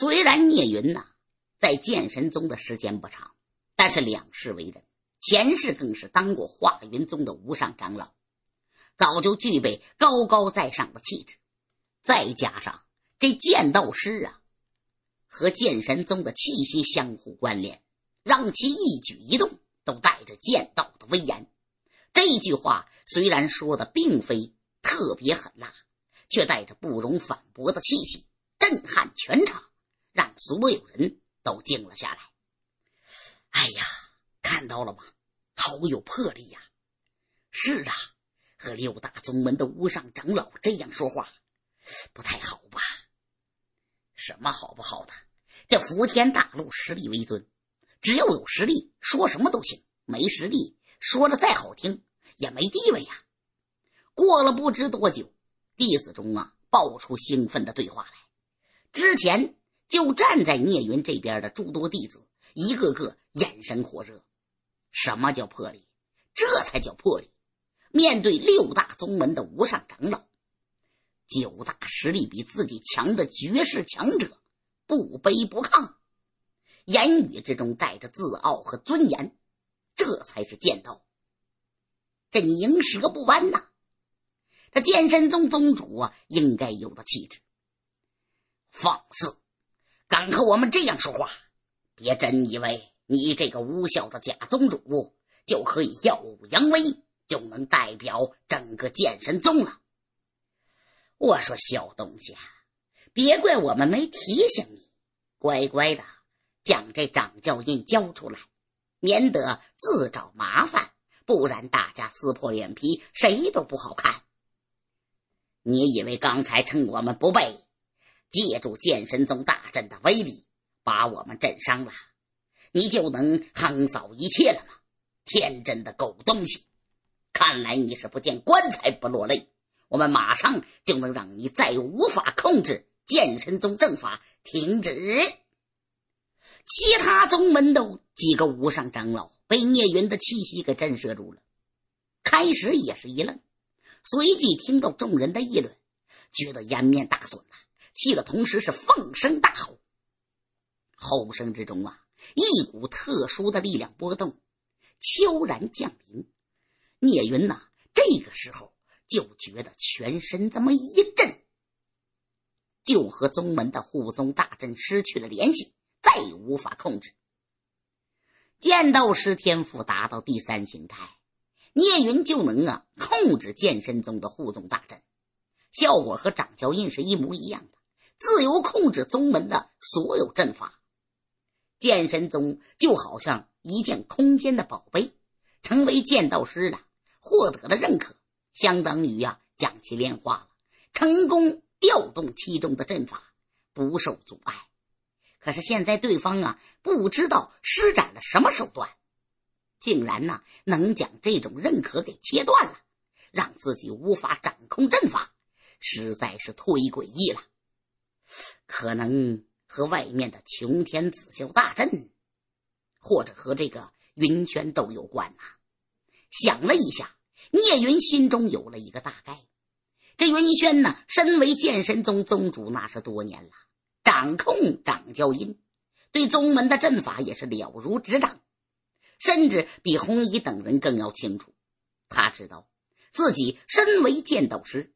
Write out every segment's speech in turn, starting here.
虽然聂云呐，在剑神宗的时间不长，但是两世为人，前世更是当过化云宗的无上长老，早就具备高高在上的气质。再加上这剑道师啊，和剑神宗的气息相互关联，让其一举一动都带着剑道的威严。这句话虽然说的并非特别狠辣，却带着不容反驳的气息，震撼全场。让所有人都静了下来。哎呀，看到了吗？好有魄力呀！是啊，和六大宗门的无上长老这样说话，不太好吧？什么好不好？的，这伏天大陆实力为尊，只要有实力，说什么都行；没实力，说了再好听也没地位呀。过了不知多久，弟子中啊爆出兴奋的对话来，之前。就站在聂云这边的诸多弟子，一个个眼神火热。什么叫魄力？这才叫魄力！面对六大宗门的无上长老，九大实力比自己强的绝世强者，不卑不亢，言语之中带着自傲和尊严，这才是剑道。这宁个不弯呐！这剑神宗宗主啊，应该有的气质。放肆！敢和我们这样说话，别真以为你这个无效的假宗主就可以耀武扬威，就能代表整个剑神宗了。我说小东西，别怪我们没提醒你，乖乖的将这掌教印交出来，免得自找麻烦。不然大家撕破脸皮，谁都不好看。你以为刚才趁我们不备？借助剑神宗大阵的威力，把我们震伤了，你就能横扫一切了吗？天真的狗东西！看来你是不见棺材不落泪。我们马上就能让你再无法控制剑神宗正法，停止。其他宗门都几个无上长老被聂云的气息给震慑住了，开始也是一愣，随即听到众人的议论，觉得颜面大损了。气的同时是放声大吼，吼声之中啊，一股特殊的力量波动悄然降临。聂云呐，这个时候就觉得全身这么一震，就和宗门的护宗大阵失去了联系，再也无法控制。剑斗师天赋达到第三形态，聂云就能啊控制剑身宗的护宗大阵，效果和掌教印是一模一样。自由控制宗门的所有阵法，剑神宗就好像一件空间的宝贝。成为剑道师了，获得了认可，相当于呀将其炼化了，成功调动其中的阵法，不受阻碍。可是现在对方啊，不知道施展了什么手段，竟然呢能将这种认可给切断了，让自己无法掌控阵法，实在是忒诡异了。可能和外面的琼天紫霄大阵，或者和这个云轩斗有关呐。想了一下，聂云心中有了一个大概。这云轩呢，身为剑神宗宗主，那是多年了，掌控掌教印，对宗门的阵法也是了如指掌，甚至比红衣等人更要清楚。他知道自己身为剑道师，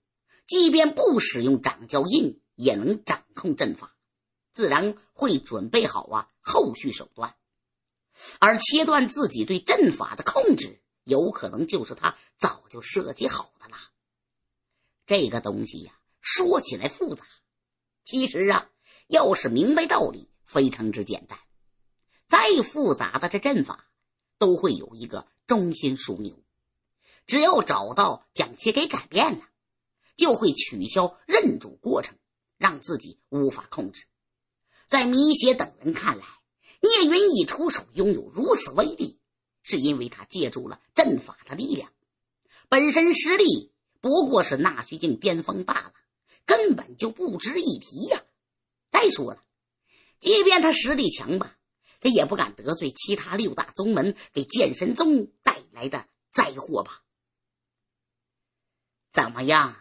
即便不使用掌教印。也能掌控阵法，自然会准备好啊后续手段。而切断自己对阵法的控制，有可能就是他早就设计好的了。这个东西呀，说起来复杂，其实啊，要是明白道理，非常之简单。再复杂的这阵法，都会有一个中心枢纽，只要找到，将其给改变了，就会取消认主过程。让自己无法控制。在米邪等人看来，聂云一出手拥有如此威力，是因为他借助了阵法的力量，本身实力不过是纳虚境巅峰罢了，根本就不值一提呀。再说了，即便他实力强吧，他也不敢得罪其他六大宗门，给剑神宗带来的灾祸吧？怎么样？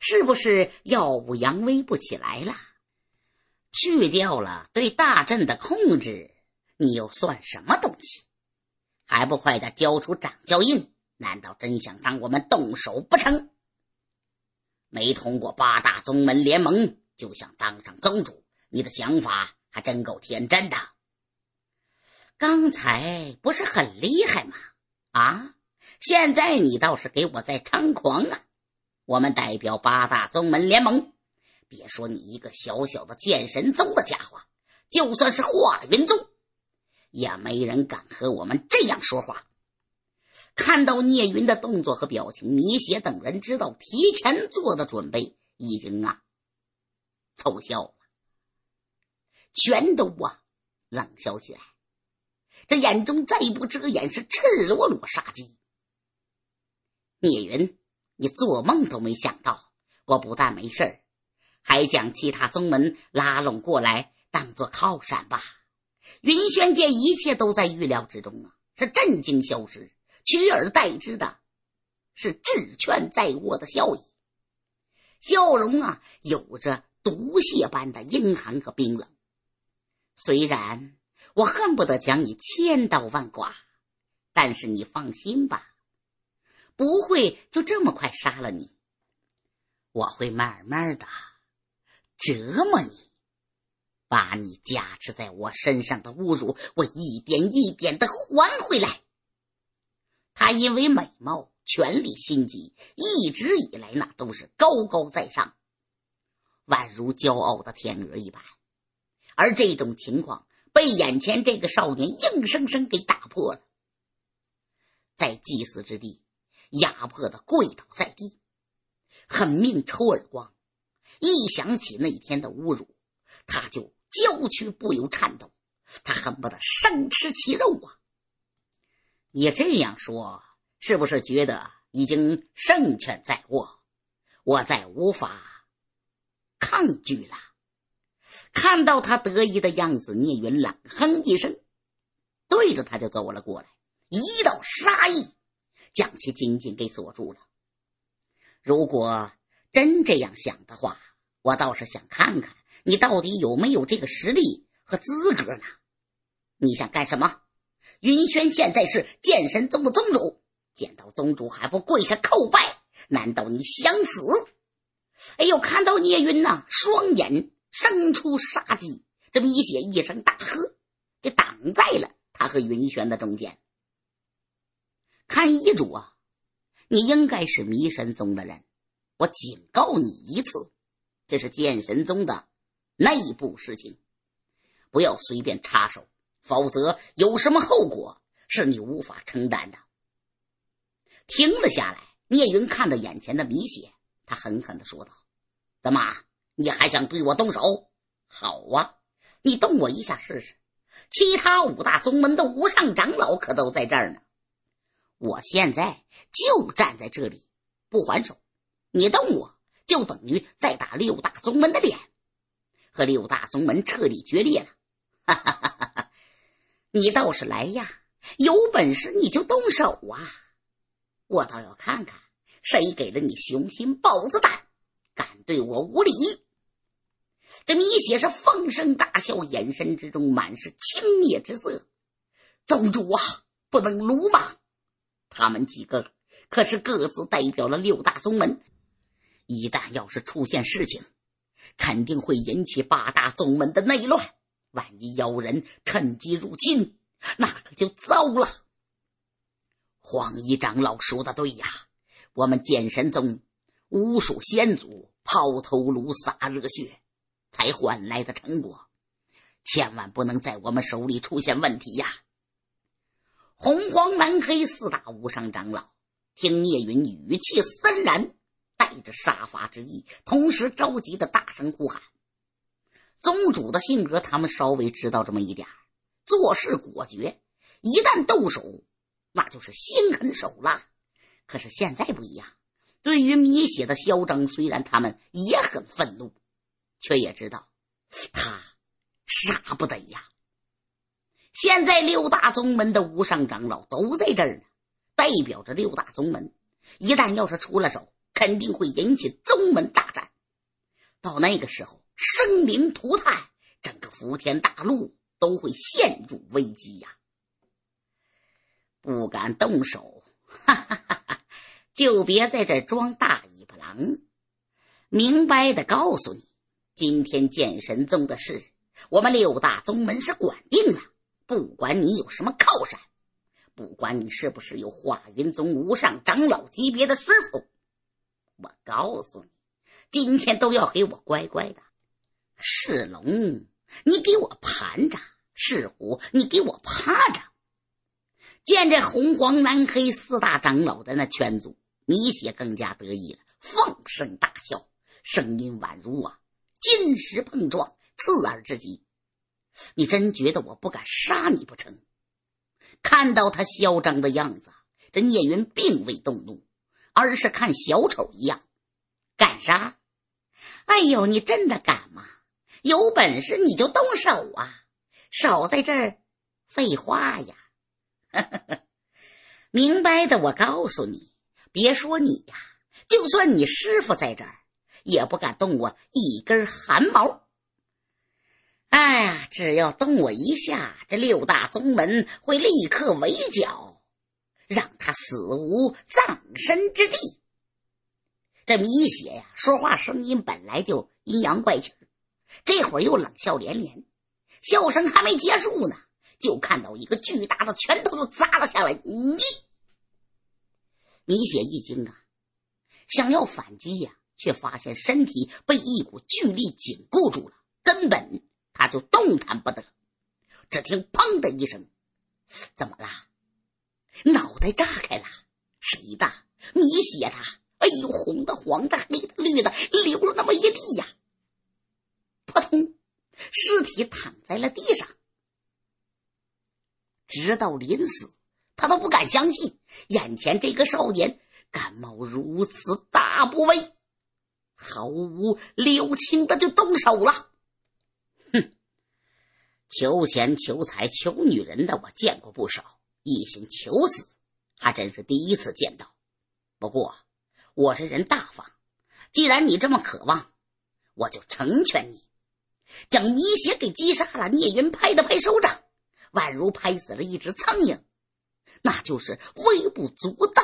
是不是耀武扬威不起来了？去掉了对大阵的控制，你又算什么东西？还不快点交出掌教印？难道真想让我们动手不成？没通过八大宗门联盟就想当上宗主，你的想法还真够天真的。刚才不是很厉害吗？啊，现在你倒是给我在猖狂啊！我们代表八大宗门联盟，别说你一个小小的剑神宗的家伙，就算是化了云宗，也没人敢和我们这样说话。看到聂云的动作和表情，米血等人知道提前做的准备已经啊凑效了，全都啊冷笑起来，这眼中再不遮掩，是赤裸裸杀机。聂云。你做梦都没想到，我不但没事还将其他宗门拉拢过来，当做靠山吧。云轩见一切都在预料之中啊，是震惊消失，取而代之的是志劝在握的笑意，笑容啊，有着毒蝎般的阴寒和冰冷。虽然我恨不得将你千刀万剐，但是你放心吧。不会就这么快杀了你，我会慢慢的折磨你，把你加持在我身上的侮辱，我一点一点的还回来。他因为美貌、权力、心机，一直以来那都是高高在上，宛如骄傲的天鹅一般，而这种情况被眼前这个少年硬生生给打破了，在祭祀之地。压迫的跪倒在地，狠命抽耳光。一想起那天的侮辱，他就娇躯不由颤抖。他恨不得生吃其肉啊！你这样说，是不是觉得已经胜券在握，我再无法抗拒了？看到他得意的样子，聂云冷哼一声，对着他就走了过来，一道杀意。将其紧紧给锁住了。如果真这样想的话，我倒是想看看你到底有没有这个实力和资格呢？你想干什么？云轩现在是剑神宗的宗主，见到宗主还不跪下叩拜？难道你想死？哎呦，看到聂云呐，双眼生出杀机，这么一血一声大喝，给挡在了他和云轩的中间。看医嘱啊！你应该是迷神宗的人，我警告你一次，这是剑神宗的内部事情，不要随便插手，否则有什么后果是你无法承担的。停了下来，聂云看着眼前的米血，他狠狠的说道：“怎么，你还想对我动手？好啊，你动我一下试试！其他五大宗门的无上长老可都在这儿呢。”我现在就站在这里，不还手，你动我就等于在打六大宗门的脸，和六大宗门彻底决裂了。哈哈哈哈哈！你倒是来呀，有本事你就动手啊！我倒要看看谁给了你雄心豹子胆，敢对我无礼！这米血是放声大笑，眼神之中满是轻蔑之色。宗主啊，不能鲁莽。他们几个可是各自代表了六大宗门，一旦要是出现事情，肯定会引起八大宗门的内乱。万一妖人趁机入侵，那可就糟了。黄衣长老说的对呀，我们剑神宗无数先祖抛头颅洒热血才换来的成果，千万不能在我们手里出现问题呀。红黄蓝黑四大无上长老听聂云语气森然，带着杀伐之意，同时着急的大声呼喊：“宗主的性格，他们稍微知道这么一点，做事果决，一旦动手，那就是心狠手辣。可是现在不一样，对于米血的嚣张，虽然他们也很愤怒，却也知道他杀不得呀。”现在六大宗门的无上长老都在这儿呢，代表着六大宗门。一旦要是出了手，肯定会引起宗门大战。到那个时候，生灵涂炭，整个伏天大陆都会陷入危机呀！不敢动手，哈哈哈！就别在这装大尾巴狼。明白的告诉你，今天剑神宗的事，我们六大宗门是管定了。不管你有什么靠山，不管你是不是有华云宗无上长老级别的师傅，我告诉你，今天都要给我乖乖的。是龙，你给我盘着；是虎，你给我趴着。见这红黄蓝黑四大长老的那圈足，米雪更加得意了，放声大笑，声音宛如啊金石碰撞，刺耳之极。你真觉得我不敢杀你不成？看到他嚣张的样子，这聂云并未动怒，而是看小丑一样，敢杀？哎呦，你真的敢吗？有本事你就动手啊！少在这儿废话呀！明白的，我告诉你，别说你呀，就算你师傅在这儿，也不敢动我一根汗毛。哎呀！只要动我一下，这六大宗门会立刻围剿，让他死无葬身之地。这米血呀，说话声音本来就阴阳怪气这会儿又冷笑连连。笑声还没结束呢，就看到一个巨大的拳头就砸了下来。你米血一惊啊，想要反击呀，却发现身体被一股巨力紧固住了，根本。他就动弹不得，只听“砰”的一声，怎么啦？脑袋炸开了！谁的？你写的？哎呦，红的、黄的、黑的、绿的，流了那么一地呀！扑通，尸体躺在了地上。直到临死，他都不敢相信眼前这个少年敢冒如此大不韪，毫无留情的就动手了。求钱、求财、求女人的，我见过不少；一心求死，还真是第一次见到。不过，我这人大方，既然你这么渴望，我就成全你，将米血给击杀了。聂云拍了拍手掌，宛如拍死了一只苍蝇，那就是微不足道。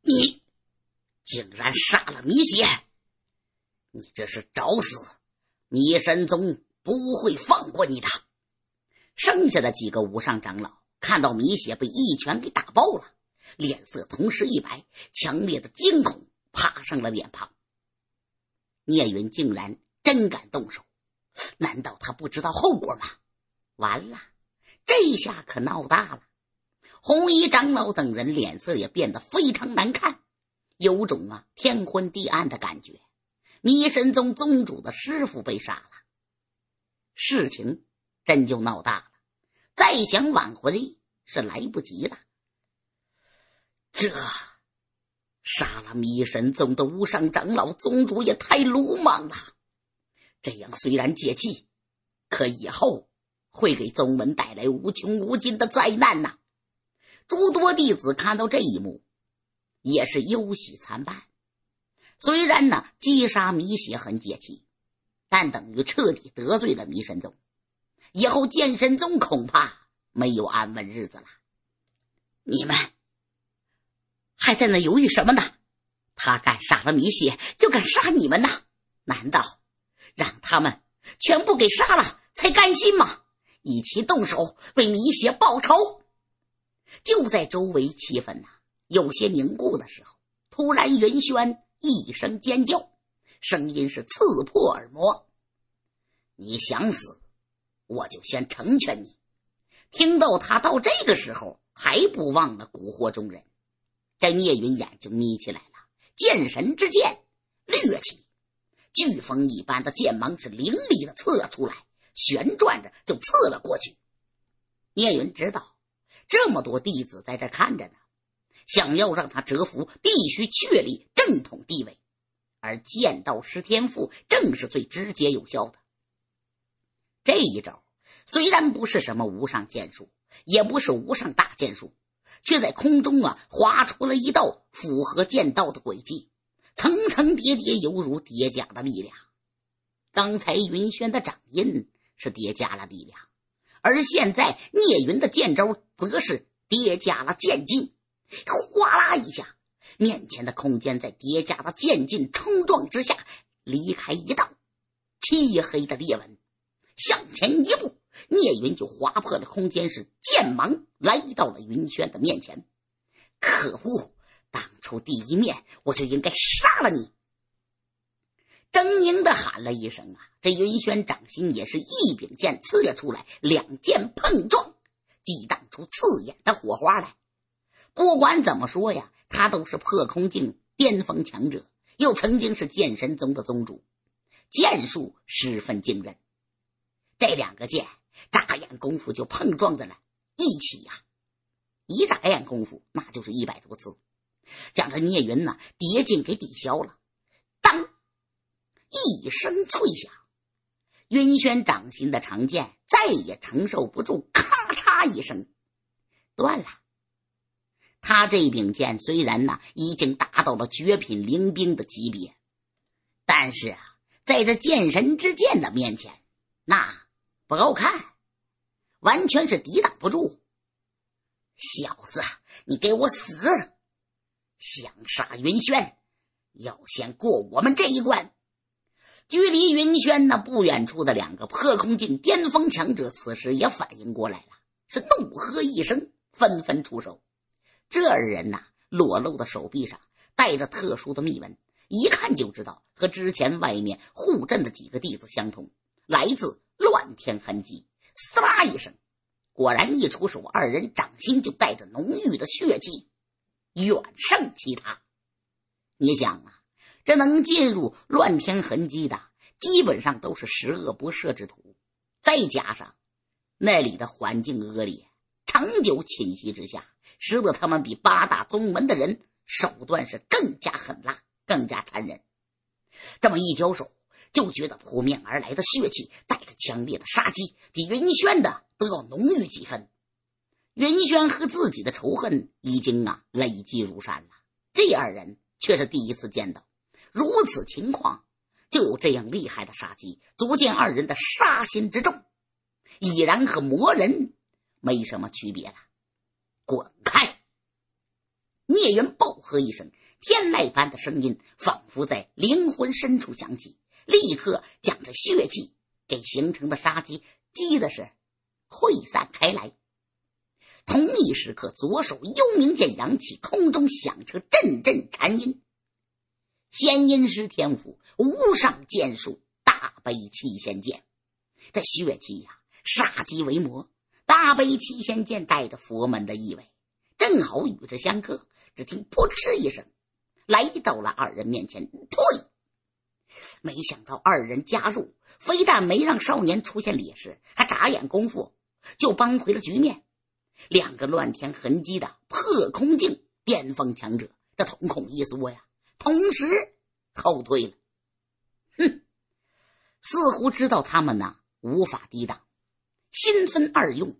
你竟然杀了米血！你这是找死！弥神宗不会放过你的。剩下的几个无上长老看到米血被一拳给打爆了，脸色同时一白，强烈的惊恐爬上了脸庞。聂云竟然真敢动手，难道他不知道后果吗？完了，这下可闹大了！红衣长老等人脸色也变得非常难看，有种啊天昏地暗的感觉。迷神宗宗主的师傅被杀了，事情真就闹大了。再想挽回是来不及了。这杀了迷神宗的无上长老，宗主也太鲁莽了。这样虽然解气，可以后会给宗门带来无穷无尽的灾难呐。诸多弟子看到这一幕，也是忧喜参半。虽然呢，击杀米血很解气，但等于彻底得罪了迷神宗，以后剑神宗恐怕没有安稳日子了。你们还在那犹豫什么呢？他敢杀了米血，就敢杀你们呐！难道让他们全部给杀了才甘心吗？一起动手为米血报仇！就在周围气氛呐有些凝固的时候，突然云轩。一声尖叫，声音是刺破耳膜。你想死，我就先成全你。听到他到这个时候还不忘了蛊惑众人，这聂云眼睛眯起来了。剑神之剑掠起，飓风一般的剑芒是凌厉的刺出来，旋转着就刺了过去。聂云知道，这么多弟子在这看着呢。想要让他折服，必须确立正统地位，而剑道师天赋正是最直接有效的。这一招虽然不是什么无上剑术，也不是无上大剑术，却在空中啊划出了一道符合剑道的轨迹，层层叠叠，犹如叠加的力量。刚才云轩的掌印是叠加了力量，而现在聂云的剑招则是叠加了剑劲。哗啦一下，面前的空间在叠加的渐进冲撞之下，离开一道漆黑的裂纹。向前一步，聂云就划破了空间，是剑芒来到了云轩的面前。可恶！当初第一面我就应该杀了你！狰狞的喊了一声啊！这云轩掌心也是一柄剑刺了出来，两剑碰撞，激荡出刺眼的火花来。不管怎么说呀，他都是破空境巅峰强者，又曾经是剑神宗的宗主，剑术十分惊人。这两个剑眨眼功夫就碰撞在了一起呀，一眨眼功夫那就是一百多次，将这聂云呢叠劲给抵消了。当一声脆响，云轩掌心的长剑再也承受不住，咔嚓一声，断了。他这柄剑虽然呢已经达到了绝品灵兵的级别，但是啊，在这剑神之剑的面前，那不够看，完全是抵挡不住。小子，你给我死！想杀云轩，要先过我们这一关。距离云轩那不远处的两个破空境巅峰强者，此时也反应过来了，是怒喝一声，纷纷出手。这人呐，裸露的手臂上带着特殊的密纹，一看就知道和之前外面护阵的几个弟子相同，来自乱天痕迹。嘶啦一声，果然一出手，二人掌心就带着浓郁的血迹，远胜其他。你想啊，这能进入乱天痕迹的，基本上都是十恶不赦之徒，再加上那里的环境恶劣，长久侵袭之下。使得他们比八大宗门的人手段是更加狠辣，更加残忍。这么一交手，就觉得扑面而来的血气带着强烈的杀机，比云轩的都要浓郁几分。云轩和自己的仇恨已经啊累积如山了。这二人却是第一次见到如此情况，就有这样厉害的杀机，足见二人的杀心之重，已然和魔人没什么区别了。滚开！聂云暴喝一声，天籁般的声音仿佛在灵魂深处响起，立刻将这血气给形成的杀机激的是溃散开来。同一时刻，左手幽冥剑扬起，空中响彻阵阵禅音。仙音师天赋无上剑术，大悲七仙剑。这血气呀，杀机为魔。大悲七仙剑带着佛门的意味，正好与之相克。只听“扑哧”一声，来到了二人面前，退。没想到二人加入，非但没让少年出现劣势，还眨眼功夫就扳回了局面。两个乱天痕迹的破空境巅峰强者，这瞳孔一缩呀，同时后退了。哼，似乎知道他们呐无法抵挡。心分二用，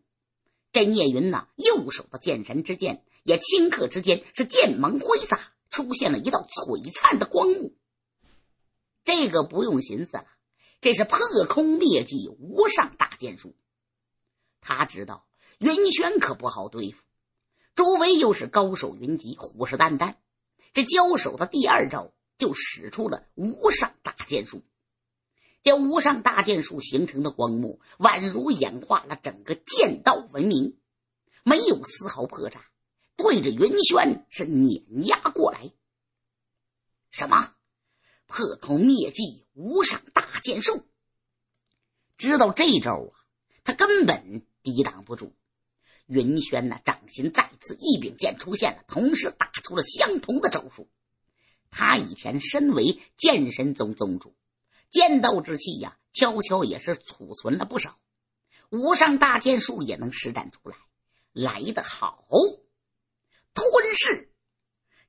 这聂云呢，右手的剑神之剑也顷刻之间是剑芒挥洒，出现了一道璀璨的光幕。这个不用寻思了，这是破空灭迹无上大剑术。他知道云轩可不好对付，周围又是高手云集，虎视眈眈。这交手的第二招就使出了无上大剑术。这无上大剑术形成的光幕，宛如演化了整个剑道文明，没有丝毫破绽，对着云轩是碾压过来。什么破空灭迹无上大剑术？知道这招啊，他根本抵挡不住。云轩呢，掌心再次一柄剑出现了，同时打出了相同的招数。他以前身为剑神宗宗主。剑道之气呀，悄悄也是储存了不少，无上大剑术也能施展出来。来得好，吞噬！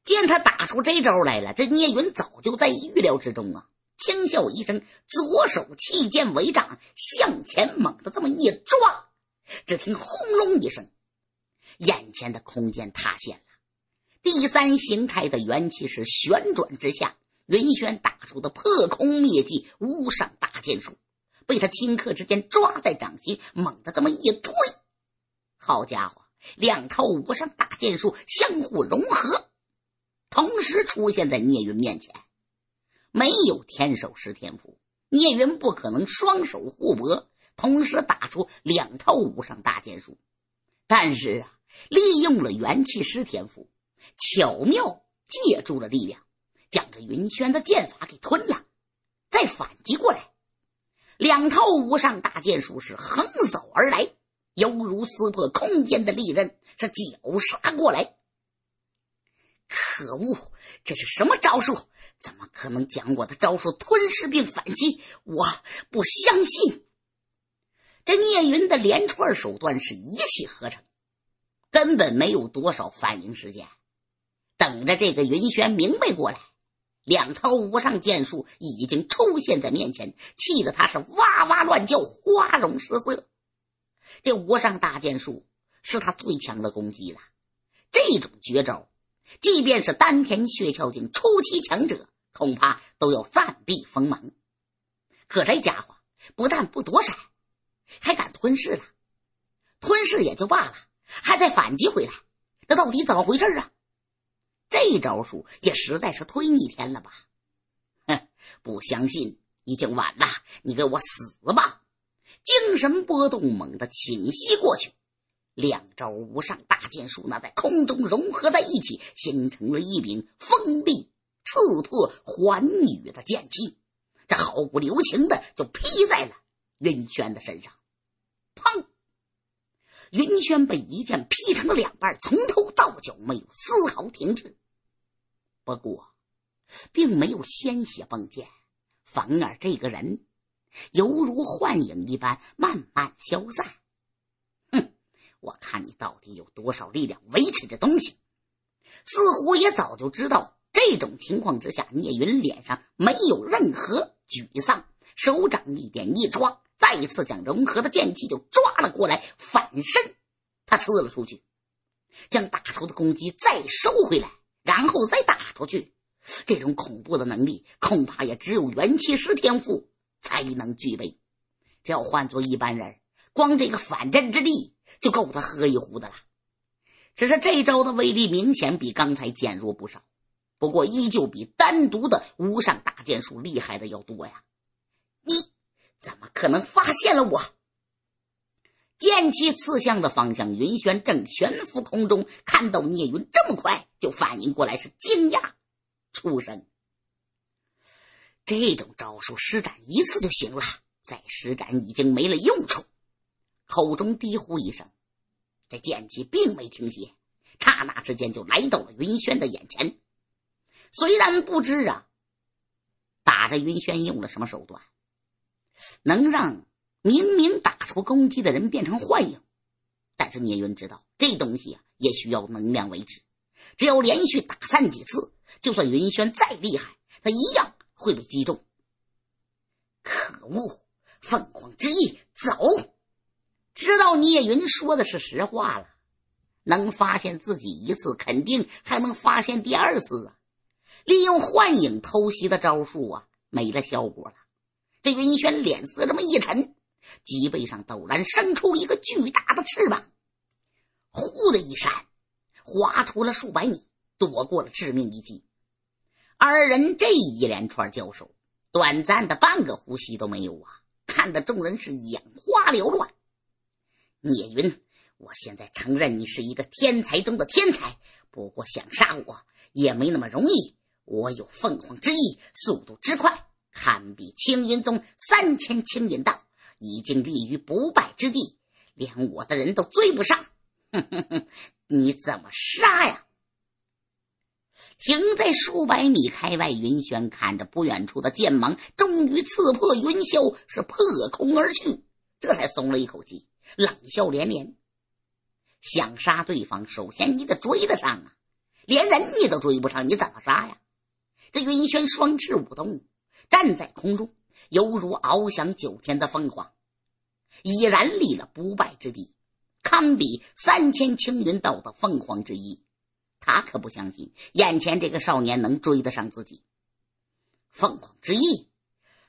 见他打出这招来了，这聂云早就在预料之中啊！轻笑一声，左手弃剑为掌，向前猛地这么一抓，只听轰隆一声，眼前的空间塌陷了。第三形态的元气是旋转之下。云轩打出的破空灭技无上大剑术，被他顷刻之间抓在掌心，猛地这么一推。好家伙，两套无上大剑术相互融合，同时出现在聂云面前。没有天手师天赋，聂云不可能双手互搏，同时打出两套无上大剑术。但是啊，利用了元气师天赋，巧妙借助了力量。将这云轩的剑法给吞了，再反击过来，两套无上大剑术是横扫而来，犹如撕破空间的利刃，是绞杀过来。可恶，这是什么招数？怎么可能将我的招数吞噬并反击？我不相信！这聂云的连串手段是一气呵成，根本没有多少反应时间，等着这个云轩明白过来。两套无上剑术已经出现在面前，气得他是哇哇乱叫，花容失色。这无上大剑术是他最强的攻击了，这种绝招，即便是丹田血窍境初期强者，恐怕都要暂避锋芒。可这家伙不但不躲闪，还敢吞噬了，吞噬也就罢了，还在反击回来，这到底怎么回事啊？这招数也实在是忒逆天了吧！哼，不相信已经晚了，你给我死吧！精神波动猛地倾袭过去，两招无上大剑术那在空中融合在一起，形成了一柄锋利刺破寰宇的剑气，这毫不留情的就劈在了云轩的身上。砰！云轩被一剑劈成了两半，从头到脚没有丝毫停滞。不过，并没有鲜血迸溅，反而这个人犹如幻影一般慢慢消散。哼，我看你到底有多少力量维持这东西？似乎也早就知道这种情况之下，聂云脸上没有任何沮丧，手掌一点一抓，再一次将融合的剑气就抓了过来，反身他刺了出去，将打出的攻击再收回来。然后再打出去，这种恐怖的能力恐怕也只有元气师天赋才能具备。只要换做一般人，光这个反震之力就够他喝一壶的了。只是这招的威力明显比刚才减弱不少，不过依旧比单独的无上大剑术厉害的要多呀。你，怎么可能发现了我？剑气刺向的方向，云轩正悬浮空中。看到聂云这么快就反应过来，是惊讶出声。这种招数施展一次就行了，再施展已经没了用处。口中低呼一声，这剑气并未停歇，刹那之间就来到了云轩的眼前。虽然不知啊，打着云轩用了什么手段，能让。明明打出攻击的人变成幻影，但是聂云知道这东西啊也需要能量维持。只要连续打散几次，就算云轩再厉害，他一样会被击中。可恶！凤凰之翼，走！知道聂云说的是实话了。能发现自己一次，肯定还能发现第二次啊！利用幻影偷袭的招数啊，没了效果了。这云轩脸色这么一沉。脊背上陡然伸出一个巨大的翅膀，呼的一闪，划出了数百米，躲过了致命一击。二人这一连串交手，短暂的半个呼吸都没有啊！看得众人是眼花缭乱。聂云，我现在承认你是一个天才中的天才，不过想杀我也没那么容易。我有凤凰之翼，速度之快，堪比青云宗三千青云道。已经立于不败之地，连我的人都追不上，哼哼哼，你怎么杀呀？停在数百米开外，云轩看着不远处的剑芒，终于刺破云霄，是破空而去，这才松了一口气，冷笑连连。想杀对方，首先你得追得上啊，连人你都追不上，你怎么杀呀？这云轩双翅舞动，站在空中。犹如翱翔九天的凤凰，已然立了不败之地，堪比三千青云道的凤凰之翼。他可不相信眼前这个少年能追得上自己。凤凰之翼，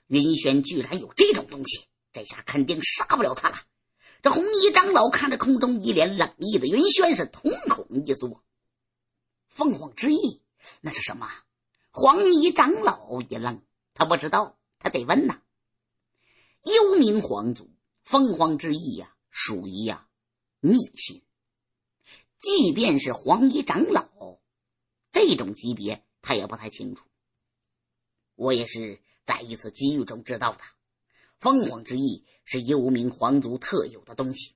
云轩居然有这种东西，这下肯定杀不了他了。这红衣长老看着空中一脸冷意的云轩，是瞳孔一缩。凤凰之翼，那是什么？黄衣长老一愣，他不知道。他得问呐，幽冥皇族凤凰之翼呀，属于呀逆心。即便是黄衣长老这种级别，他也不太清楚。我也是在一次机遇中知道的。凤凰之翼是幽冥皇族特有的东西，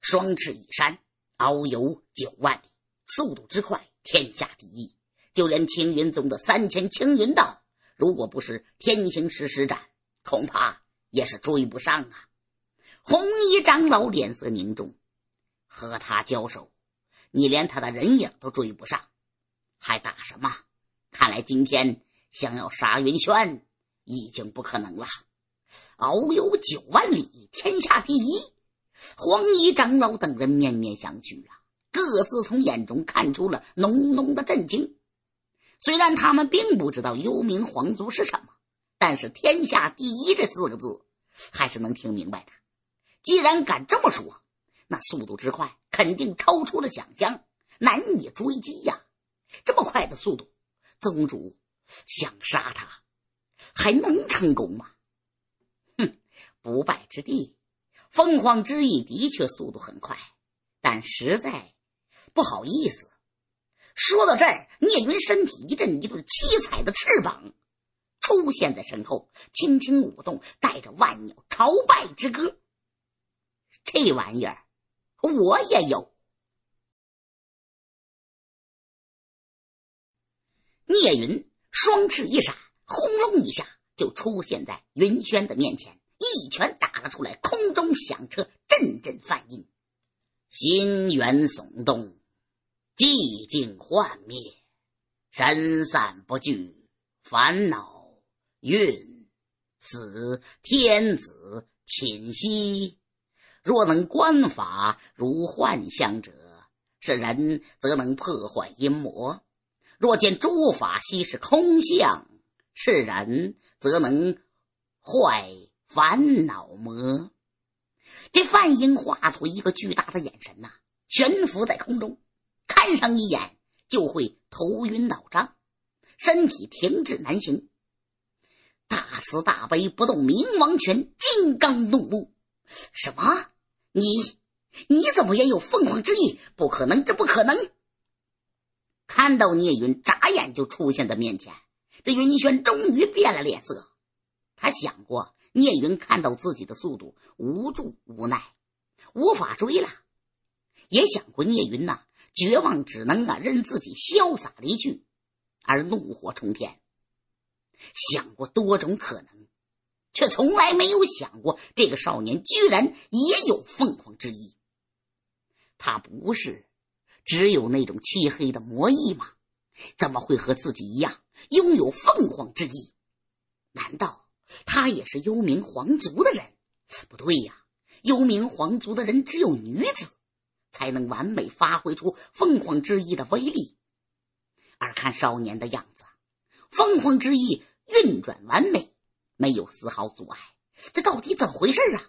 双翅一扇，遨游九万里，速度之快，天下第一。就连青云宗的三千青云道。如果不是天行石施展，恐怕也是追不上啊！红衣长老脸色凝重，和他交手，你连他的人影都追不上，还打什么？看来今天想要杀云轩，已经不可能了。遨游九万里，天下第一。黄衣长老等人面面相觑啊，各自从眼中看出了浓浓的震惊。虽然他们并不知道幽冥皇族是什么，但是“天下第一”这四个字还是能听明白的。既然敢这么说，那速度之快肯定超出了想象，难以追击呀！这么快的速度，宗主想杀他还能成功吗？哼，不败之地，凤凰之翼的确速度很快，但实在不好意思。说到这儿，聂云身体一阵一对七彩的翅膀出现在身后，轻轻舞动，带着万鸟朝拜之歌。这玩意儿我也有。聂云双翅一闪，轰隆一下就出现在云轩的面前，一拳打了出来，空中响彻阵阵梵音，心猿耸动。寂静幻灭，神散不聚，烦恼运死天子寝息。若能观法如幻象者，是人则能破坏阴魔；若见诸法悉是空相，是人则能坏烦恼魔。这范英化作一个巨大的眼神呐，悬浮在空中。看上一眼就会头晕脑胀，身体停滞难行。大慈大悲不动明王拳，金刚怒目。什么？你你怎么也有凤凰之翼？不可能，这不可能！看到聂云眨眼就出现在面前，这云轩终于变了脸色。他想过，聂云看到自己的速度，无助无奈，无法追了。也想过聂云呐。绝望只能啊，任自己潇洒离去，而怒火冲天。想过多种可能，却从来没有想过这个少年居然也有凤凰之翼。他不是只有那种漆黑的魔翼吗？怎么会和自己一样拥有凤凰之翼？难道他也是幽冥皇族的人？不对呀，幽冥皇族的人只有女子。才能完美发挥出凤凰之翼的威力。而看少年的样子，凤凰之翼运转完美，没有丝毫阻碍。这到底怎么回事啊？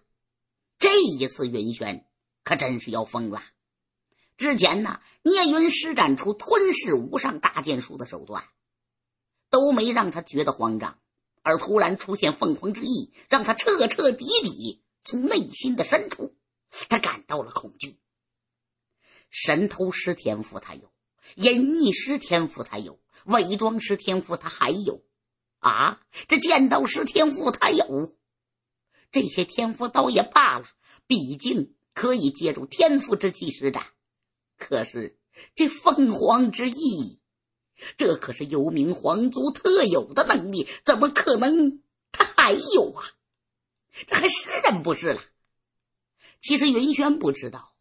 这一次，云轩可真是要疯了。之前呢，聂云施展出吞噬无上大剑术的手段，都没让他觉得慌张，而突然出现凤凰之翼，让他彻彻底底从内心的深处，他感到了恐惧。神偷师天赋他有，隐匿师天赋他有，伪装师天赋他还有，啊，这剑道师天赋他有，这些天赋倒也罢了，毕竟可以借助天赋之气施展。可是这凤凰之翼，这可是幽冥皇族特有的能力，怎么可能他还有啊？这还是人不是了？其实云轩不知道。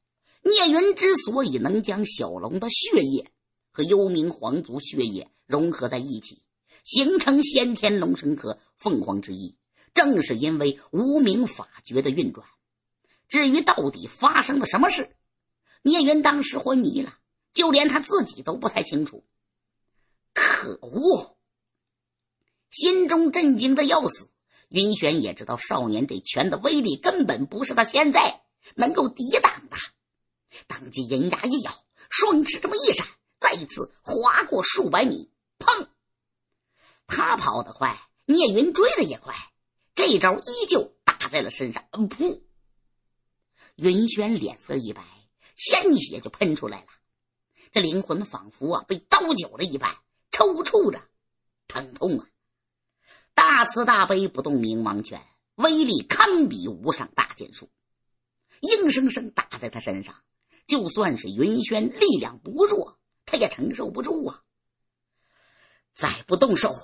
聂云之所以能将小龙的血液和幽冥皇族血液融合在一起，形成先天龙神和凤凰之翼，正是因为无名法诀的运转。至于到底发生了什么事，聂云当时昏迷了，就连他自己都不太清楚。可恶！心中震惊的要死。云玄也知道，少年这拳的威力根本不是他现在能够抵挡的。当即银牙一咬，双翅这么一闪，再一次划过数百米。砰！他跑得快，聂云追的也快，这招依旧打在了身上。嗯，噗！云轩脸色一白，鲜血就喷出来了。这灵魂仿佛啊被刀绞了一般，抽搐着，疼痛啊！大慈大悲不动明王拳威力堪比无上大剑术，硬生生打在他身上。就算是云轩力量不弱，他也承受不住啊！再不动手，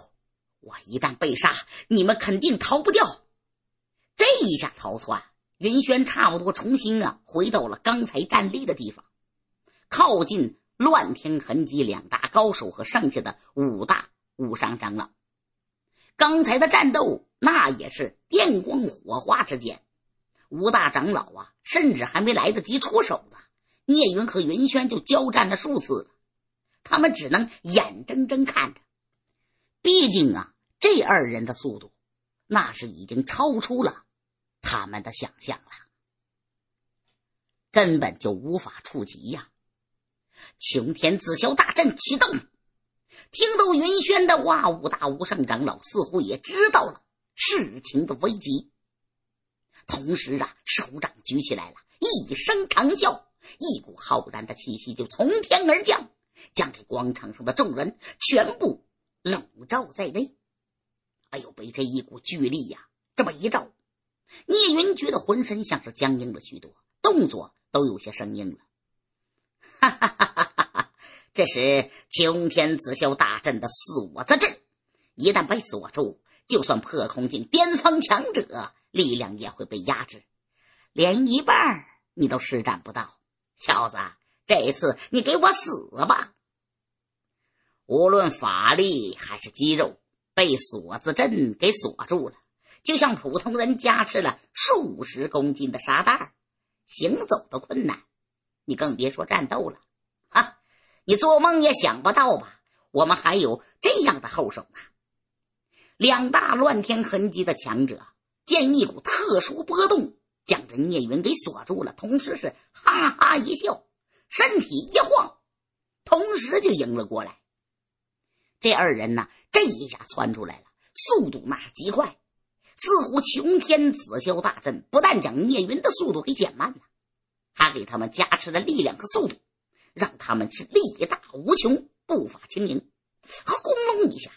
我一旦被杀，你们肯定逃不掉。这一下逃窜，云轩差不多重新啊回到了刚才站立的地方，靠近乱天痕迹两大高手和剩下的五大武商长老。刚才的战斗那也是电光火花之间，五大长老啊，甚至还没来得及出手呢。聂云和云轩就交战了数次了，他们只能眼睁睁看着。毕竟啊，这二人的速度，那是已经超出了他们的想象了，根本就无法触及呀！晴天紫霄大阵启动。听到云轩的话，五大无上长老似乎也知道了事情的危急，同时啊，手掌举起来了，一声长啸。一股浩然的气息就从天而降，将这广场上的众人全部笼罩在内。哎呦，被这一股巨力呀这么一照，聂云觉得浑身像是僵硬了许多，动作都有些生硬了。哈哈哈！哈哈！这时，青天紫霄大阵的锁子阵，一旦被锁住，就算破空境巅峰强者，力量也会被压制，连一半你都施展不到。小子，这一次你给我死吧！无论法力还是肌肉，被锁子阵给锁住了，就像普通人加持了数十公斤的沙袋，行走都困难，你更别说战斗了。哈，你做梦也想不到吧？我们还有这样的后手呢！两大乱天痕迹的强者见一股特殊波动。将这聂云给锁住了，同时是哈哈一笑，身体一晃，同时就迎了过来。这二人呢，这一下窜出来了，速度那是极快，似乎穷天紫霄大阵不但将聂云的速度给减慢了，还给他们加持了力量和速度，让他们是力大无穷，步伐轻盈。轰隆一下，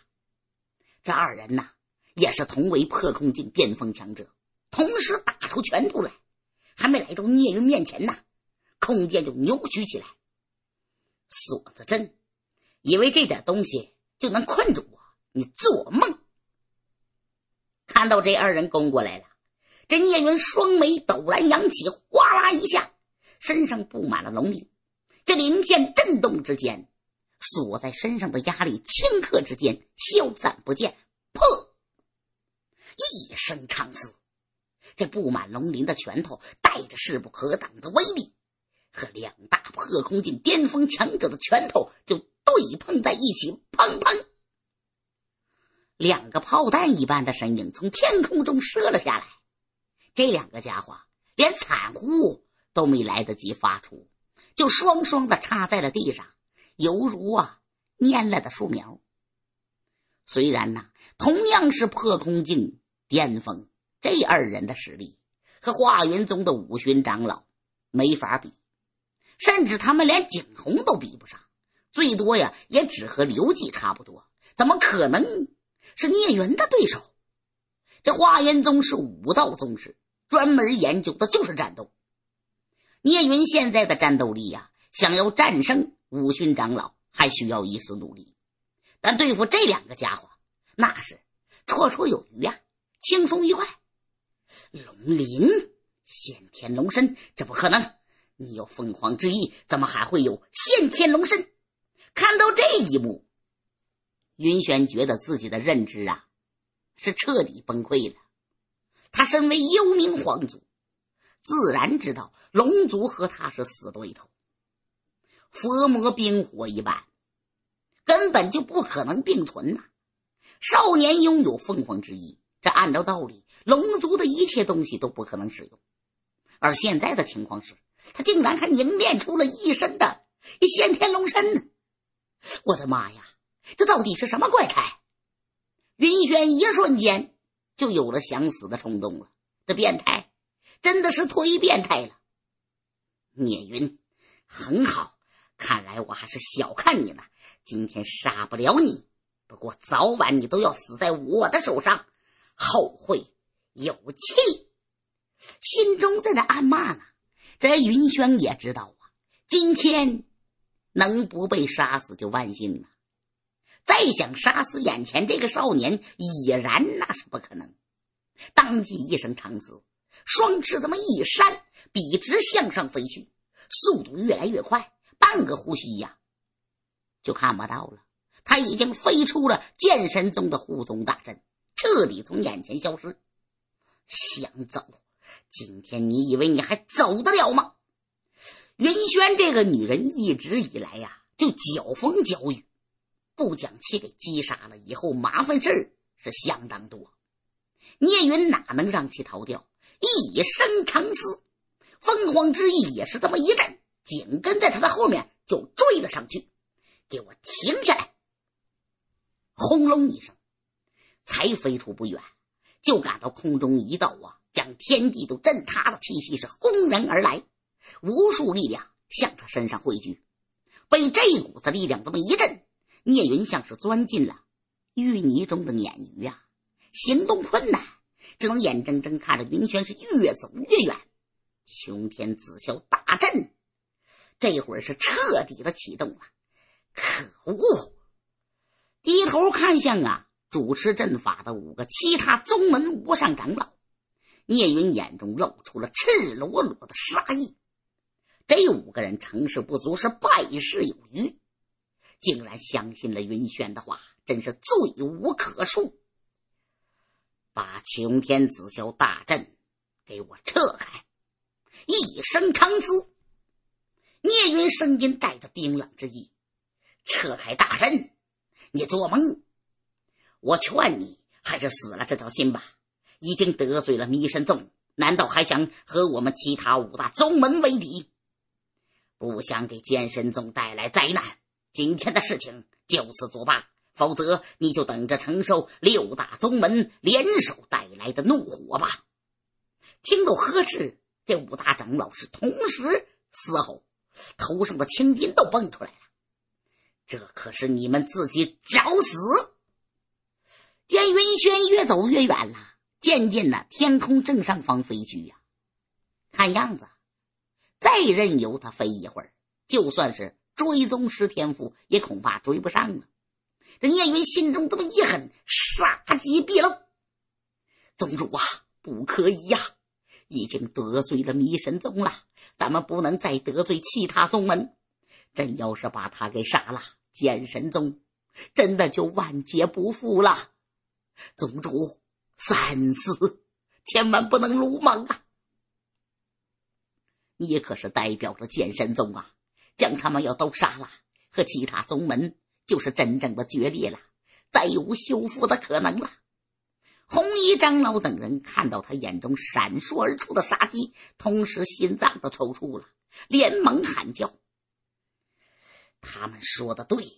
这二人呢，也是同为破空境巅峰强者。同时打出拳头来，还没来到聂云面前呢，空间就扭曲起来。锁子真以为这点东西就能困住我？你做梦！看到这二人攻过来了，这聂云双眉陡然扬起，哗啦一下，身上布满了龙鳞，这鳞片震动之间，锁在身上的压力顷刻之间消散不见。破！一声长嘶。这布满龙鳞的拳头带着势不可挡的威力，和两大破空境巅峰强者的拳头就对碰在一起，砰砰！两个炮弹一般的身影从天空中射了下来。这两个家伙连惨呼都没来得及发出，就双双的插在了地上，犹如啊蔫了的树苗。虽然呢，同样是破空境巅峰。这二人的实力和华云宗的五旬长老没法比，甚至他们连景洪都比不上，最多呀也只和刘季差不多。怎么可能是聂云的对手？这华云宗是武道宗师，专门研究的就是战斗。聂云现在的战斗力呀，想要战胜五旬长老还需要一丝努力，但对付这两个家伙那是绰绰有余呀，轻松愉快。龙鳞，先天龙身，这不可能！你有凤凰之翼，怎么还会有先天龙身？看到这一幕，云轩觉得自己的认知啊是彻底崩溃了。他身为幽冥皇族，自然知道龙族和他是死对头。佛魔冰火一般，根本就不可能并存呐。少年拥有凤凰之翼，这按照道理……龙族的一切东西都不可能使用，而现在的情况是，他竟然还凝练出了一身的先天龙身呢！我的妈呀，这到底是什么怪胎？云轩一瞬间就有了想死的冲动了。这变态真的是忒变态了！聂云，很好，看来我还是小看你了。今天杀不了你，不过早晚你都要死在我的手上。后悔有气，心中在那暗骂呢。这云轩也知道啊，今天能不被杀死就万幸了。再想杀死眼前这个少年，已然那是不可能。当即一声长嘶，双翅这么一扇，笔直向上飞去，速度越来越快。半个呼吸呀，就看不到了。他已经飞出了剑神宗的护宗大阵，彻底从眼前消失。想走？今天你以为你还走得了吗？云轩这个女人一直以来呀，就搅风搅雨，不讲气给击杀了，以后麻烦事儿是相当多。聂云哪能让其逃掉？一声长嘶，凤凰之意也是这么一震，紧跟在他的后面就追了上去。给我停下来！轰隆一声，才飞出不远。就感到空中一道啊，将天地都震塌的气息是轰然而来，无数力量向他身上汇聚，被这股子力量这么一震，聂云像是钻进了淤泥中的鲶鱼啊，行动困难，只能眼睁睁看着云轩是越走越远。穹天紫霄大阵这会儿是彻底的启动了，可恶！低头看向啊。主持阵法的五个其他宗门无上长老，聂云眼中露出了赤裸裸的杀意。这五个人成事不足，是败事有余，竟然相信了云轩的话，真是罪无可恕。把擎天紫霄大阵给我撤开！一声长嘶，聂云声音带着冰冷之意：“撤开大阵，你做梦！”我劝你还是死了这条心吧！已经得罪了弥神宗，难道还想和我们其他五大宗门为敌？不想给剑神宗带来灾难，今天的事情就此作罢，否则你就等着承受六大宗门联手带来的怒火吧！听到呵斥，这五大长老是同时嘶吼，头上的青筋都蹦出来了。这可是你们自己找死！见云轩越走越远了，渐渐的天空正上方飞去呀。看样子，再任由他飞一会儿，就算是追踪师天赋，也恐怕追不上了。这聂云心中这么一狠，杀机毕露。宗主啊，不可以呀！已经得罪了迷神宗了，咱们不能再得罪其他宗门。朕要是把他给杀了，剑神宗真的就万劫不复了。宗主，三思，千万不能鲁莽啊！你可是代表着剑神宗啊！将他们要都杀了，和其他宗门就是真正的决裂了，再无修复的可能了。红衣长老等人看到他眼中闪烁而出的杀机，同时心脏都抽搐了，连忙喊叫：“他们说的对，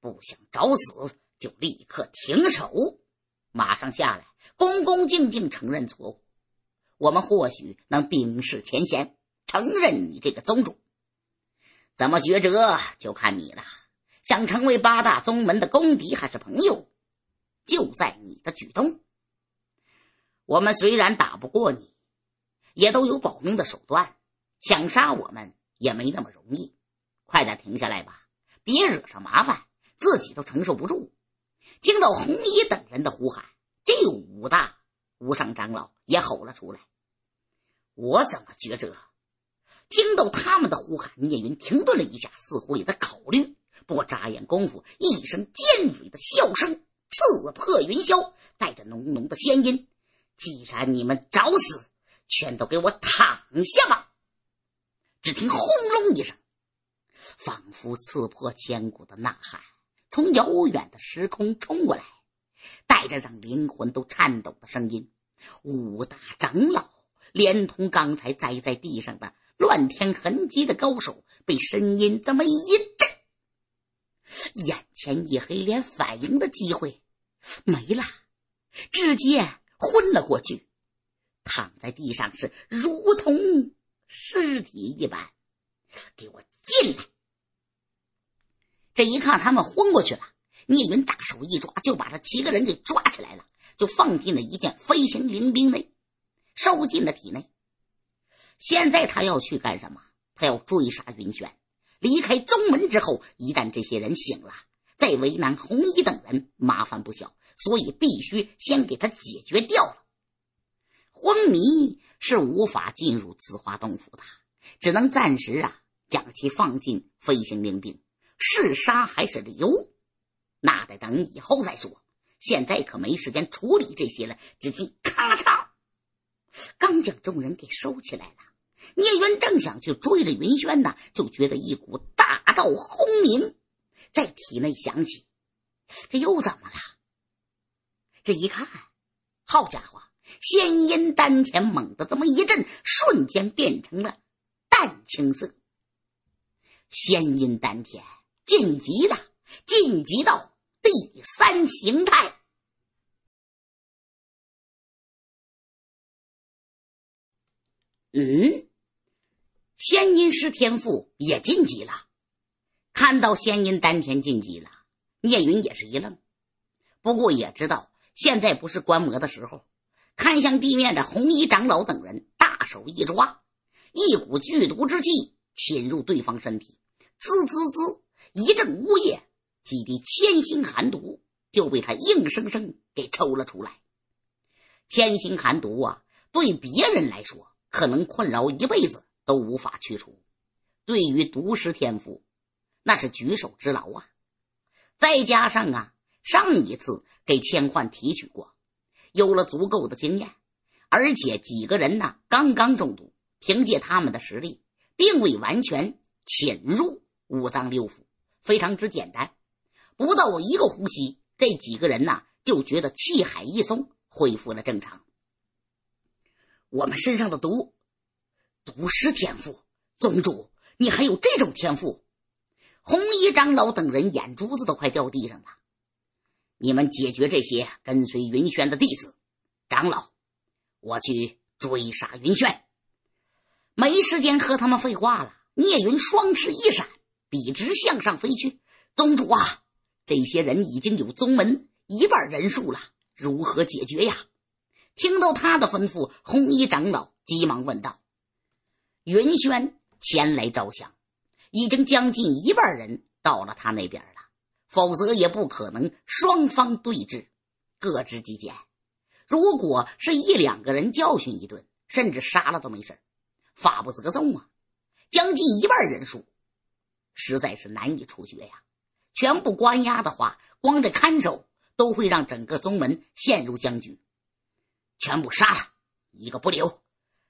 不想找死，就立刻停手。”马上下来，恭恭敬敬承认错误，我们或许能冰释前嫌。承认你这个宗主，怎么抉择就看你了。想成为八大宗门的公敌还是朋友，就在你的举动。我们虽然打不过你，也都有保命的手段，想杀我们也没那么容易。快点停下来吧，别惹上麻烦，自己都承受不住。听到红衣等人的呼喊，这五大无上长老也吼了出来。我怎么觉着？听到他们的呼喊，聂云停顿了一下，似乎也在考虑。不过眨眼功夫，一声尖锐的笑声刺破云霄，带着浓浓的仙音。既然你们找死，全都给我躺下吧！只听轰隆一声，仿佛刺破千古的呐喊。从遥远的时空冲过来，带着让灵魂都颤抖的声音，五大长老连同刚才栽在地上的乱天痕迹的高手，被声音这么一震，眼前一黑，连反应的机会没了，直接昏了过去，躺在地上是如同尸体一般。给我进来！这一看，他们昏过去了。聂云大手一抓，就把这七个人给抓起来了，就放进了一件飞行灵兵内，收进了体内。现在他要去干什么？他要追杀云轩。离开宗门之后，一旦这些人醒了，再为难红衣等人，麻烦不小。所以必须先给他解决掉了。昏迷是无法进入紫花洞府的，只能暂时啊，将其放进飞行灵兵。是杀还是留？那得等以后再说。现在可没时间处理这些了。只听咔嚓，刚将众人给收起来了。聂渊正想去追着云轩呢，就觉得一股大道轰鸣在体内响起。这又怎么了？这一看，好家伙，仙阴丹田猛地这么一震，瞬间变成了淡青色。仙阴丹田。晋级了，晋级到第三形态。嗯，仙音师天赋也晋级了。看到仙音丹田晋级了，聂云也是一愣，不过也知道现在不是观摩的时候。看向地面的红衣长老等人，大手一抓，一股剧毒之气侵入对方身体，滋滋滋。一阵呜咽，几滴千锌寒毒就被他硬生生给抽了出来。千锌寒毒啊，对别人来说可能困扰一辈子都无法去除，对于毒师天赋，那是举手之劳啊。再加上啊，上一次给千幻提取过，有了足够的经验，而且几个人呢刚刚中毒，凭借他们的实力，并未完全侵入五脏六腑。非常之简单，不到我一个呼吸，这几个人呐就觉得气海一松，恢复了正常。我们身上的毒，毒师天赋，宗主，你还有这种天赋？红衣长老等人眼珠子都快掉地上了。你们解决这些跟随云轩的弟子，长老，我去追杀云轩，没时间和他们废话了。聂云双翅一闪。笔直向上飞去。宗主啊，这些人已经有宗门一半人数了，如何解决呀？听到他的吩咐，红衣长老急忙问道：“云轩前来招降，已经将近一半人到了他那边了，否则也不可能双方对峙，各执己见。如果是一两个人教训一顿，甚至杀了都没事法不责众啊。将近一半人数。”实在是难以处决呀！全部关押的话，光这看守都会让整个宗门陷入僵局。全部杀了，一个不留，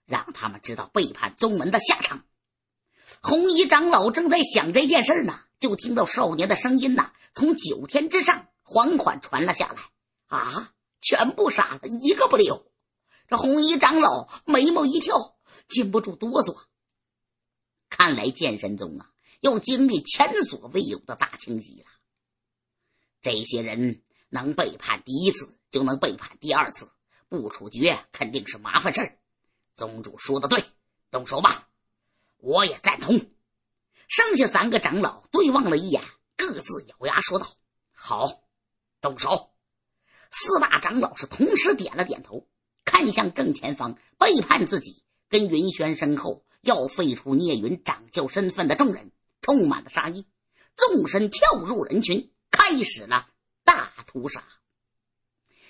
让他们知道背叛宗门的下场。红衣长老正在想这件事呢，就听到少年的声音呢，从九天之上缓缓传了下来：“啊，全部杀了，一个不留！”这红衣长老眉毛一跳，禁不住哆嗦。看来剑神宗啊。要经历前所未有的大清洗了。这些人能背叛第一次，就能背叛第二次，不处决肯定是麻烦事儿。宗主说的对，动手吧！我也赞同。剩下三个长老对望了一眼，各自咬牙说道：“好，动手！”四大长老是同时点了点头，看向正前方背叛自己、跟云轩身后要废除聂云掌教身份的众人。充满了杀意，纵身跳入人群，开始了大屠杀。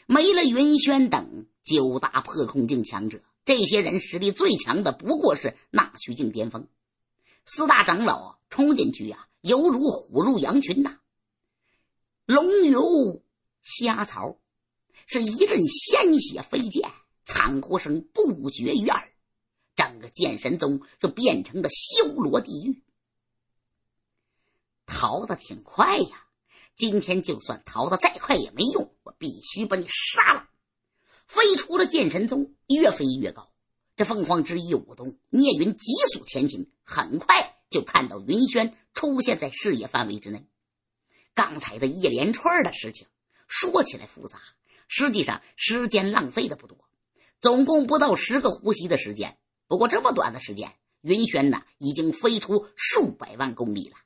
没了云轩等九大破空境强者，这些人实力最强的不过是纳虚境巅峰。四大长老冲进去呀，犹如虎入羊群呐，龙游虾槽，是一阵鲜血飞溅，惨呼声不绝于耳，整个剑神宗就变成了修罗地狱。逃的挺快呀！今天就算逃的再快也没用，我必须把你杀了。飞出了剑神宗，越飞越高。这凤凰之翼舞动，聂云急速前行，很快就看到云轩出现在视野范围之内。刚才的一连串的事情说起来复杂，实际上时间浪费的不多，总共不到十个呼吸的时间。不过这么短的时间，云轩呢已经飞出数百万公里了。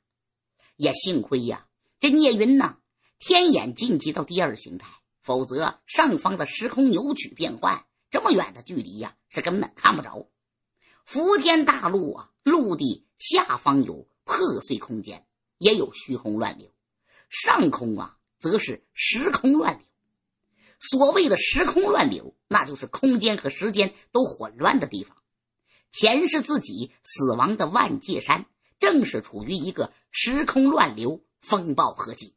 也幸亏呀，这聂云呢，天眼晋级到第二形态，否则上方的时空扭曲变换，这么远的距离呀，是根本看不着。伏天大陆啊，陆地下方有破碎空间，也有虚空乱流，上空啊，则是时空乱流。所谓的时空乱流，那就是空间和时间都混乱的地方。前世自己死亡的万界山。正是处于一个时空乱流风暴合集。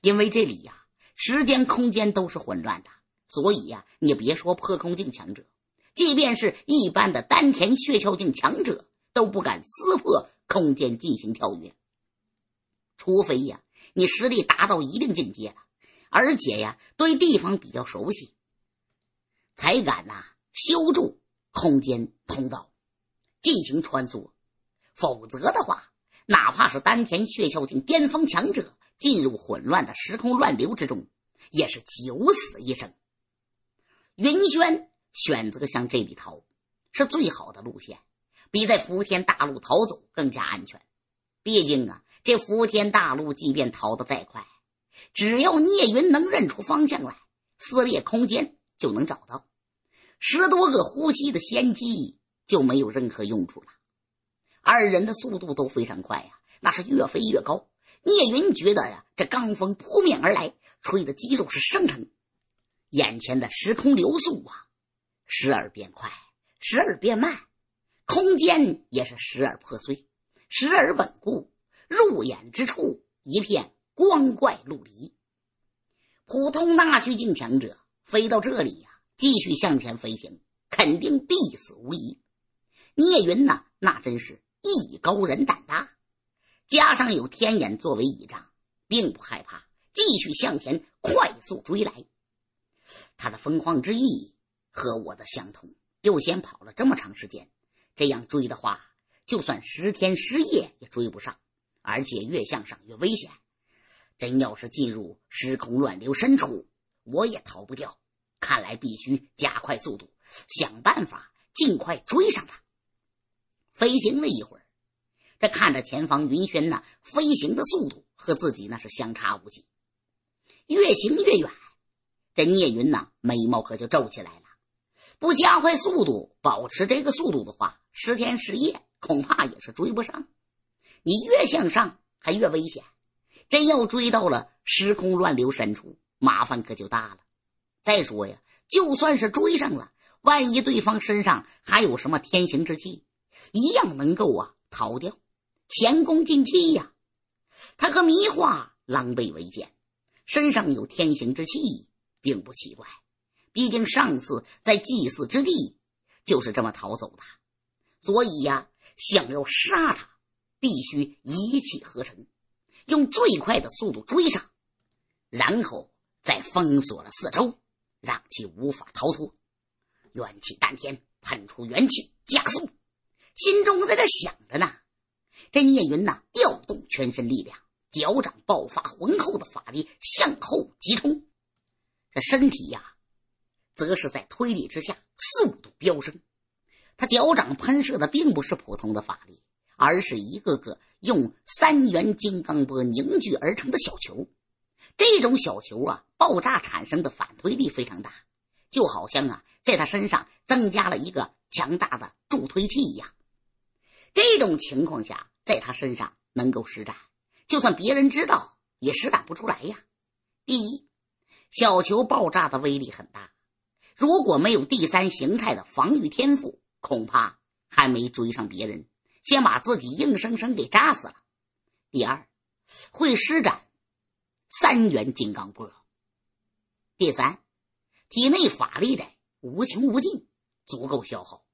因为这里呀，时间空间都是混乱的，所以呀，你别说破空境强者，即便是一般的丹田血窍境强者都不敢撕破空间进行跳跃，除非呀，你实力达到一定境界，了，而且呀，对地方比较熟悉，才敢呐修筑空间通道进行穿梭。否则的话，哪怕是丹田血窍境巅峰强者进入混乱的时空乱流之中，也是九死一生。云轩选择向这里逃，是最好的路线，比在伏天大陆逃走更加安全。毕竟啊，这伏天大陆，即便逃得再快，只要聂云能认出方向来，撕裂空间就能找到。十多个呼吸的先机就没有任何用处了。二人的速度都非常快呀，那是越飞越高。聂云觉得呀，这罡风扑面而来，吹的肌肉是生疼。眼前的时空流速啊，时而变快，时而变慢；空间也是时而破碎，时而稳固。入眼之处，一片光怪陆离。普通纳虚境强者飞到这里呀，继续向前飞行，肯定必死无疑。聂云呢，那真是。艺高人胆大，加上有天眼作为倚仗，并不害怕，继续向前快速追来。他的疯狂之意和我的相同，又先跑了这么长时间，这样追的话，就算十天十夜也追不上。而且越向上越危险，真要是进入时空乱流深处，我也逃不掉。看来必须加快速度，想办法尽快追上他。飞行了一会儿，这看着前方云轩呢，飞行的速度和自己那是相差无几，越行越远。这聂云呢，眉毛可就皱起来了。不加快速度，保持这个速度的话，十天十夜恐怕也是追不上。你越向上，还越危险。真要追到了时空乱流深处，麻烦可就大了。再说呀，就算是追上了，万一对方身上还有什么天行之气？一样能够啊逃掉，前功尽弃呀！他和迷化狼狈为奸，身上有天行之气，并不奇怪。毕竟上次在祭祀之地就是这么逃走的，所以呀，想要杀他，必须一气呵成，用最快的速度追上，然后再封锁了四周，让其无法逃脱。元气丹田喷出元气，加速。心中在这想着呢，这聂云呢调动全身力量，脚掌爆发浑厚的法力，向后急冲。这身体呀，则是在推力之下速度飙升。他脚掌喷射的并不是普通的法力，而是一个个用三元金刚波凝聚而成的小球。这种小球啊，爆炸产生的反推力非常大，就好像啊，在他身上增加了一个强大的助推器一样。这种情况下，在他身上能够施展，就算别人知道也施展不出来呀。第一，小球爆炸的威力很大，如果没有第三形态的防御天赋，恐怕还没追上别人，先把自己硬生生给炸死了。第二，会施展三元金刚波。第三，体内法力的无穷无尽，足够消耗。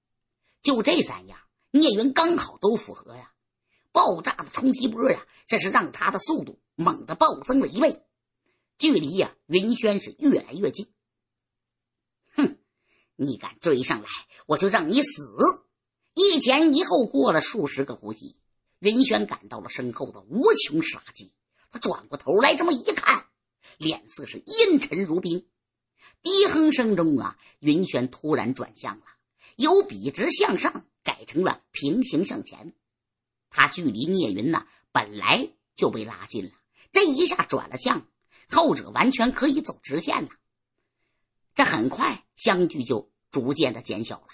就这三样。孽缘刚好都符合呀！爆炸的冲击波呀，这是让他的速度猛地暴增了一倍，距离呀，云轩是越来越近。哼，你敢追上来，我就让你死！一前一后过了数十个呼吸，云轩感到了身后的无穷杀机。他转过头来，这么一看，脸色是阴沉如冰，低哼声中啊，云轩突然转向了，由笔直向上。改成了平行向前，他距离聂云呢本来就被拉近了，这一下转了向，后者完全可以走直线了。这很快，相距就逐渐的减小了。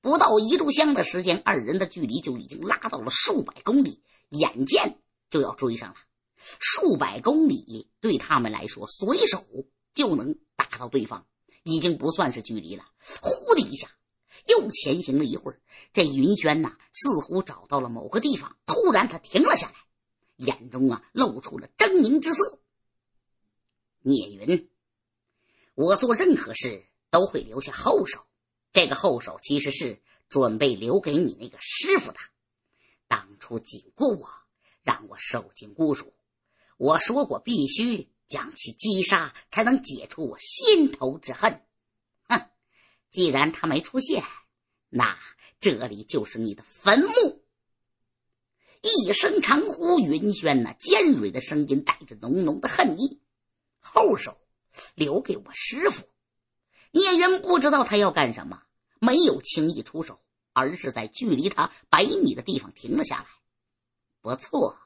不到一炷香的时间，二人的距离就已经拉到了数百公里，眼见就要追上了。数百公里对他们来说，随手就能打到对方，已经不算是距离了。呼的一下。又前行了一会儿，这云轩呢，似乎找到了某个地方。突然，他停了下来，眼中啊露出了狰狞之色。聂云，我做任何事都会留下后手，这个后手其实是准备留给你那个师傅的。当初警过我，让我受尽侮辱，我说过必须将其击杀，才能解除我心头之恨。既然他没出现，那这里就是你的坟墓。一声长呼，云轩那尖锐的声音带着浓浓的恨意。后手留给我师傅。聂云不知道他要干什么，没有轻易出手，而是在距离他百米的地方停了下来。不错，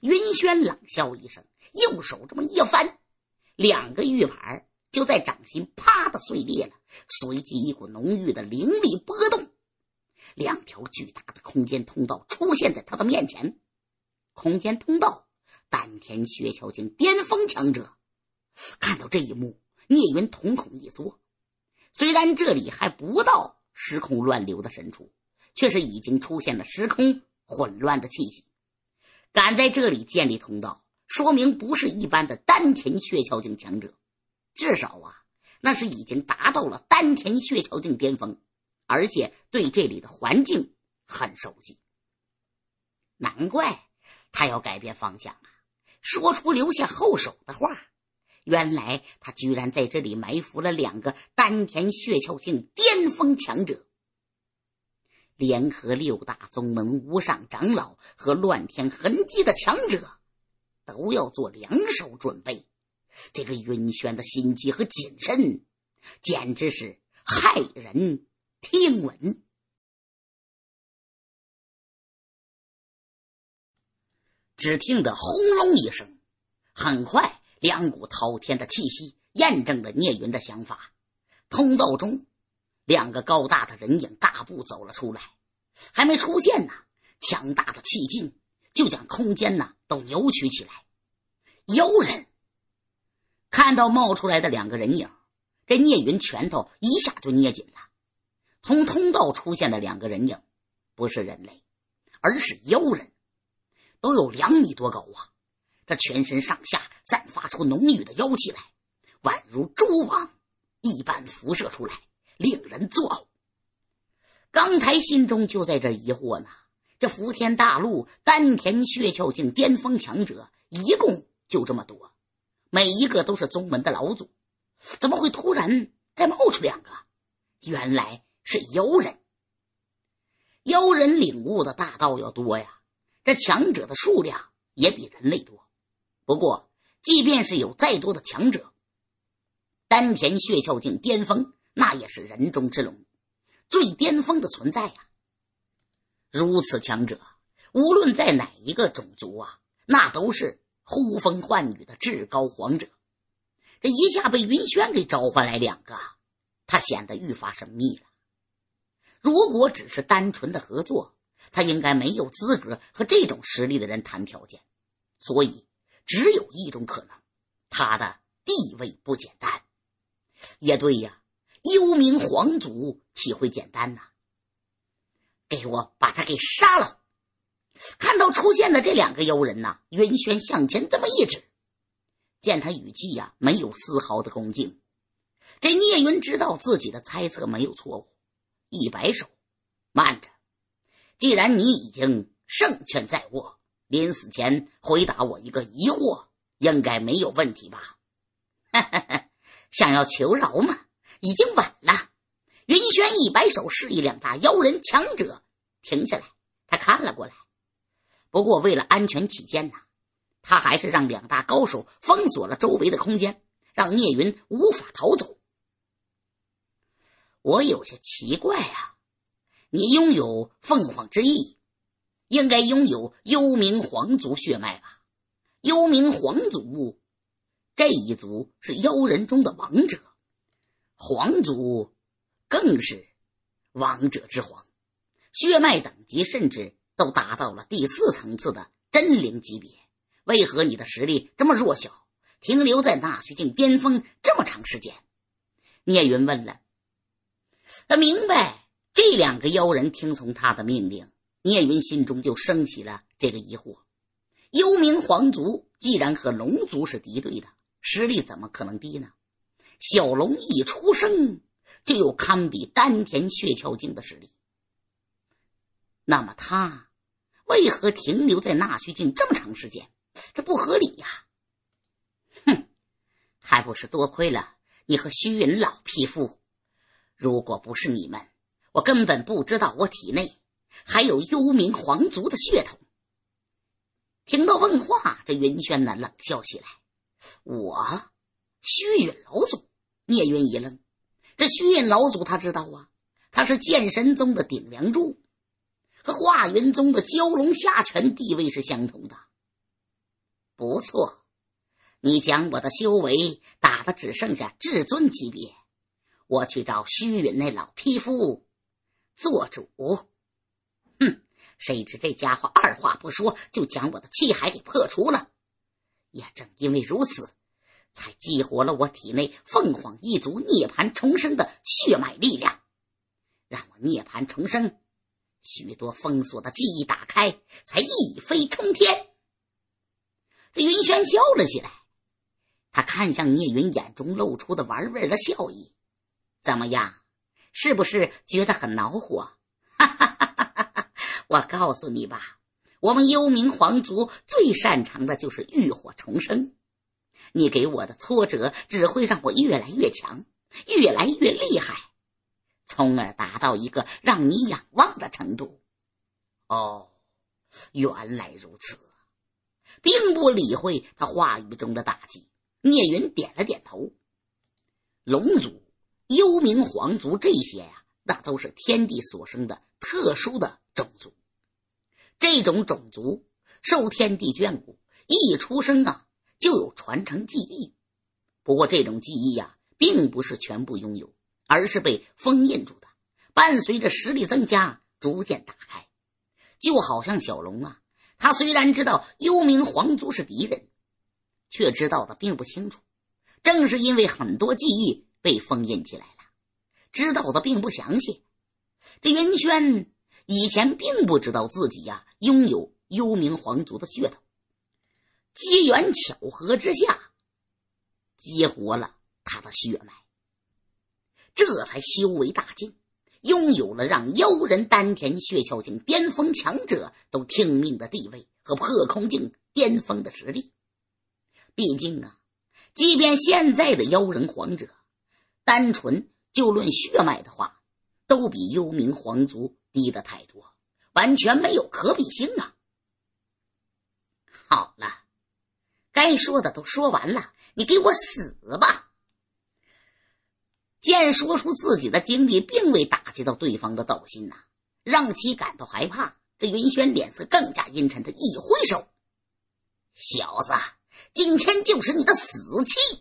云轩冷笑一声，右手这么一翻，两个玉牌。就在掌心，啪的碎裂了。随即，一股浓郁的灵力波动，两条巨大的空间通道出现在他的面前。空间通道，丹田血桥境巅峰强者看到这一幕，聂云瞳孔一缩。虽然这里还不到时空乱流的深处，却是已经出现了时空混乱的气息。敢在这里建立通道，说明不是一般的丹田血桥境强者。至少啊，那是已经达到了丹田血窍境巅峰，而且对这里的环境很熟悉。难怪他要改变方向啊！说出留下后手的话，原来他居然在这里埋伏了两个丹田血窍境巅峰强者，联合六大宗门无上长老和乱天痕迹的强者，都要做两手准备。这个云轩的心机和谨慎，简直是骇人听闻。只听得轰隆一声，很快两股滔天的气息验证了聂云的想法。通道中，两个高大的人影大步走了出来，还没出现呢，强大的气劲就将空间呢都扭曲起来。妖人。看到冒出来的两个人影，这聂云拳头一下就捏紧了。从通道出现的两个人影，不是人类，而是妖人，都有两米多高啊！这全身上下散发出浓郁的妖气来，宛如蛛网一般辐射出来，令人作呕。刚才心中就在这疑惑呢：这伏天大陆丹田血窍境巅峰强者一共就这么多。每一个都是宗门的老祖，怎么会突然再冒出两个？原来是妖人。妖人领悟的大道要多呀，这强者的数量也比人类多。不过，即便是有再多的强者，丹田血窍境巅峰，那也是人中之龙，最巅峰的存在呀。如此强者，无论在哪一个种族啊，那都是。呼风唤雨的至高皇者，这一下被云轩给召唤来两个，他显得愈发神秘了。如果只是单纯的合作，他应该没有资格和这种实力的人谈条件，所以只有一种可能，他的地位不简单。也对呀，幽冥皇族岂会简单呢？给我把他给杀了！看到出现的这两个妖人呐，云轩向前这么一指，见他语气呀没有丝毫的恭敬，这聂云知道自己的猜测没有错误，一摆手：“慢着，既然你已经胜券在握，临死前回答我一个疑惑，应该没有问题吧？”哈哈哈！想要求饶吗？已经晚了。云轩一摆手，示意两大妖人强者停下来。他看了过来。不过，为了安全起见呢，他还是让两大高手封锁了周围的空间，让聂云无法逃走。我有些奇怪啊，你拥有凤凰之翼，应该拥有幽冥皇族血脉吧？幽冥皇族这一族是妖人中的王者，皇族更是王者之皇，血脉等级甚至。都达到了第四层次的真灵级别，为何你的实力这么弱小，停留在纳虚境巅峰这么长时间？聂云问了。他明白这两个妖人听从他的命令，聂云心中就升起了这个疑惑：幽冥皇族既然和龙族是敌对的，实力怎么可能低呢？小龙一出生就有堪比丹田血窍境的实力，那么他。为何停留在纳虚境这么长时间？这不合理呀！哼，还不是多亏了你和虚云老匹夫。如果不是你们，我根本不知道我体内还有幽冥皇族的血统。听到问话，这云轩呢冷笑起来。我，虚云老祖。聂云一愣，这虚云老祖他知道啊，他是剑神宗的顶梁柱。和化元宗的蛟龙下拳地位是相同的。不错，你将我的修为打的只剩下至尊级别，我去找虚云那老匹夫做主。哼，谁知这家伙二话不说就将我的气海给破除了。也正因为如此，才激活了我体内凤凰一族涅槃重生的血脉力量，让我涅槃重生。许多封锁的记忆打开，才一飞冲天。这云轩笑了起来，他看向聂云，眼中露出的玩味的笑意。怎么样，是不是觉得很恼火？哈哈哈！我告诉你吧，我们幽冥皇族最擅长的就是浴火重生。你给我的挫折，只会让我越来越强，越来越厉害。从而达到一个让你仰望的程度。哦，原来如此，并不理会他话语中的打击。聂云点了点头。龙族、幽冥皇族这些呀，那都是天地所生的特殊的种族。这种种族受天地眷顾，一出生啊就有传承记忆。不过，这种记忆呀，并不是全部拥有。而是被封印住的，伴随着实力增加，逐渐打开，就好像小龙啊，他虽然知道幽冥皇族是敌人，却知道的并不清楚。正是因为很多记忆被封印起来了，知道的并不详细。这云轩以前并不知道自己呀拥有幽冥皇族的血统，机缘巧合之下，激活了他的血脉。这才修为大进，拥有了让妖人丹田血窍境巅峰强者都听命的地位和破空境巅峰的实力。毕竟啊，即便现在的妖人皇者，单纯就论血脉的话，都比幽冥皇族低的太多，完全没有可比性啊！好了，该说的都说完了，你给我死吧！见说出自己的经历，并未打击到对方的道心呐，让其感到害怕。这云轩脸色更加阴沉，他一挥手：“小子，今天就是你的死期！”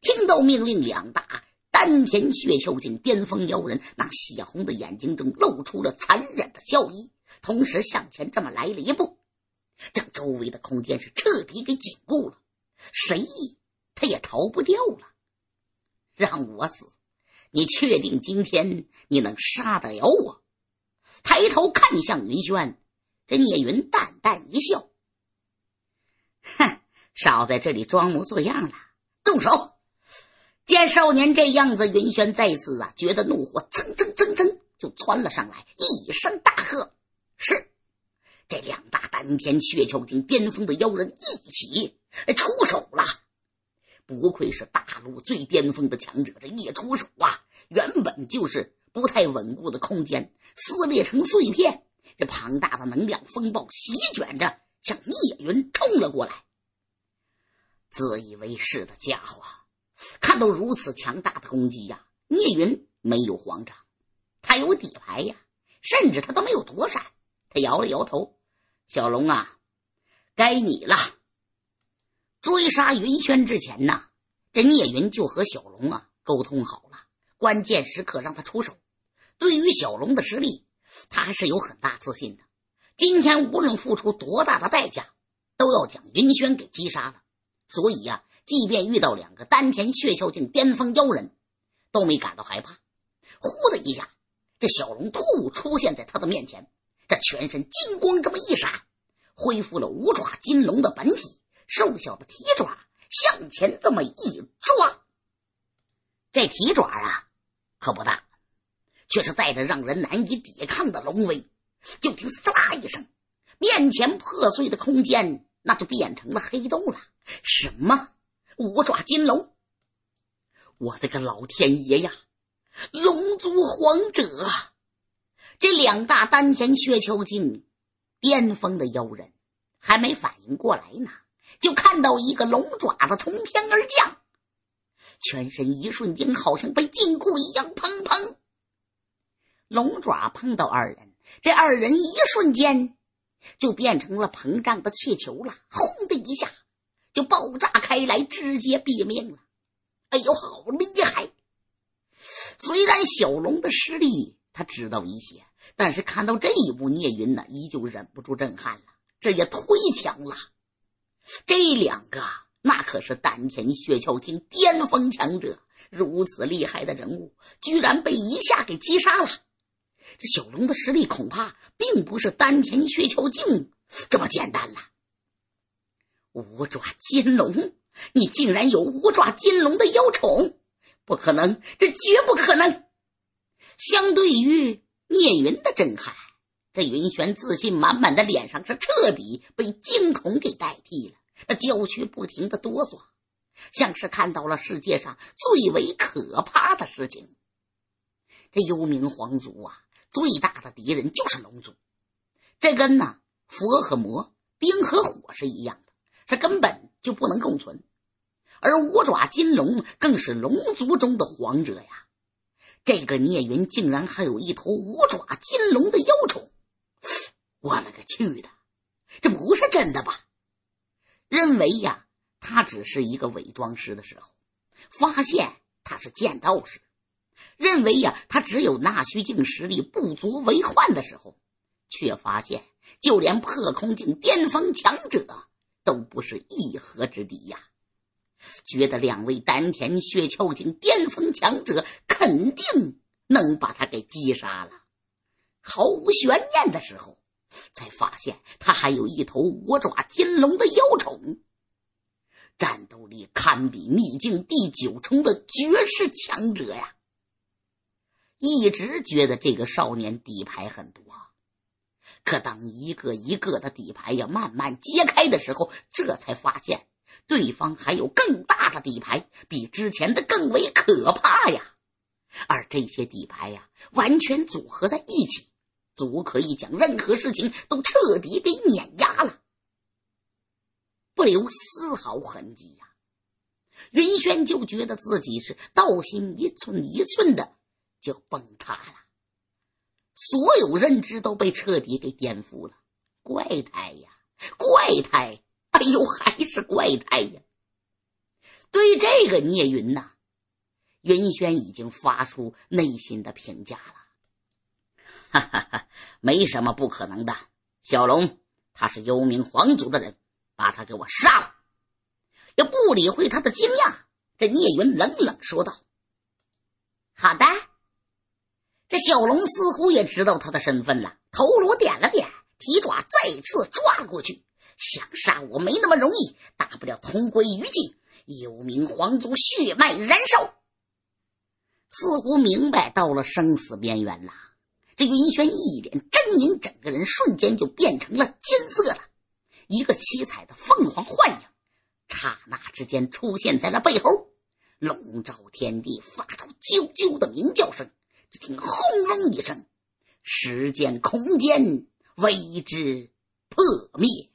听到命令，两大丹田血球境巅峰妖人那血红的眼睛中露出了残忍的笑意，同时向前这么来了一步，这周围的空间是彻底给禁锢了，谁他也逃不掉了。让我死！你确定今天你能杀得了我？抬头看向云轩，这聂云淡淡一笑：“哼，少在这里装模作样了，动手！”见少年这样子，云轩再次啊，觉得怒火蹭蹭蹭蹭就窜了上来，一声大喝：“是！”这两大丹田血桥境巅峰的妖人一起出手了。不愧是大陆最巅峰的强者，这一出手啊，原本就是不太稳固的空间撕裂成碎片，这庞大的能量风暴席卷着向聂云冲了过来。自以为是的家伙，看到如此强大的攻击呀，聂云没有慌张，他有底牌呀，甚至他都没有躲闪，他摇了摇头：“小龙啊，该你了。”追杀云轩之前呢，这聂云就和小龙啊沟通好了，关键时刻让他出手。对于小龙的实力，他还是有很大自信的。今天无论付出多大的代价，都要将云轩给击杀了。所以呀，即便遇到两个丹田血窍境巅峰妖人，都没感到害怕。呼的一下，这小龙突出现在他的面前，这全身金光这么一闪，恢复了五爪金龙的本体。瘦小的蹄爪向前这么一抓，这蹄爪啊可不大，却是带着让人难以抵抗的龙威。就听“撕拉”一声，面前破碎的空间那就变成了黑洞了。什么五爪金龙？我的个老天爷呀！龙族皇者，这两大丹田血球境巅峰的妖人还没反应过来呢。就看到一个龙爪子从天而降，全身一瞬间好像被禁锢一样，砰砰！龙爪碰到二人，这二人一瞬间就变成了膨胀的气球了，轰的一下就爆炸开来，直接毙命了。哎呦，好厉害！虽然小龙的实力他知道一些，但是看到这一幕，聂云呢依旧忍不住震撼了，这也忒强了。这两个那可是丹田血窍境巅峰强者，如此厉害的人物，居然被一下给击杀了。这小龙的实力恐怕并不是丹田血窍境这么简单了。五爪金龙，你竟然有五爪金龙的妖宠，不可能，这绝不可能。相对于聂云的震撼。这云玄自信满满的脸上是彻底被惊恐给代替了，那郊区不停的哆嗦，像是看到了世界上最为可怕的事情。这幽冥皇族啊，最大的敌人就是龙族，这跟呢佛和魔、冰和火是一样的，这根本就不能共存。而五爪金龙更是龙族中的皇者呀！这个聂云竟然还有一头五爪金龙的妖宠。我勒个去的，这不是真的吧？认为呀，他只是一个伪装师的时候，发现他是剑道师；认为呀，他只有纳虚境实力不足为患的时候，却发现就连破空境巅峰强者都不是一合之敌呀！觉得两位丹田血窍境巅峰强者肯定能把他给击杀了，毫无悬念的时候。才发现他还有一头五爪金龙的妖宠，战斗力堪比秘境第九重的绝世强者呀！一直觉得这个少年底牌很多，可当一个一个的底牌要慢慢揭开的时候，这才发现对方还有更大的底牌，比之前的更为可怕呀！而这些底牌呀，完全组合在一起。足可以将任何事情都彻底给碾压了，不留丝毫痕迹呀！云轩就觉得自己是道心一寸一寸的就崩塌了，所有认知都被彻底给颠覆了。怪胎呀，怪胎！哎呦，还是怪胎呀！对这个聂云呐，云轩已经发出内心的评价了。哈哈哈，没什么不可能的。小龙，他是幽冥皇族的人，把他给我杀了！也不理会他的惊讶，这聂云冷冷说道：“好的。”这小龙似乎也知道他的身份了，头颅点了点，提爪再次抓了过去。想杀我没那么容易，大不了同归于尽，幽冥皇族血脉燃烧。似乎明白到了生死边缘了。这云轩一脸狰狞，整个人瞬间就变成了金色的，一个七彩的凤凰幻影，刹那之间出现在了背后，笼罩天地，发出啾啾的鸣叫声。只听轰隆一声，时间空间为之破灭。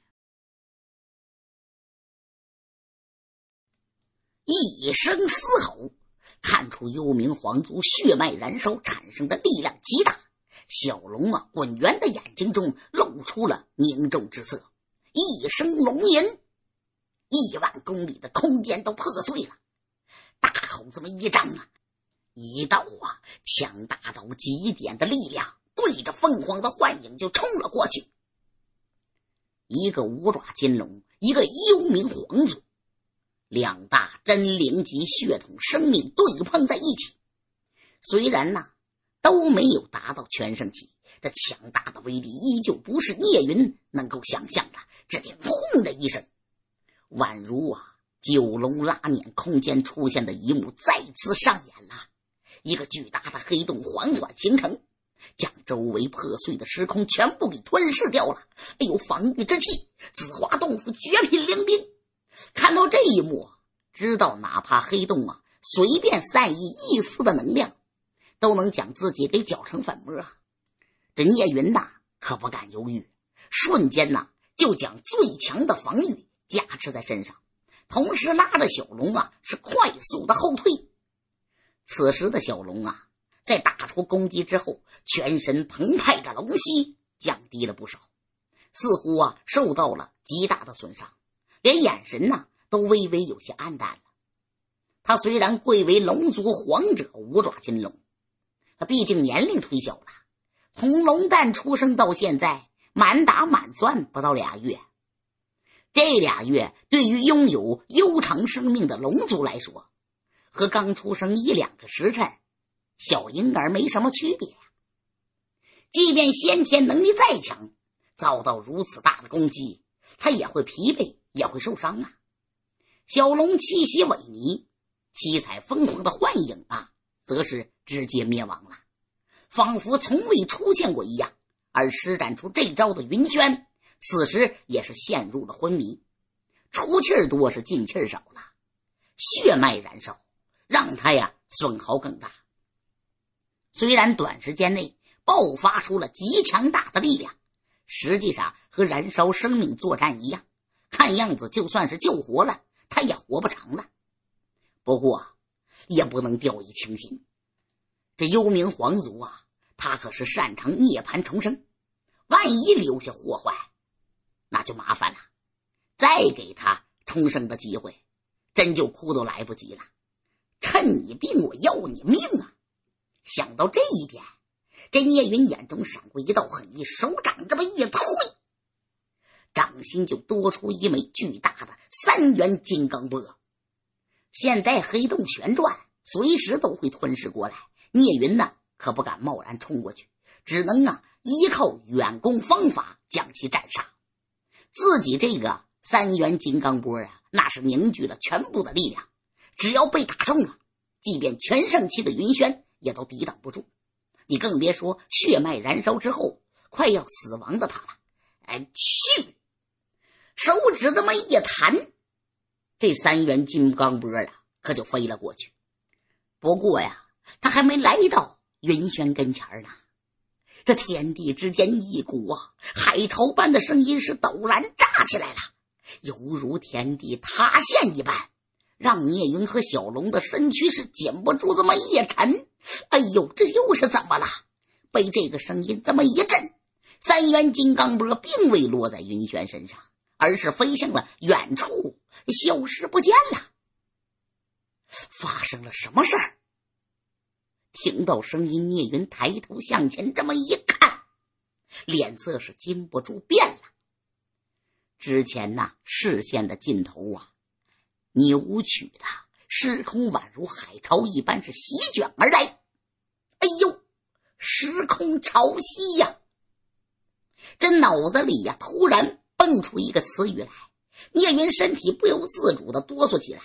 一声嘶吼，看出幽冥皇族血脉燃烧产生的力量极大。小龙啊，滚圆的眼睛中露出了凝重之色，一声龙吟，亿万公里的空间都破碎了。大口这么一张啊，一道啊，强大到极点的力量对着凤凰的幻影就冲了过去。一个五爪金龙，一个幽冥皇族，两大真灵级血统生命对碰在一起，虽然呢。都没有达到全盛期，这强大的威力依旧不是聂云能够想象的。只听“轰”的一声，宛如啊九龙拉碾空间出现的一幕再次上演了。一个巨大的黑洞缓缓形成，将周围破碎的时空全部给吞噬掉了。哎呦，防御之气，紫华洞府绝品灵兵。看到这一幕啊，知道哪怕黑洞啊，随便散逸一丝的能量。都能将自己给搅成粉末，这聂云呐可不敢犹豫，瞬间呐就将最强的防御加持在身上，同时拉着小龙啊是快速的后退。此时的小龙啊，在打出攻击之后，全身澎湃的龙息降低了不少，似乎啊受到了极大的损伤，连眼神呐都微微有些暗淡了。他虽然贵为龙族皇者，五爪金龙。他毕竟年龄忒小了，从龙蛋出生到现在，满打满算不到俩月。这俩月对于拥有悠长生命的龙族来说，和刚出生一两个时辰小婴儿没什么区别呀。即便先天能力再强，遭到如此大的攻击，他也会疲惫，也会受伤啊。小龙气息萎靡，七彩疯狂的幻影啊。则是直接灭亡了，仿佛从未出现过一样。而施展出这招的云轩，此时也是陷入了昏迷，出气儿多是进气儿少了，血脉燃烧，让他呀损耗更大。虽然短时间内爆发出了极强大的力量，实际上和燃烧生命作战一样，看样子就算是救活了，他也活不长了。不过。也不能掉以轻心，这幽冥皇族啊，他可是擅长涅槃重生，万一留下祸患，那就麻烦了。再给他重生的机会，真就哭都来不及了。趁你病，我要你命啊！想到这一点，这聂云眼中闪过一道狠意，手掌这么一推，掌心就多出一枚巨大的三元金刚波。现在黑洞旋转，随时都会吞噬过来。聂云呢，可不敢贸然冲过去，只能啊依靠远攻方法将其斩杀。自己这个三元金刚波啊，那是凝聚了全部的力量，只要被打中了，即便全盛期的云轩也都抵挡不住。你更别说血脉燃烧之后快要死亡的他了。哎，去！手指这么一弹，这三元金刚波啊，可就飞了过去，不过呀，他还没来到云轩跟前呢。这天地之间，一股啊海潮般的声音是陡然炸起来了，犹如天地塌陷一般，让聂云和小龙的身躯是禁不住这么一沉。哎呦，这又是怎么了？被这个声音这么一震，三元金刚波并未落在云轩身上，而是飞向了远处，消失不见了。发生了什么事儿？听到声音，聂云抬头向前这么一看，脸色是禁不住变了。之前呢，视线的尽头啊，扭曲的时空宛如海潮一般是席卷而来。哎呦，时空潮汐呀！这脑子里呀，突然蹦出一个词语来，聂云身体不由自主的哆嗦起来。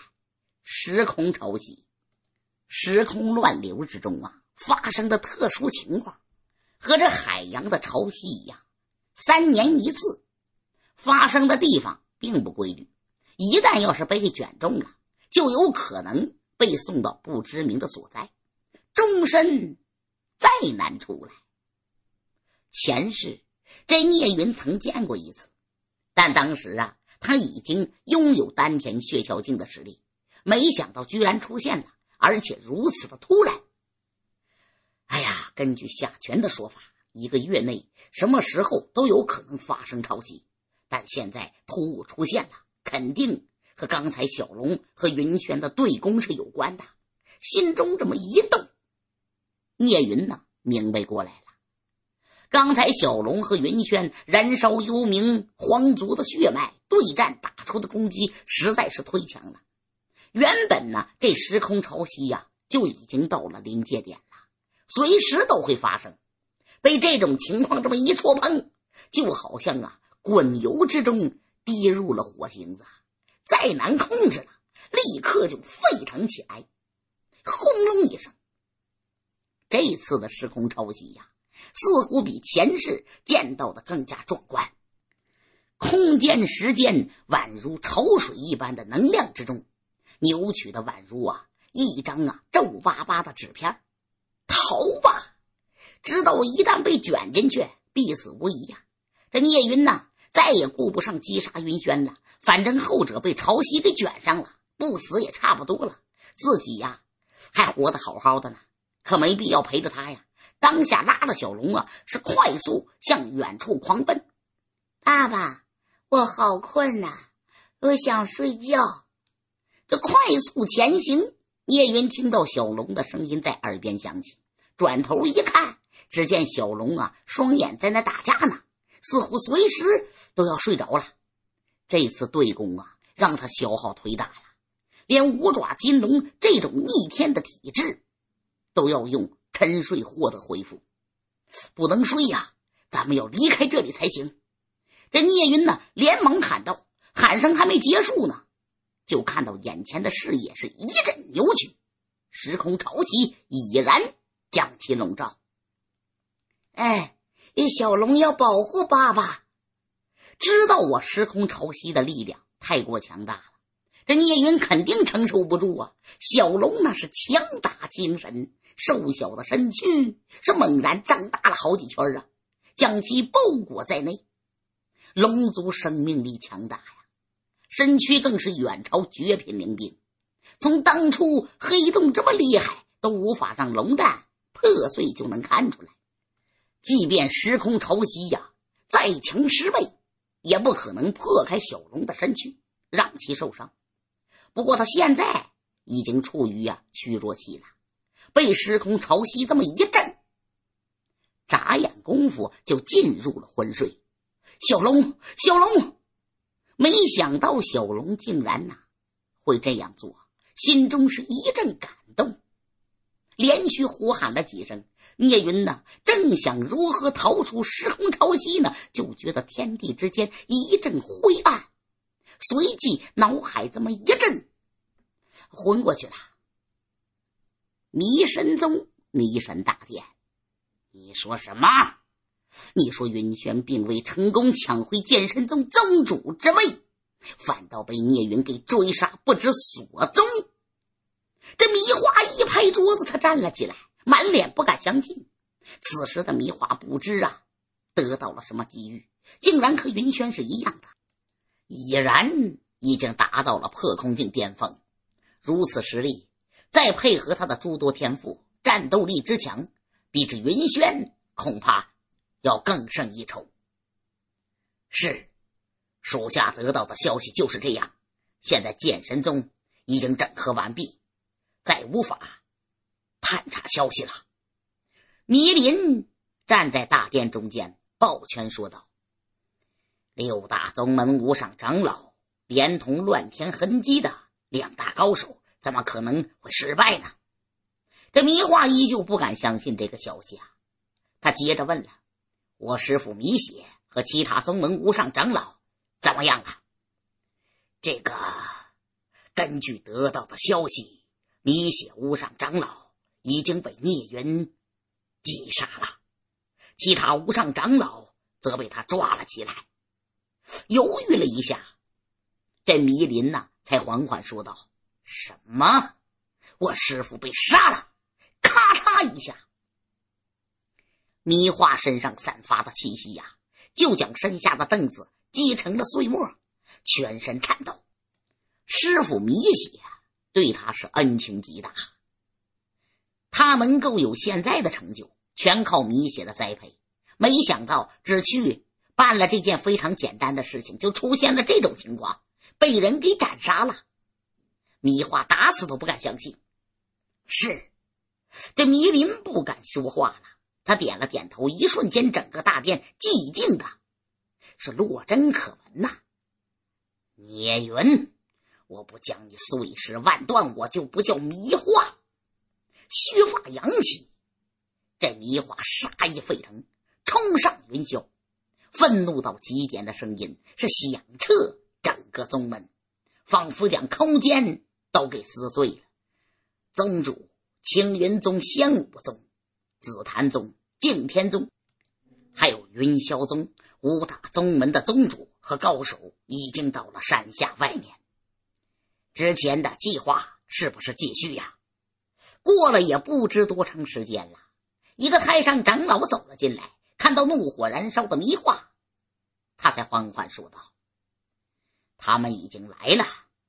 时空潮汐，时空乱流之中啊，发生的特殊情况，和这海洋的潮汐一样，三年一次，发生的地方并不规律。一旦要是被卷中了，就有可能被送到不知名的所在，终身再难出来。前世这聂云曾见过一次，但当时啊，他已经拥有丹田血窍镜的实力。没想到居然出现了，而且如此的突然。哎呀，根据夏泉的说法，一个月内什么时候都有可能发生抄袭，但现在突兀出现了，肯定和刚才小龙和云轩的对攻是有关的。心中这么一动，聂云呢明白过来了。刚才小龙和云轩燃烧幽冥皇族的血脉对战打出的攻击，实在是忒强了。原本呢，这时空潮汐呀就已经到了临界点了，随时都会发生。被这种情况这么一戳碰，就好像啊滚油之中滴入了火星子，再难控制了，立刻就沸腾起来，轰隆一声。这次的时空潮汐呀，似乎比前世见到的更加壮观，空间、时间宛如潮水一般的能量之中。扭曲的宛如啊一张啊皱巴巴的纸片，逃吧！知道一旦被卷进去，必死无疑呀。这聂云呢，再也顾不上击杀云轩了，反正后者被潮汐给卷上了，不死也差不多了。自己呀，还活得好好的呢，可没必要陪着他呀。当下拉着小龙啊，是快速向远处狂奔。爸爸，我好困呐，我想睡觉。快速前行，聂云听到小龙的声音在耳边响起，转头一看，只见小龙啊，双眼在那打架呢，似乎随时都要睡着了。这次对攻啊，让他消耗腿打呀，连五爪金龙这种逆天的体质，都要用沉睡获得恢复，不能睡呀，咱们要离开这里才行。这聂云呢，连忙喊道，喊声还没结束呢。就看到眼前的视野是一阵扭曲，时空潮汐已然将其笼罩。哎，这小龙要保护爸爸，知道我时空潮汐的力量太过强大了，这聂云肯定承受不住啊！小龙那是强打精神，瘦小的身躯是猛然增大了好几圈啊，将其包裹在内。龙族生命力强大呀。身躯更是远超绝品灵兵，从当初黑洞这么厉害都无法让龙蛋破碎就能看出来。即便时空潮汐呀再强十倍，也不可能破开小龙的身躯，让其受伤。不过他现在已经处于呀虚弱期了，被时空潮汐这么一震，眨眼功夫就进入了昏睡。小龙，小龙。没想到小龙竟然呐会这样做，心中是一阵感动，连续呼喊了几声。聂云呢正想如何逃出时空潮汐呢，就觉得天地之间一阵灰暗，随即脑海这么一阵，昏过去了。迷神宗迷神大殿，你说什么？你说云轩并未成功抢回剑神宗宗主之位，反倒被聂云给追杀，不知所踪。这迷花一拍桌子，他站了起来，满脸不敢相信。此时的迷花不知啊，得到了什么机遇，竟然和云轩是一样的，已然已经达到了破空境巅峰。如此实力，再配合他的诸多天赋，战斗力之强，比之云轩恐怕。要更胜一筹。是，属下得到的消息就是这样。现在剑神宗已经整合完毕，再无法探查消息了。迷林站在大殿中间，抱拳说道：“六大宗门无上长老，连同乱天痕击的两大高手，怎么可能会失败呢？”这迷画依旧不敢相信这个消息啊！他接着问了。我师父米血和其他宗门无上长老怎么样了？这个，根据得到的消息，米血无上长老已经被聂云击杀了，其他无上长老则被他抓了起来。犹豫了一下，这迷林呢才缓缓说道：“什么？我师父被杀了！”咔嚓一下。迷花身上散发的气息呀，就将身下的凳子击成了碎末，全身颤抖。师傅迷血对他是恩情极大，他能够有现在的成就，全靠迷血的栽培。没想到只去办了这件非常简单的事情，就出现了这种情况，被人给斩杀了。迷花打死都不敢相信。是，这迷林不敢说话了。他点了点头，一瞬间，整个大殿寂静的，是落针可闻呐。聂云，我不将你碎尸万段，我就不叫迷化。须发扬起，这迷化杀意沸腾，冲上云霄，愤怒到极点的声音是响彻整个宗门，仿佛将空间都给撕碎了。宗主，青云宗、仙武宗。紫檀宗、敬天宗，还有云霄宗五大宗门的宗主和高手已经到了山下外面。之前的计划是不是继续呀？过了也不知多长时间了，一个太上长老走了进来，看到怒火燃烧的迷化，他才缓缓说道：“他们已经来了，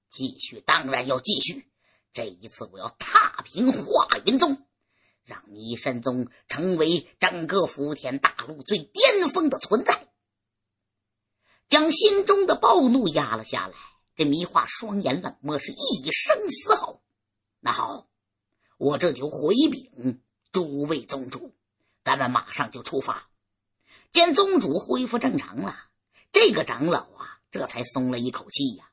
继续当然要继续。这一次，我要踏平化云宗。”让弥山宗成为整个福田大陆最巅峰的存在。将心中的暴怒压了下来，这迷化双眼冷漠，是一声嘶吼。那好，我这就回禀诸位宗主，咱们马上就出发。见宗主恢复正常了，这个长老啊，这才松了一口气呀。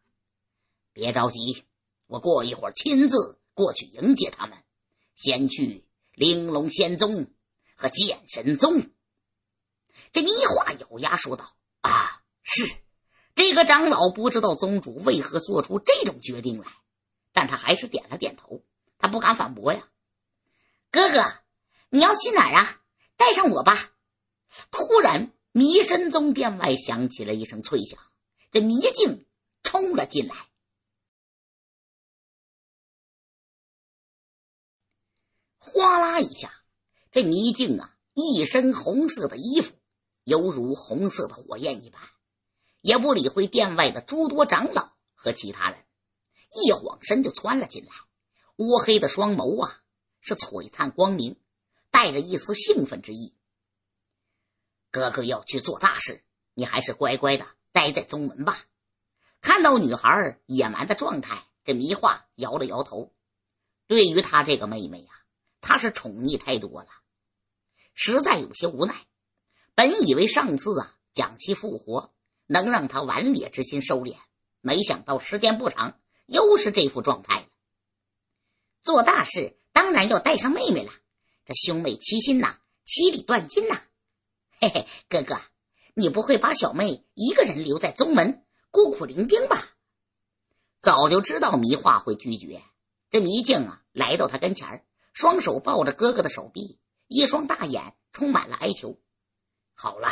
别着急，我过一会儿亲自过去迎接他们。先去。玲珑仙宗和剑神宗，这迷化咬牙说道：“啊，是这个长老不知道宗主为何做出这种决定来，但他还是点了点头，他不敢反驳呀。”哥哥，你要去哪儿啊？带上我吧！突然，迷神宗殿外响起了一声脆响，这迷镜冲了进来。哗啦一下，这迷镜啊，一身红色的衣服，犹如红色的火焰一般，也不理会殿外的诸多长老和其他人，一晃身就窜了进来。乌黑的双眸啊，是璀璨光明，带着一丝兴奋之意。哥哥要去做大事，你还是乖乖的待在宗门吧。看到女孩野蛮的状态，这迷画摇了摇头，对于他这个妹妹呀。他是宠溺太多了，实在有些无奈。本以为上次啊将其复活能让他顽劣之心收敛，没想到时间不长，又是这副状态了。做大事当然要带上妹妹了，这兄妹齐心呐，七里断金呐。嘿嘿，哥哥，你不会把小妹一个人留在宗门，孤苦伶仃吧？早就知道迷画会拒绝，这迷镜啊，来到他跟前儿。双手抱着哥哥的手臂，一双大眼充满了哀求。好了，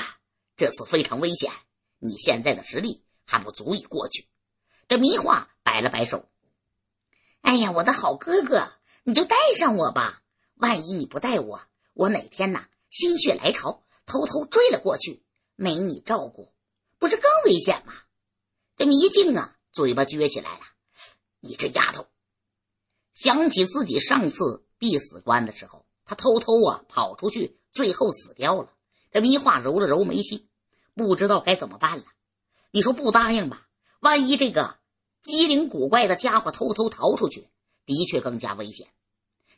这次非常危险，你现在的实力还不足以过去。这迷花摆了摆手：“哎呀，我的好哥哥，你就带上我吧。万一你不带我，我哪天呐心血来潮偷偷追了过去，没你照顾，不是更危险吗？”这迷镜啊，嘴巴撅起来了：“你这丫头，想起自己上次……”必死关的时候，他偷偷啊跑出去，最后死掉了。这迷画揉了揉眉心，不知道该怎么办了。你说不答应吧，万一这个机灵古怪的家伙偷偷逃出去，的确更加危险。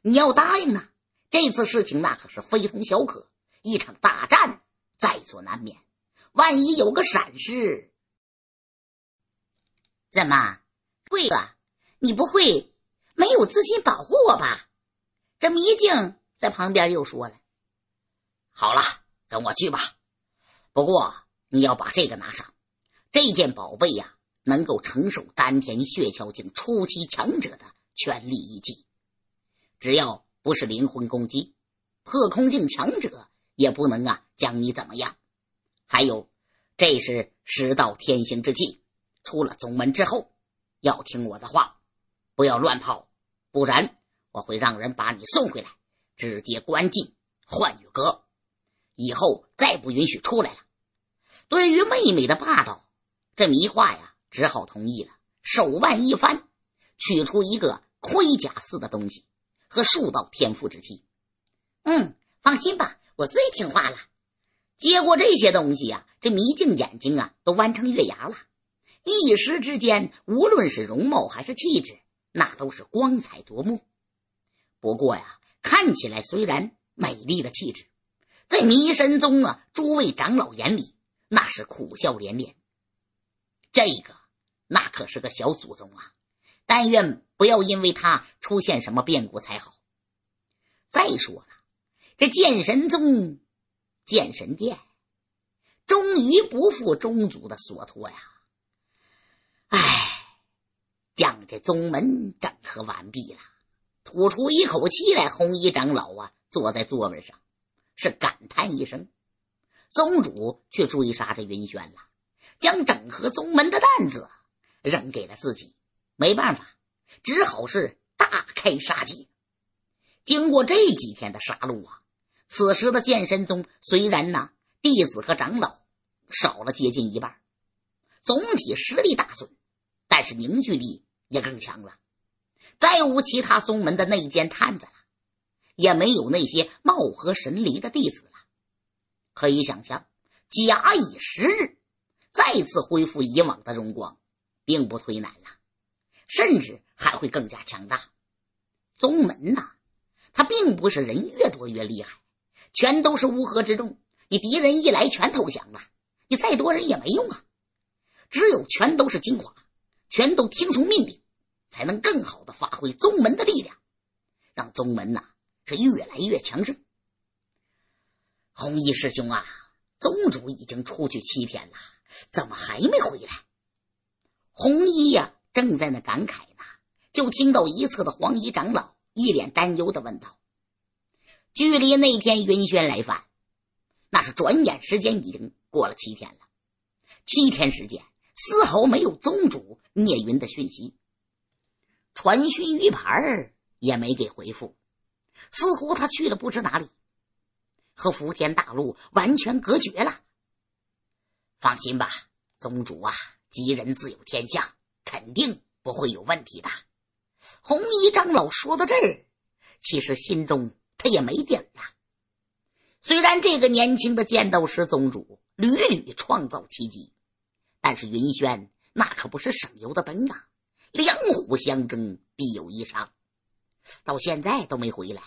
你要答应呢，这次事情那可是非同小可，一场大战在所难免。万一有个闪失，怎么，贵哥，你不会没有自信保护我吧？这迷镜在旁边又说了：“好了，跟我去吧。不过你要把这个拿上，这件宝贝呀，能够承受丹田血桥境初期强者的全力一击。只要不是灵魂攻击，破空境强者也不能啊将你怎么样。还有，这是十道天行之气。出了宗门之后，要听我的话，不要乱跑，不然。”我会让人把你送回来，直接关进幻雨阁，以后再不允许出来了。对于妹妹的霸道，这迷画呀，只好同意了。手腕一翻，取出一个盔甲似的东西和数道天赋之气。嗯，放心吧，我最听话了。接过这些东西呀，这迷镜眼睛啊都弯成月牙了。一时之间，无论是容貌还是气质，那都是光彩夺目。不过呀，看起来虽然美丽的气质，在迷神宗啊诸位长老眼里，那是苦笑连连。这个，那可是个小祖宗啊！但愿不要因为他出现什么变故才好。再说了，这剑神宗，剑神殿，终于不负宗主的所托呀！唉，将这宗门整合完毕了。吐出一口气来，红衣长老啊，坐在座位上，是感叹一声：“宗主去追杀这云轩了，将整合宗门的担子扔给了自己，没办法，只好是大开杀戒。”经过这几天的杀戮啊，此时的剑神宗虽然呢弟子和长老少了接近一半，总体实力大损，但是凝聚力也更强了。再无其他宗门的内奸探子了，也没有那些貌合神离的弟子了。可以想象，假以时日，再次恢复以往的荣光，并不忒难了，甚至还会更加强大。宗门呐，它并不是人越多越厉害，全都是乌合之众。你敌人一来，全投降了，你再多人也没用啊。只有全都是精华，全都听从命令。才能更好的发挥宗门的力量，让宗门呐是越来越强盛。红衣师兄啊，宗主已经出去七天了，怎么还没回来？红衣呀，正在那感慨呢，就听到一侧的黄衣长老一脸担忧的问道：“距离那天云轩来犯，那是转眼时间已经过了七天了。七天时间丝毫没有宗主聂云的讯息。”传讯玉牌也没给回复，似乎他去了不知哪里，和福田大陆完全隔绝了。放心吧，宗主啊，吉人自有天相，肯定不会有问题的。红衣长老说到这儿，其实心中他也没底呀。虽然这个年轻的剑斗师宗主屡屡创造奇迹，但是云轩那可不是省油的灯啊。两虎相争，必有一伤。到现在都没回来，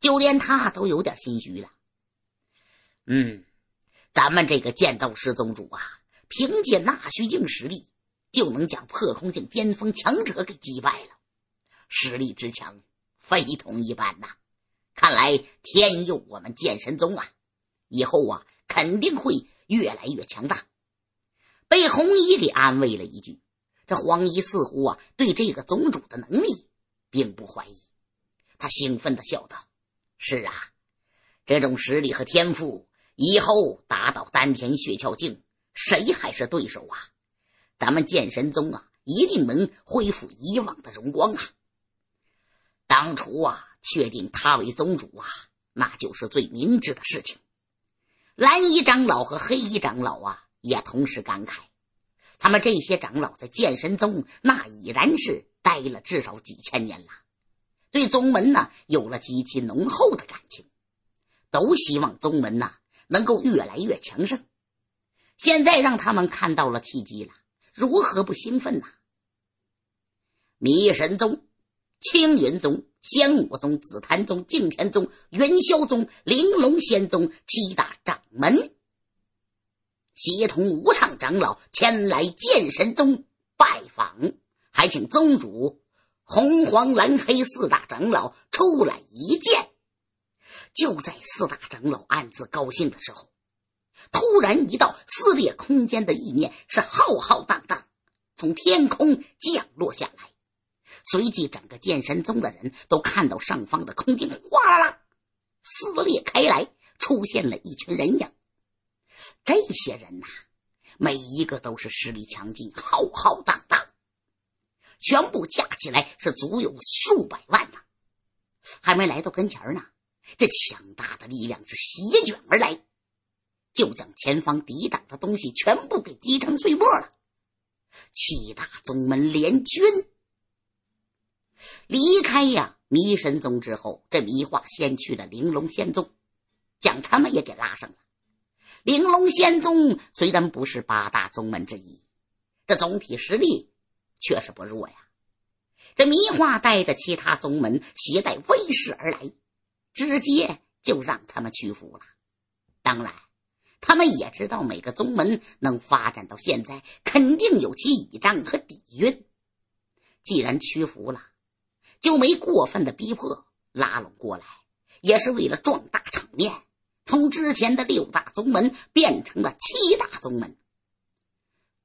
就连他都有点心虚了。嗯，咱们这个剑道师宗主啊，凭借纳虚境实力，就能将破空境巅峰强者给击败了，实力之强，非同一般呐！看来天佑我们剑神宗啊，以后啊，肯定会越来越强大。被红衣给安慰了一句。这黄衣似乎啊，对这个宗主的能力并不怀疑。他兴奋地笑道：“是啊，这种实力和天赋，以后打倒丹田血窍境，谁还是对手啊？咱们剑神宗啊，一定能恢复以往的荣光啊！当初啊，确定他为宗主啊，那就是最明智的事情。”蓝衣长老和黑衣长老啊，也同时感慨。他们这些长老在剑神宗那已然是待了至少几千年了，对宗门呢有了极其浓厚的感情，都希望宗门呢能够越来越强盛。现在让他们看到了契机了，如何不兴奋呢？迷神宗、青云宗、仙武宗、紫檀宗、敬天宗、元霄宗、玲珑仙宗七大掌门。协同无上长老前来剑神宗拜访，还请宗主红黄蓝黑四大长老出来一见。就在四大长老暗自高兴的时候，突然一道撕裂空间的意念是浩浩荡荡从天空降落下来，随即整个剑神宗的人都看到上方的空间哗啦啦撕裂开来，出现了一群人影。这些人呐，每一个都是实力强劲、浩浩荡荡，全部加起来是足有数百万呢。还没来到跟前呢，这强大的力量是席卷而来，就将前方抵挡的东西全部给击成碎末了。七大宗门联军离开呀迷神宗之后，这迷化先去了玲珑仙宗，将他们也给拉上了。玲珑仙宗虽然不是八大宗门之一，这总体实力确实不弱呀。这迷化带着其他宗门携带威势而来，直接就让他们屈服了。当然，他们也知道每个宗门能发展到现在，肯定有其倚仗和底蕴。既然屈服了，就没过分的逼迫拉拢过来，也是为了壮大场面。从之前的六大宗门变成了七大宗门，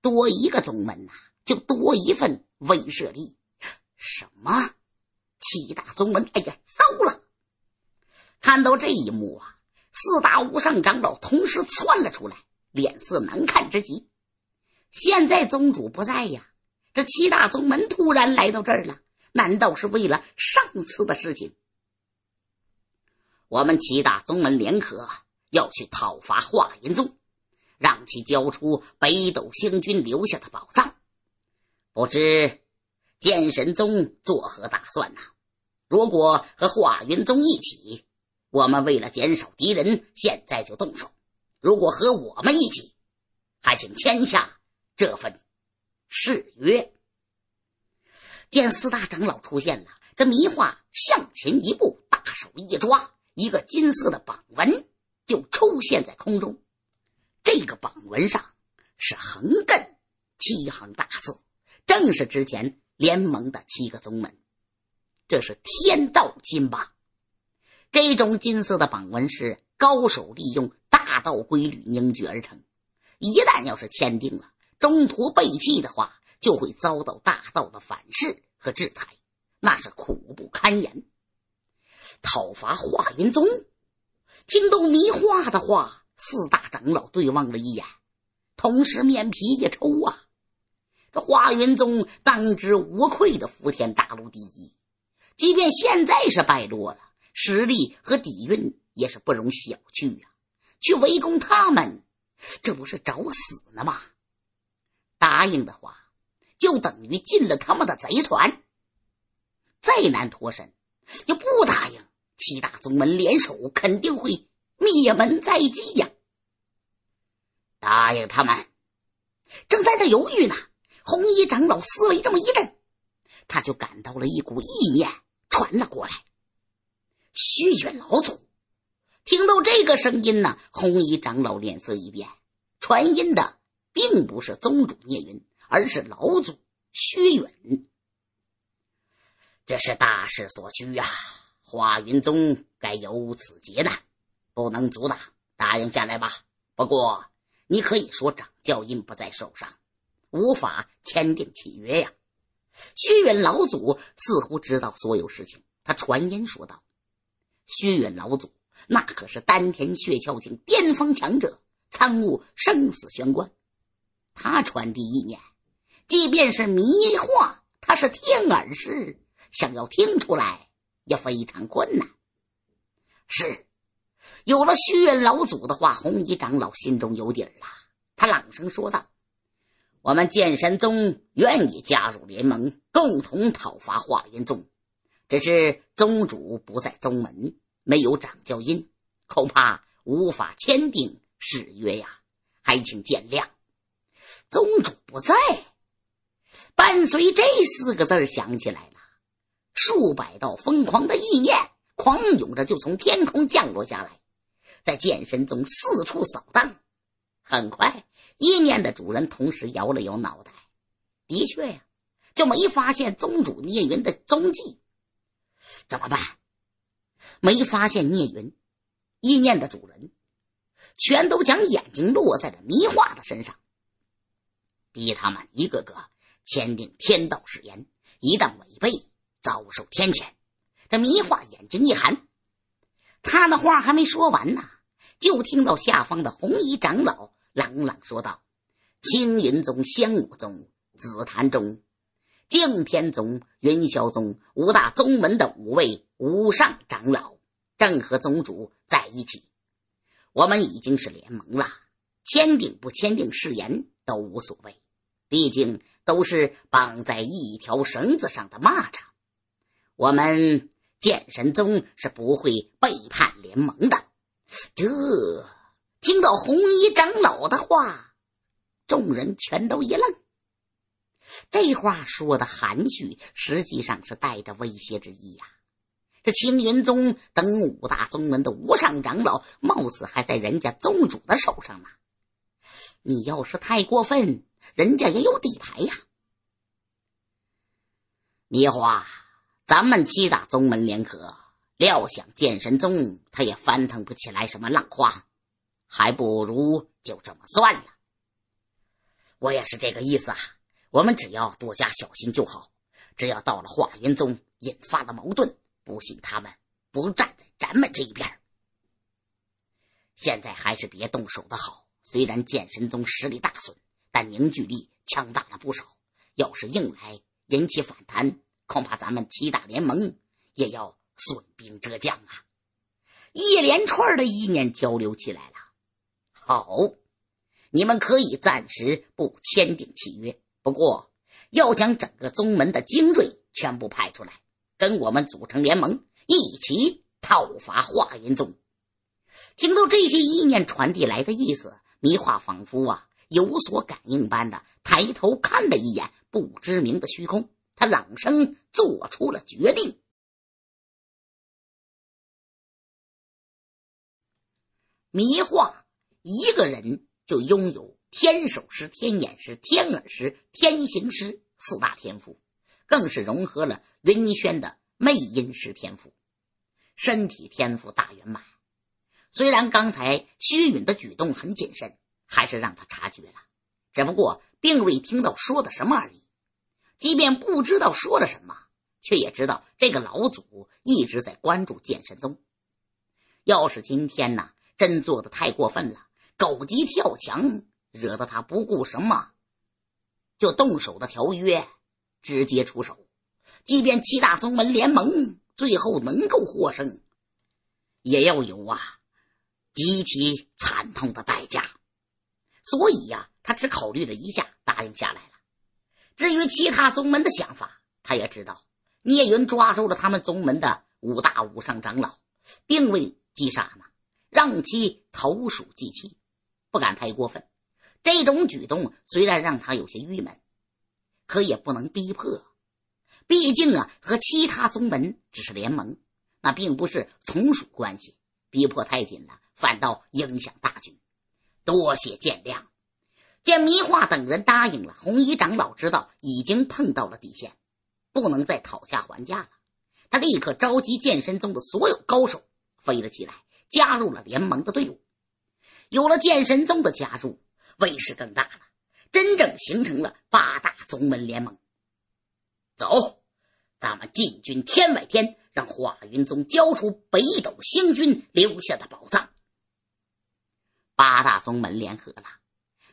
多一个宗门呐，就多一份威慑力。什么？七大宗门？哎呀，糟了！看到这一幕啊，四大无上长老同时窜了出来，脸色难看之极。现在宗主不在呀，这七大宗门突然来到这儿了，难道是为了上次的事情？我们七大宗门联合要去讨伐华云宗，让其交出北斗星君留下的宝藏。不知剑神宗作何打算呢？如果和华云宗一起，我们为了减少敌人，现在就动手；如果和我们一起，还请签下这份誓约。见四大长老出现了，这迷画向前一步，大手一抓。一个金色的榜文就出现在空中，这个榜文上是横亘七行大字，正是之前联盟的七个宗门。这是天道金榜，这种金色的榜文是高手利用大道规律凝聚而成。一旦要是签订了，中途背弃的话，就会遭到大道的反噬和制裁，那是苦不堪言。讨伐华云宗，听到迷画的话，四大长老对望了一眼，同时面皮一抽啊！这华云宗当之无愧的福田大陆第一，即便现在是败落了，实力和底蕴也是不容小觑呀！去围攻他们，这不是找死呢吗？答应的话，就等于进了他们的贼船，再难脱身；要不答应。七大宗门联手，肯定会灭门在即呀！答应他们。正在那犹豫呢，红衣长老思维这么一震，他就感到了一股意念传了过来。虚远老祖听到这个声音呢，红衣长老脸色一变，传音的并不是宗主聂云，而是老祖薛远。这是大势所趋呀！华云宗该有此劫难，不能阻挡，答应下来吧。不过，你可以说掌教印不在手上，无法签订契约呀。薛远老祖似乎知道所有事情，他传音说道：“薛远老祖那可是丹田血窍境巅峰强者，参悟生死玄关。他传递意念，即便是迷惑，他是天耳师，想要听出来。”也非常困难。是，有了虚云老祖的话，红衣长老心中有底儿了。他朗声说道：“我们剑神宗愿意加入联盟，共同讨伐华云宗。只是宗主不在宗门，没有掌教印，恐怕无法签订誓约呀，还请见谅。宗主不在。”伴随这四个字想响起来了。数百道疯狂的意念狂涌着，就从天空降落下来，在剑神宗四处扫荡。很快，意念的主人同时摇了摇脑袋，的确呀，就没发现宗主聂云的踪迹。怎么办？没发现聂云，意念的主人全都将眼睛落在了迷画的身上，逼他们一个个签订天道誓言，一旦违背。遭受天谴！这迷画眼睛一寒，他的话还没说完呢，就听到下方的红衣长老朗朗说道：“青云宗、香武宗、紫檀宗、敬天宗、云霄宗五大宗门的五位无上长老正和宗主在一起。我们已经是联盟了，签订不签订誓言都无所谓，毕竟都是绑在一条绳子上的蚂蚱。”我们剑神宗是不会背叛联盟的。这听到红衣长老的话，众人全都一愣。这话说的含蓄，实际上是带着威胁之意呀。这青云宗等五大宗门的无上长老，貌似还在人家宗主的手上呢。你要是太过分，人家也有底牌呀。迷花。咱们七大宗门联合，料想剑神宗他也翻腾不起来什么浪花，还不如就这么算了。我也是这个意思啊。我们只要多加小心就好。只要到了华云宗，引发了矛盾，不信他们不站在咱们这一边。现在还是别动手的好。虽然剑神宗实力大损，但凝聚力强大了不少。要是硬来，引起反弹。恐怕咱们七大联盟也要损兵折将啊！一连串的意念交流起来了。好，你们可以暂时不签订契约，不过要将整个宗门的精锐全部派出来，跟我们组成联盟，一起讨伐华云宗。听到这些意念传递来的意思，迷画仿佛啊有所感应般的抬头看了一眼不知名的虚空。他朗声做出了决定。迷画一个人就拥有天手师、天眼师、天耳师、天行师四大天赋，更是融合了云轩的魅音师天赋，身体天赋大圆满。虽然刚才虚允的举动很谨慎，还是让他察觉了，只不过并未听到说的什么而已。即便不知道说了什么，却也知道这个老祖一直在关注剑神宗。要是今天呢，真做的太过分了，狗急跳墙，惹得他不顾什么，就动手的条约，直接出手。即便七大宗门联盟最后能够获胜，也要有啊极其惨痛的代价。所以呀，他只考虑了一下，答应下来了。至于其他宗门的想法，他也知道。聂云抓住了他们宗门的五大武上长老，并未击杀呢，让其投鼠忌器，不敢太过分。这种举动虽然让他有些郁闷，可也不能逼迫。毕竟啊，和其他宗门只是联盟，那并不是从属关系。逼迫太紧了，反倒影响大局。多谢见谅。见迷画等人答应了，红衣长老知道已经碰到了底线，不能再讨价还价了。他立刻召集剑神宗的所有高手飞了起来，加入了联盟的队伍。有了剑神宗的加入，威势更大了，真正形成了八大宗门联盟。走，咱们进军天外天，让化云宗交出北斗星君留下的宝藏。八大宗门联合了。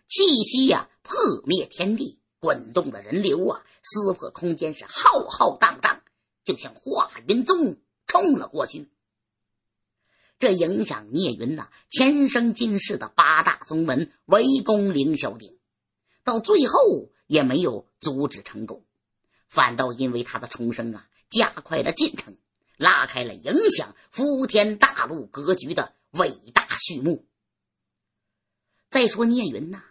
气息呀，破灭天地，滚动的人流啊，撕破空间，是浩浩荡荡，就像化云宗冲了过去。这影响聂云呐，前生今世的八大宗门围攻凌霄顶，到最后也没有阻止成功，反倒因为他的重生啊，加快了进程，拉开了影响伏天大陆格局的伟大序幕。再说聂云呐。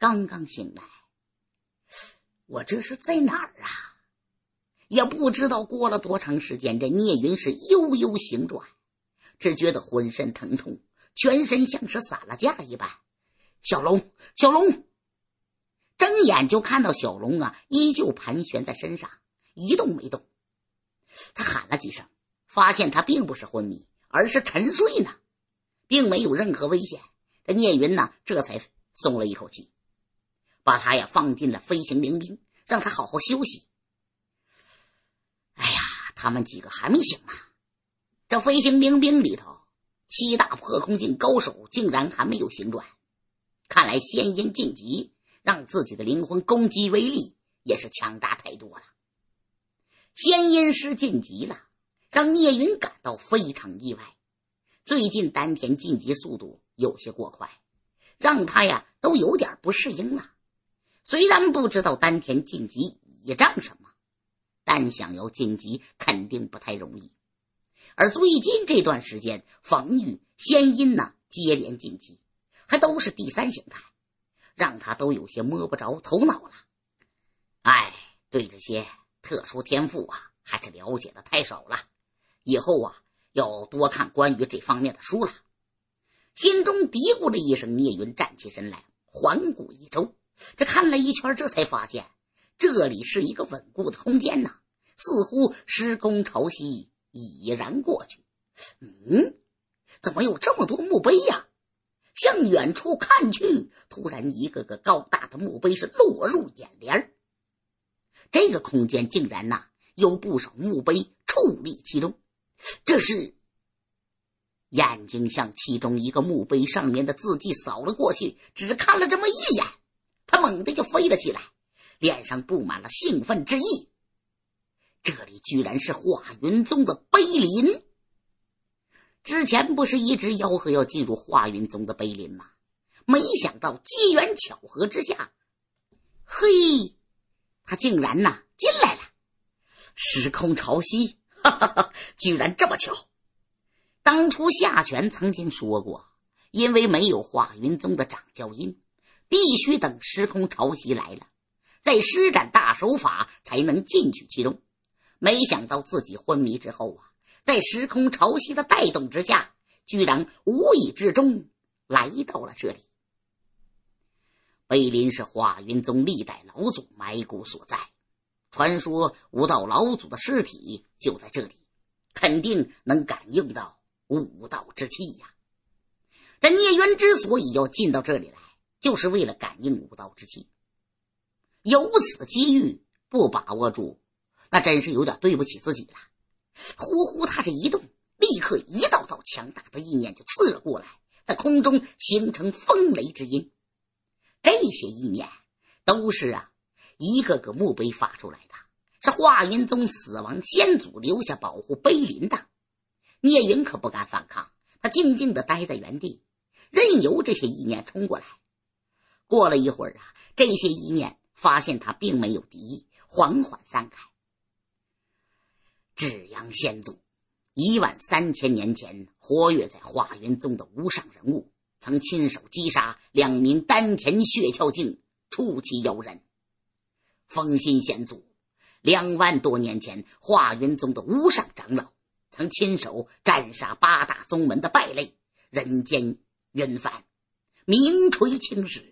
刚刚醒来，我这是在哪儿啊？也不知道过了多长时间，这聂云是悠悠醒转，只觉得浑身疼痛，全身像是散了架一般。小龙，小龙，睁眼就看到小龙啊，依旧盘旋在身上，一动没动。他喊了几声，发现他并不是昏迷，而是沉睡呢，并没有任何危险。这聂云呢，这才松了一口气。把他也放进了飞行灵兵，让他好好休息。哎呀，他们几个还没醒呢，这飞行灵兵里头，七大破空境高手竟然还没有醒转。看来仙音晋级，让自己的灵魂攻击威力也是强大太多了。仙音师晋级了，让聂云感到非常意外。最近丹田晋级速度有些过快，让他呀都有点不适应了。虽然不知道丹田晋级倚仗什么，但想要晋级肯定不太容易。而最近这段时间，防御仙音呢接连晋级，还都是第三形态，让他都有些摸不着头脑了。唉，对这些特殊天赋啊，还是了解的太少了。以后啊，要多看关于这方面的书了。心中嘀咕了一声，聂云站起身来，环顾一周。这看了一圈，这才发现这里是一个稳固的空间呐，似乎施工潮汐已然过去。嗯，怎么有这么多墓碑呀？向远处看去，突然一个个高大的墓碑是落入眼帘这个空间竟然呐有不少墓碑矗立其中。这是眼睛向其中一个墓碑上面的字迹扫了过去，只看了这么一眼。他猛地就飞了起来，脸上布满了兴奋之意。这里居然是华云宗的碑林，之前不是一直吆喝要进入华云宗的碑林吗？没想到机缘巧合之下，嘿，他竟然呐进来了。时空潮汐，哈哈，居然这么巧！当初夏泉曾经说过，因为没有华云宗的掌教印。必须等时空潮汐来了，再施展大手法才能进去其中。没想到自己昏迷之后啊，在时空潮汐的带动之下，居然无意之中来到了这里。碑林是华云宗历代老祖埋骨所在，传说武道老祖的尸体就在这里，肯定能感应到武道之气呀。这聂渊之所以要进到这里来。就是为了感应武道之气，有此机遇不把握住，那真是有点对不起自己了。呼呼，他这一动，立刻一道道强大的意念就刺了过来，在空中形成风雷之音。这些意念都是啊，一个个墓碑发出来的，是华云宗死亡先祖留下保护碑林的。聂云可不敢反抗，他静静的待在原地，任由这些意念冲过来。过了一会儿啊，这些意念发现他并没有敌意，缓缓散开。至阳先祖，一万三千年前活跃在华云宗的无上人物，曾亲手击杀两名丹田血窍境出其妖人。风心先祖，两万多年前华云宗的无上长老，曾亲手斩杀八大宗门的败类，人间冤犯，名垂青史。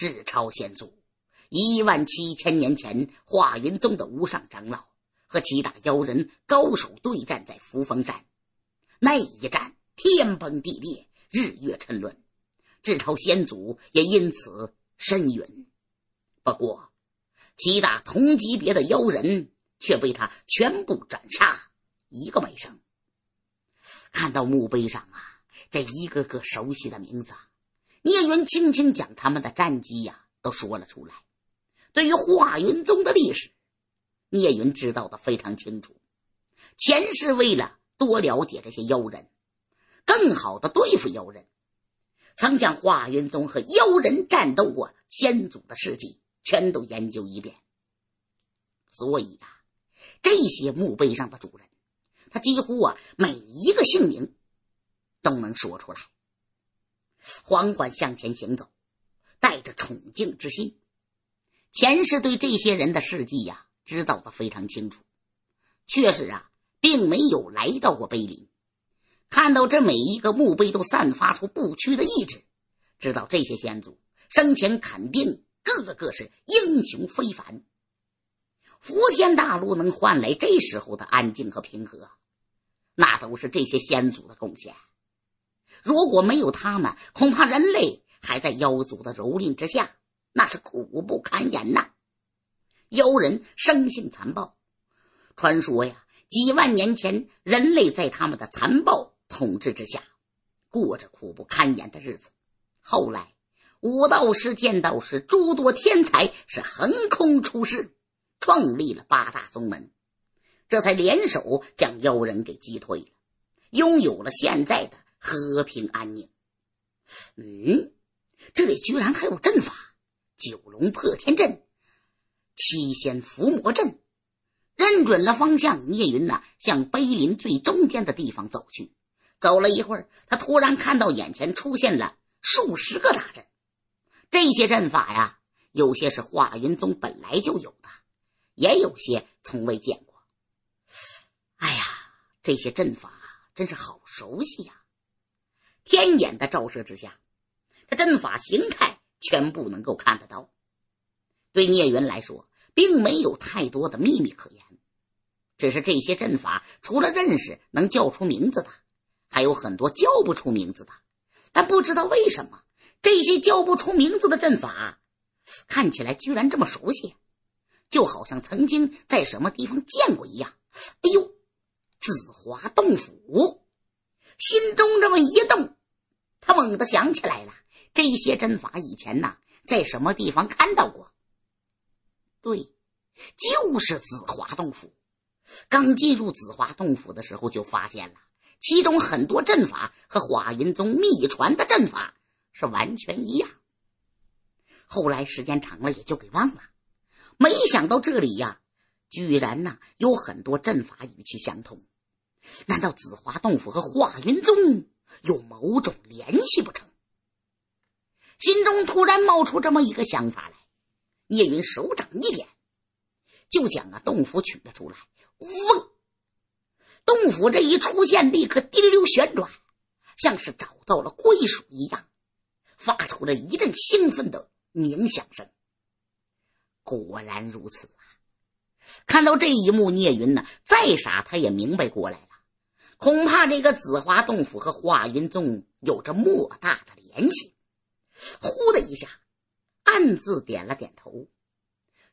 智超先祖，一万七千年前，华云宗的无上长老和七大妖人高手对战在扶风山，那一战天崩地裂，日月沉沦，智超先祖也因此身陨。不过，七大同级别的妖人却被他全部斩杀，一个没剩。看到墓碑上啊，这一个个熟悉的名字。聂云轻轻将他们的战绩呀，都说了出来。对于华云宗的历史，聂云知道的非常清楚。前世为了多了解这些妖人，更好的对付妖人，曾将华云宗和妖人战斗过先祖的事迹全都研究一遍。所以呀，这些墓碑上的主人，他几乎啊每一个姓名都能说出来。缓缓向前行走，带着崇敬之心。前世对这些人的事迹呀，知道的非常清楚。确实啊，并没有来到过碑林。看到这每一个墓碑都散发出不屈的意志，知道这些先祖生前肯定个个是英雄非凡。伏天大陆能换来这时候的安静和平和，那都是这些先祖的贡献。如果没有他们，恐怕人类还在妖族的蹂躏之下，那是苦不堪言呐。妖人生性残暴，传说呀，几万年前人类在他们的残暴统治之下，过着苦不堪言的日子。后来武道师、剑道师诸多天才是横空出世，创立了八大宗门，这才联手将妖人给击退了，拥有了现在的。和平安宁，嗯，这里居然还有阵法——九龙破天阵、七仙伏魔阵。认准了方向，聂云呢向碑林最中间的地方走去。走了一会儿，他突然看到眼前出现了数十个大阵。这些阵法呀，有些是华云宗本来就有的，也有些从未见过。哎呀，这些阵法真是好熟悉呀！天眼的照射之下，他阵法形态全部能够看得到。对聂云来说，并没有太多的秘密可言，只是这些阵法除了认识能叫出名字的，还有很多叫不出名字的。但不知道为什么，这些叫不出名字的阵法看起来居然这么熟悉，就好像曾经在什么地方见过一样。哎呦，紫华洞府，心中这么一动。他猛地想起来了，这些阵法以前呢在什么地方看到过？对，就是紫华洞府。刚进入紫华洞府的时候就发现了，其中很多阵法和华云宗秘传的阵法是完全一样。后来时间长了也就给忘了。没想到这里呀，居然呢有很多阵法与其相通。难道紫华洞府和华云宗？有某种联系不成？心中突然冒出这么一个想法来，聂云手掌一点，就将啊洞府取了出来。嗡，洞府这一出现，立刻滴溜溜旋转，像是找到了归属一样，发出了一阵兴奋的鸣响声。果然如此啊！看到这一幕，聂云呢，再傻他也明白过来了。恐怕这个紫华洞府和华云宗有着莫大的联系。忽的一下，暗自点了点头，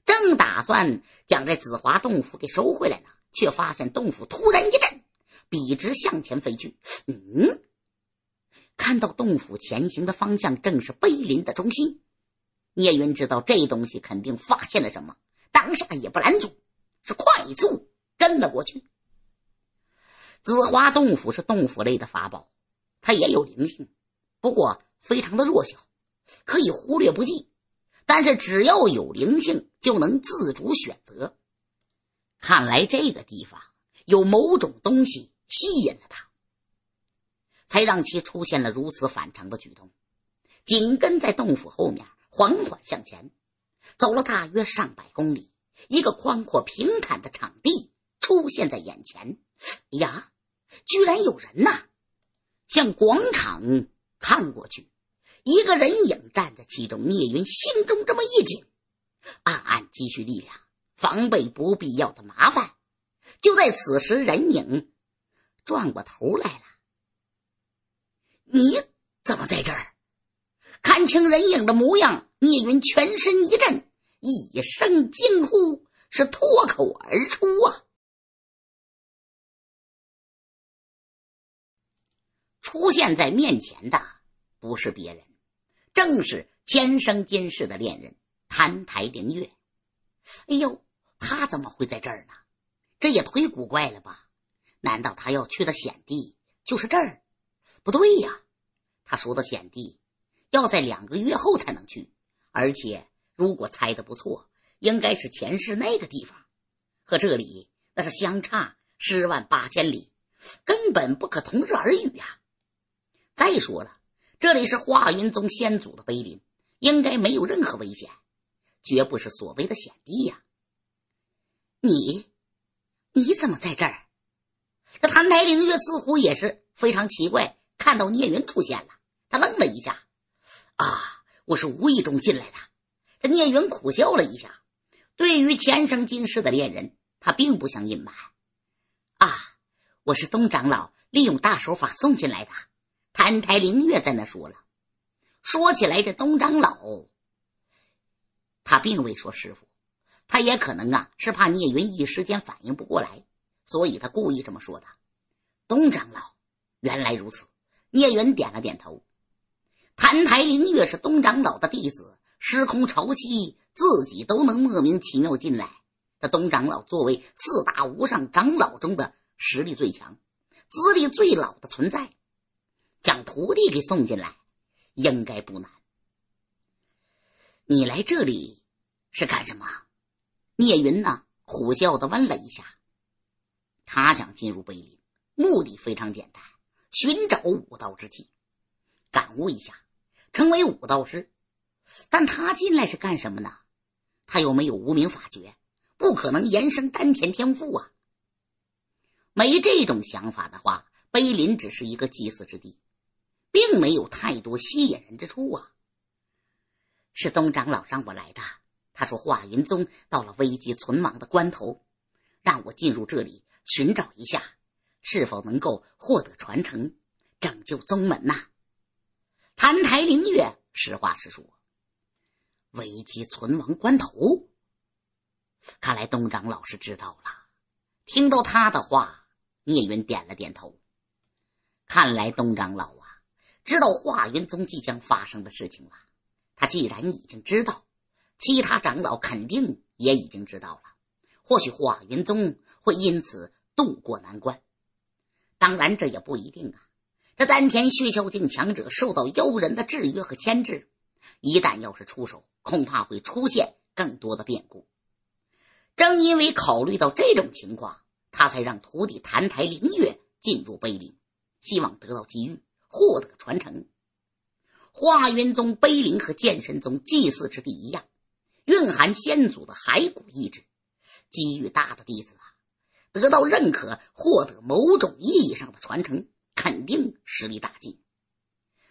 正打算将这紫华洞府给收回来呢，却发现洞府突然一震，笔直向前飞去。嗯，看到洞府前行的方向正是碑林的中心，聂云知道这东西肯定发现了什么，当下也不拦阻，是快速跟了过去。紫花洞府是洞府类的法宝，它也有灵性，不过非常的弱小，可以忽略不计。但是只要有灵性，就能自主选择。看来这个地方有某种东西吸引了他，才让其出现了如此反常的举动。紧跟在洞府后面，缓缓向前，走了大约上百公里，一个宽阔平坦的场地出现在眼前。呀！居然有人呐！向广场看过去，一个人影站在其中。聂云心中这么一紧，暗暗积蓄力量，防备不必要的麻烦。就在此时，人影转过头来了：“你怎么在这儿？”看清人影的模样，聂云全身一震，一声惊呼是脱口而出啊！出现在面前的不是别人，正是前生今世的恋人澹台明月。哎呦，他怎么会在这儿呢？这也忒古怪了吧？难道他要去的险地就是这儿？不对呀，他说的险地要在两个月后才能去，而且如果猜得不错，应该是前世那个地方，和这里那是相差十万八千里，根本不可同日而语呀。再说了，这里是华云宗先祖的碑林，应该没有任何危险，绝不是所谓的险地呀。你，你怎么在这儿？这澹台灵月似乎也是非常奇怪，看到聂云出现了，他愣了一下。啊，我是无意中进来的。这聂云苦笑了一下，对于前生今世的恋人，他并不想隐瞒。啊，我是东长老利用大手法送进来的。澹台灵月在那说了，说起来这东长老，他并未说师傅，他也可能啊是怕聂云一时间反应不过来，所以他故意这么说的。东长老，原来如此。聂云点了点头。澹台灵月是东长老的弟子，时空潮汐自己都能莫名其妙进来，这东长老作为四大无上长老中的实力最强、资历最老的存在。将徒弟给送进来，应该不难。你来这里是干什么？聂云呢？苦笑的问了一下。他想进入碑林，目的非常简单，寻找武道之气，感悟一下，成为武道师。但他进来是干什么呢？他又没有无名法诀，不可能延伸丹田天赋啊。没这种想法的话，碑林只是一个祭祀之地。并没有太多吸引人之处啊！是宗长老让我来的，他说华云宗到了危机存亡的关头，让我进入这里寻找一下，是否能够获得传承，拯救宗门呐？澹台凌月实话实说，危机存亡关头，看来东长老是知道了。听到他的话，聂云点了点头，看来东长老。知道华云宗即将发生的事情了，他既然已经知道，其他长老肯定也已经知道了。或许华云宗会因此渡过难关，当然这也不一定啊。这丹田血啸境强者受到妖人的制约和牵制，一旦要是出手，恐怕会出现更多的变故。正因为考虑到这种情况，他才让徒弟谭台灵月进入碑林，希望得到机遇。获得传承，化元宗碑林和剑神宗祭祀之地一样，蕴含先祖的骸骨意志。机遇大的弟子啊，得到认可，获得某种意义上的传承，肯定实力大进。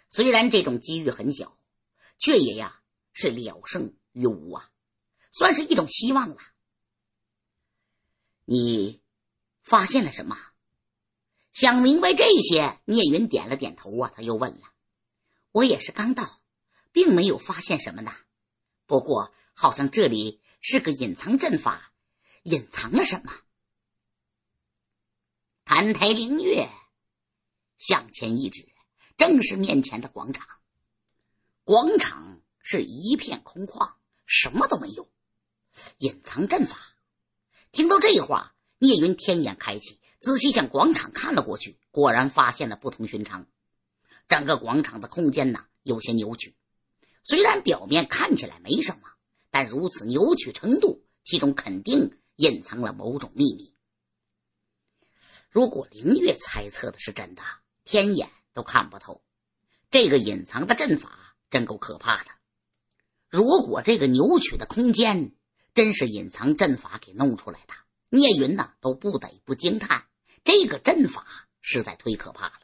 虽然这种机遇很小，却也呀是了胜于无啊，算是一种希望了。你发现了什么？想明白这些，聂云点了点头。啊，他又问了：“我也是刚到，并没有发现什么的。不过，好像这里是个隐藏阵法，隐藏了什么？”澹台凌月向前一指，正是面前的广场。广场是一片空旷，什么都没有。隐藏阵法。听到这话，聂云天眼开启。仔细向广场看了过去，果然发现了不同寻常。整个广场的空间呢，有些扭曲。虽然表面看起来没什么，但如此扭曲程度，其中肯定隐藏了某种秘密。如果灵月猜测的是真的，天眼都看不透。这个隐藏的阵法真够可怕的。如果这个扭曲的空间真是隐藏阵法给弄出来的。聂云呢，都不得不惊叹这个阵法实在忒可怕了。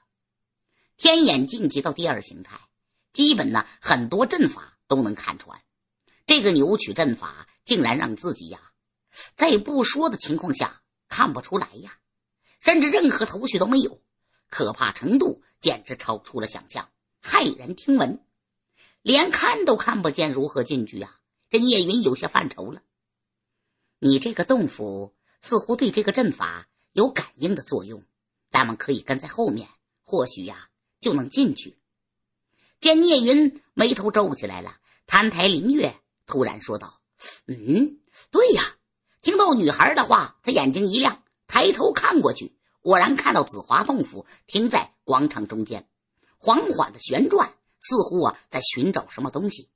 天眼晋级到第二形态，基本呢很多阵法都能看穿。这个扭曲阵法竟然让自己呀，在不说的情况下看不出来呀，甚至任何头绪都没有，可怕程度简直超出了想象，骇人听闻，连看都看不见，如何进去啊？这聂云有些犯愁了。你这个洞府。似乎对这个阵法有感应的作用，咱们可以跟在后面，或许呀就能进去。见聂云眉头皱起来了，摊台林月突然说道：“嗯，对呀。”听到女孩的话，他眼睛一亮，抬头看过去，果然看到紫华洞府停在广场中间，缓缓的旋转，似乎啊在寻找什么东西。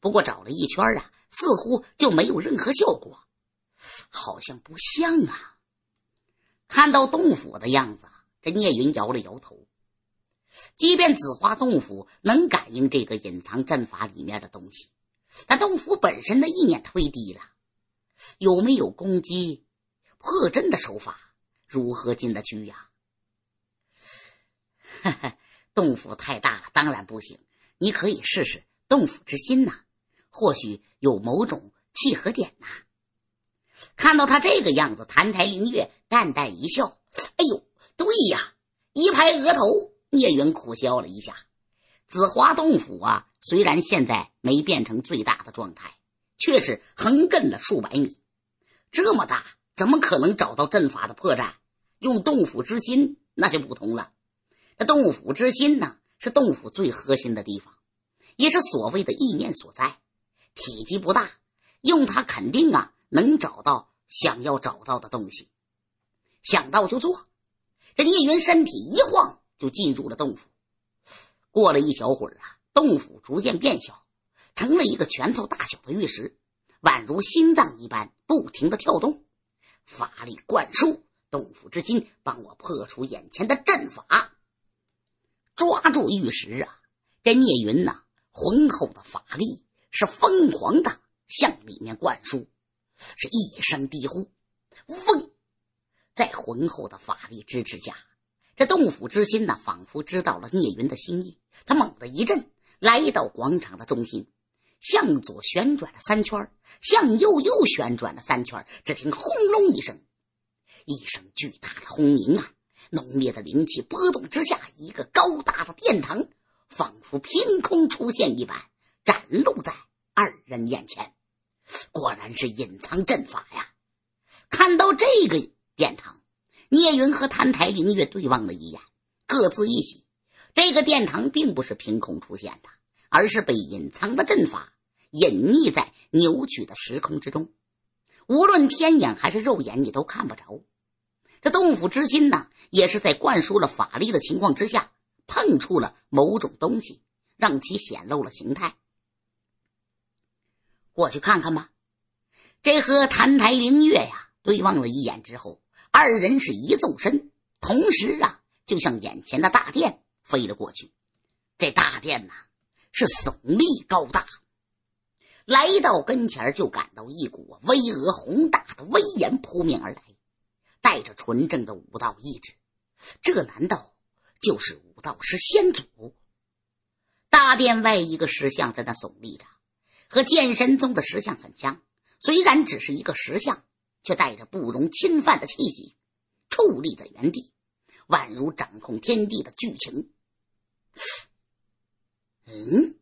不过找了一圈啊，似乎就没有任何效果。好像不像啊！看到洞府的样子，这聂云摇了摇头。即便紫花洞府能感应这个隐藏阵法里面的东西，但洞府本身的意念忒低了，有没有攻击破阵的手法？如何进得去呀？哈哈，洞府太大了，当然不行。你可以试试洞府之心呐，或许有某种契合点呐。看到他这个样子，澹台凌月淡淡一笑：“哎呦，对呀！”一拍额头，聂云苦笑了一下。紫华洞府啊，虽然现在没变成最大的状态，却是横亘了数百米，这么大，怎么可能找到阵法的破绽？用洞府之心，那就不同了。那洞府之心呢，是洞府最核心的地方，也是所谓的意念所在，体积不大，用它肯定啊。能找到想要找到的东西，想到就做。这聂云身体一晃就进入了洞府。过了一小会儿啊，洞府逐渐变小，成了一个拳头大小的玉石，宛如心脏一般不停的跳动。法力灌输，洞府之心，帮我破除眼前的阵法，抓住玉石啊！这聂云呐，浑厚的法力是疯狂的向里面灌输。是一声低呼，嗡！在浑厚的法力支持下，这洞府之心呢，仿佛知道了聂云的心意。他猛地一震，来到广场的中心，向左旋转了三圈，向右又旋转了三圈。只听轰隆一声，一声巨大的轰鸣啊！浓烈的灵气波动之下，一个高大的殿堂仿佛凭空出现一般，展露在二人眼前。果然是隐藏阵法呀！看到这个殿堂，聂云和澹台灵月对望了一眼，各自一喜。这个殿堂并不是凭空出现的，而是被隐藏的阵法隐匿在扭曲的时空之中。无论天眼还是肉眼，你都看不着。这洞府之心呢，也是在灌输了法力的情况之下，碰触了某种东西，让其显露了形态。过去看看吧。这和澹台凌月呀对望了一眼之后，二人是一纵身，同时啊就向眼前的大殿飞了过去。这大殿呐是耸立高大，来到跟前就感到一股巍峨宏大的威严扑面而来，带着纯正的武道意志。这难道就是武道师先祖？大殿外一个石像在那耸立着。和剑神宗的石像很像，虽然只是一个石像，却带着不容侵犯的气息，矗立在原地，宛如掌控天地的巨情。嗯，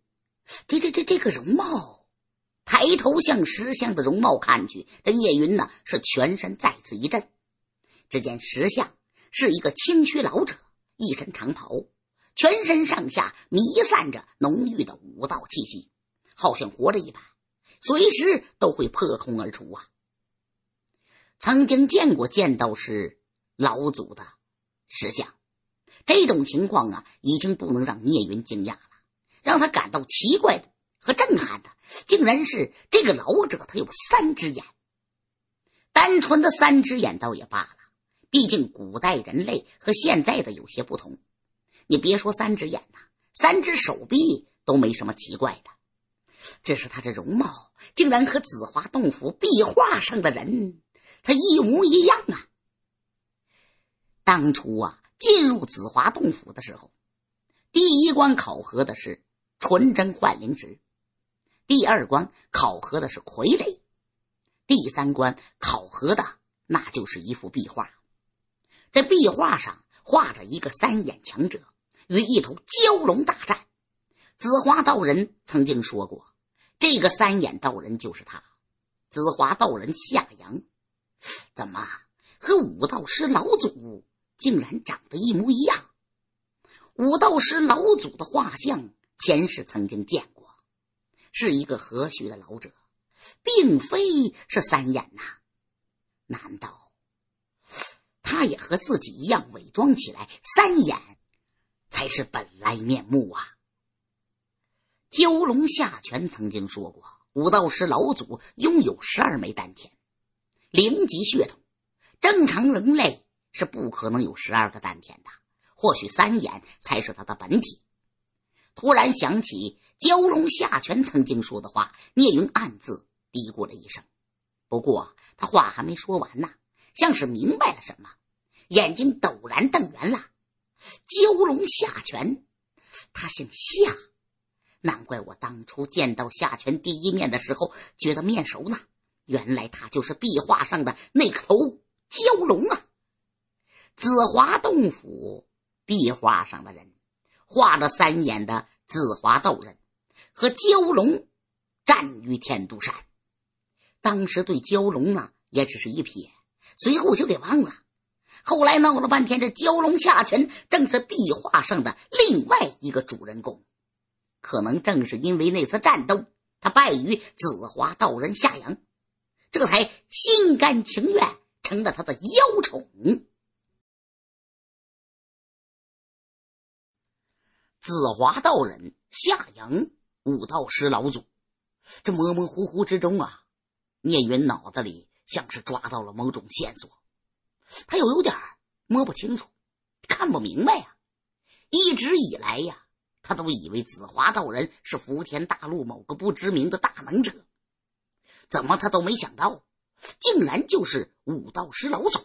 这这这这个容貌，抬头向石像的容貌看去，这叶云呢是全身再次一震。只见石像是一个清须老者，一身长袍，全身上下弥散着浓郁的武道气息。好像活着一般，随时都会破空而出啊！曾经见过剑道师老祖的石像，这种情况啊，已经不能让聂云惊讶了。让他感到奇怪的和震撼的，竟然是这个老者，他有三只眼。单纯的三只眼倒也罢了，毕竟古代人类和现在的有些不同。你别说三只眼呐，三只手臂都没什么奇怪的。这是他这容貌竟然和紫华洞府壁画上的人他一模一样啊！当初啊，进入紫华洞府的时候，第一关考核的是纯真幻灵石，第二关考核的是傀儡，第三关考核的那就是一幅壁画。这壁画上画着一个三眼强者与一头蛟龙大战。紫华道人曾经说过。这个三眼道人就是他，紫华道人夏阳，怎么和武道师老祖竟然长得一模一样？武道师老祖的画像前世曾经见过，是一个和煦的老者，并非是三眼呐。难道他也和自己一样伪装起来？三眼才是本来面目啊！蛟龙下泉曾经说过，武道师老祖拥有十二枚丹田，灵级血统，正常人类是不可能有十二个丹田的。或许三眼才是他的本体。突然想起蛟龙下泉曾经说的话，聂云暗自嘀咕了一声。不过他话还没说完呢，像是明白了什么，眼睛陡然瞪圆了。蛟龙下泉，他姓夏。难怪我当初见到夏泉第一面的时候觉得面熟呢，原来他就是壁画上的那个头蛟龙啊！紫华洞府壁画上的人，画着三眼的紫华道人和蛟龙，战于天都山。当时对蛟龙呢也只是一瞥，随后就给忘了。后来闹了半天，这蛟龙下泉正是壁画上的另外一个主人公。可能正是因为那次战斗，他败于紫华道人夏阳，这才心甘情愿成了他的妖宠。紫华道人夏阳，武道师老祖。这模模糊糊之中啊，聂云脑子里像是抓到了某种线索，他又有点摸不清楚，看不明白呀。一直以来呀。他都以为紫华道人是福田大陆某个不知名的大能者，怎么他都没想到，竟然就是武道师老祖。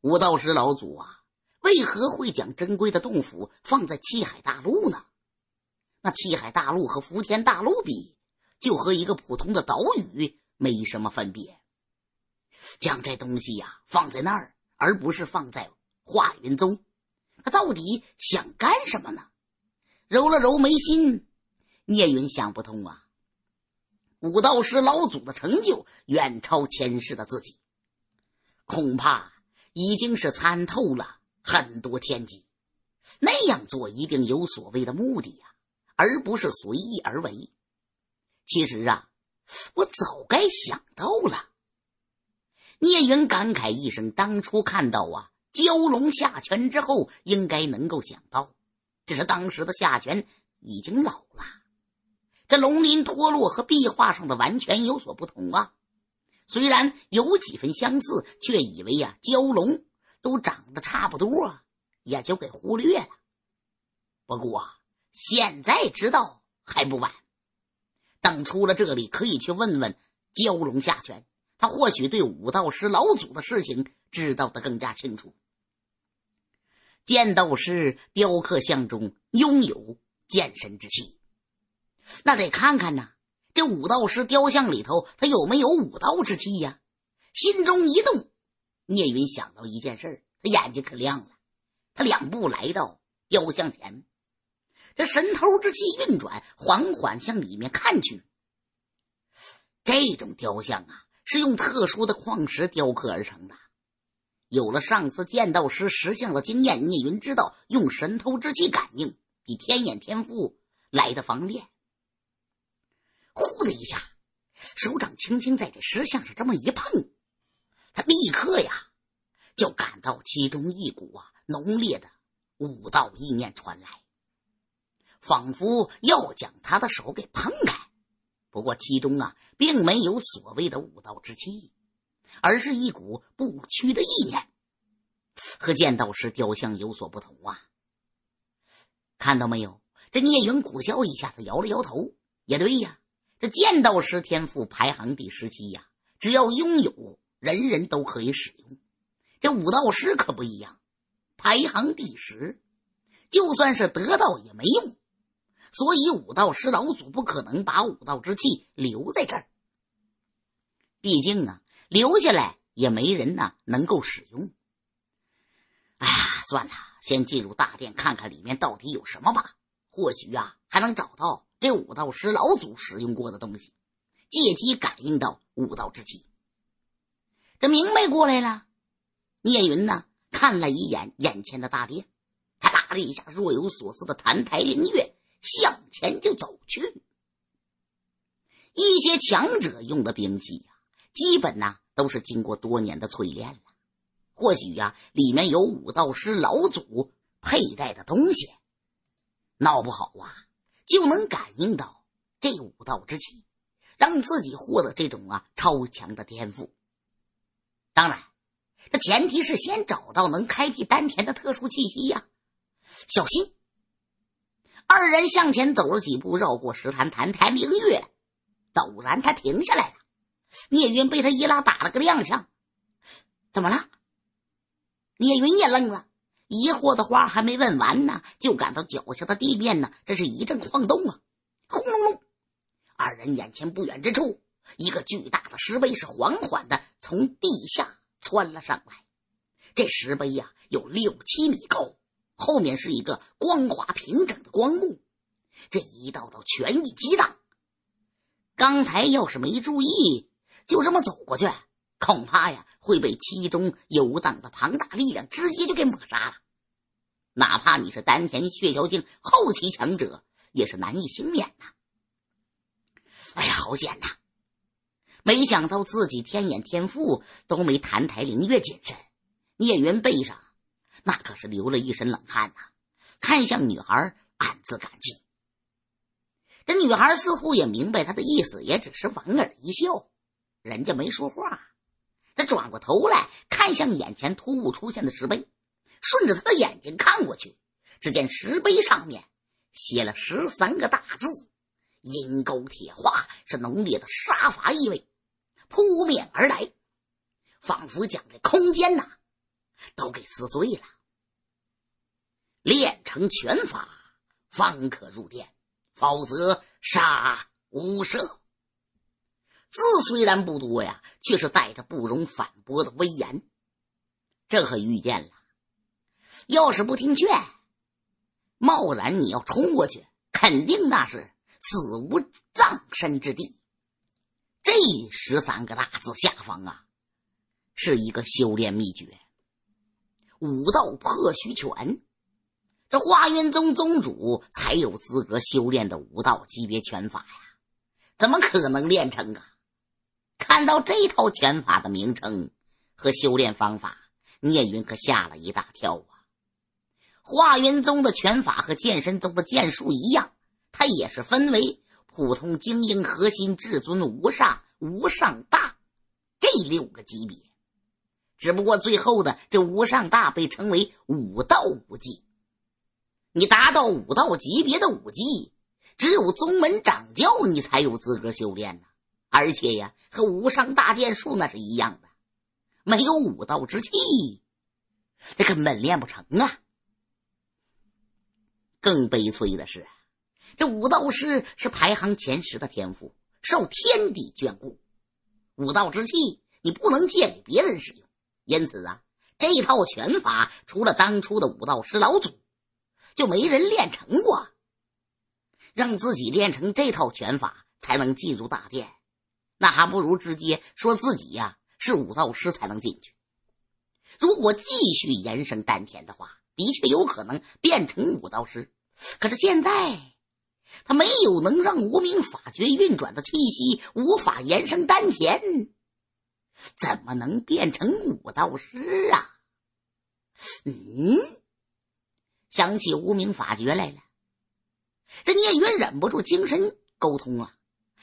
武道师老祖啊，为何会将珍贵的洞府放在七海大陆呢？那七海大陆和福田大陆比，就和一个普通的岛屿没什么分别。将这东西呀放在那儿，而不是放在化云宗，他到底想干什么呢？揉了揉眉心，聂云想不通啊。武道师老祖的成就远超前世的自己，恐怕已经是参透了很多天机。那样做一定有所谓的目的呀，而不是随意而为。其实啊，我早该想到了。聂云感慨一声，当初看到啊蛟龙下泉之后，应该能够想到。只是当时的夏权已经老了，这龙鳞脱落和壁画上的完全有所不同啊。虽然有几分相似，却以为呀蛟龙都长得差不多，也就给忽略了。不过现在知道还不晚，等出了这里，可以去问问蛟龙夏泉，他或许对武道师老祖的事情知道的更加清楚。剑道师雕刻像中拥有剑神之气，那得看看呢。这武道师雕像里头，他有没有武道之气呀？心中一动，聂云想到一件事，他眼睛可亮了。他两步来到雕像前，这神偷之气运转，缓缓向里面看去。这种雕像啊，是用特殊的矿石雕刻而成的。有了上次剑道师石像的经验，聂云知道用神偷之气感应比天眼天赋来的方便。呼的一下，手掌轻轻在这石像上这么一碰，他立刻呀就感到其中一股啊浓烈的武道意念传来，仿佛要将他的手给碰开。不过其中啊并没有所谓的武道之气。而是一股不屈的意念，和剑道师雕像有所不同啊！看到没有？这聂云苦笑一下，他摇了摇头。也对呀，这剑道师天赋排行第十七呀，只要拥有，人人都可以使用。这武道师可不一样，排行第十，就算是得到也没用。所以武道师老祖不可能把武道之气留在这儿，毕竟啊。留下来也没人呢，能够使用。哎呀，算了，先进入大殿看看里面到底有什么吧，或许啊还能找到这武道师老祖使用过的东西，借机感应到武道之气。这明白过来了，聂云呢看了一眼眼前的大殿，他打了一下若有所思的澹台凌月，向前就走去。一些强者用的兵器呀。基本呢都是经过多年的淬炼了，或许呀里面有武道师老祖佩戴的东西，闹不好啊就能感应到这武道之气，让自己获得这种啊超强的天赋。当然，这前提是先找到能开辟丹田的特殊气息呀。小心，二人向前走了几步，绕过石坛，谈台明月，陡然他停下来了。聂云被他一拉，打了个踉跄。怎么了？聂云也愣了，疑惑的话还没问完呢，就感到脚下的地面呢，这是一阵晃动啊！轰隆隆，二人眼前不远之处，一个巨大的石碑是缓缓的从地下窜了上来。这石碑呀，有六七米高，后面是一个光滑平整的光幕。这一道道拳意激荡，刚才要是没注意。就这么走过去，恐怕呀会被其中游荡的庞大力量直接就给抹杀了。哪怕你是丹田血小境后期强者，也是难以幸免呐。哎呀，好险呐！没想到自己天眼天赋都没澹台灵月谨慎，聂云背上那可是流了一身冷汗呐。看向女孩，暗自感激。这女孩似乎也明白他的意思，也只是莞尔一笑。人家没说话，他转过头来看向眼前突兀出现的石碑，顺着他的眼睛看过去，只见石碑上面写了十三个大字，银钩铁画，是浓烈的杀伐意味扑面而来，仿佛将这空间呐都给撕碎了。练成拳法方可入殿，否则杀无赦。字虽然不多呀，却是带着不容反驳的威严。这可遇见了，要是不听劝，贸然你要冲过去，肯定那是死无葬身之地。这十三个大字下方啊，是一个修炼秘诀——武道破虚拳。这花园宗宗主才有资格修炼的武道级别拳法呀，怎么可能练成啊？看到这套拳法的名称和修炼方法，聂云可吓了一大跳啊！华云宗的拳法和剑神宗的剑术一样，它也是分为普通、精英、核心、至尊、无上、无上大这六个级别。只不过最后的这无上大被称为武道武技，你达到武道级别的武技，只有宗门掌教你才有资格修炼呢。而且呀，和无上大剑术那是一样的，没有武道之气，这根本练不成啊！更悲催的是，这武道师是排行前十的天赋，受天地眷顾，武道之气你不能借给别人使用，因此啊，这套拳法除了当初的武道师老祖，就没人练成过。让自己练成这套拳法，才能进入大殿。那还不如直接说自己呀，是武道师才能进去。如果继续延伸丹田的话，的确有可能变成武道师。可是现在他没有能让无名法诀运转的气息，无法延伸丹田，怎么能变成武道师啊？嗯，想起无名法诀来了，这聂云忍不住精神沟通了。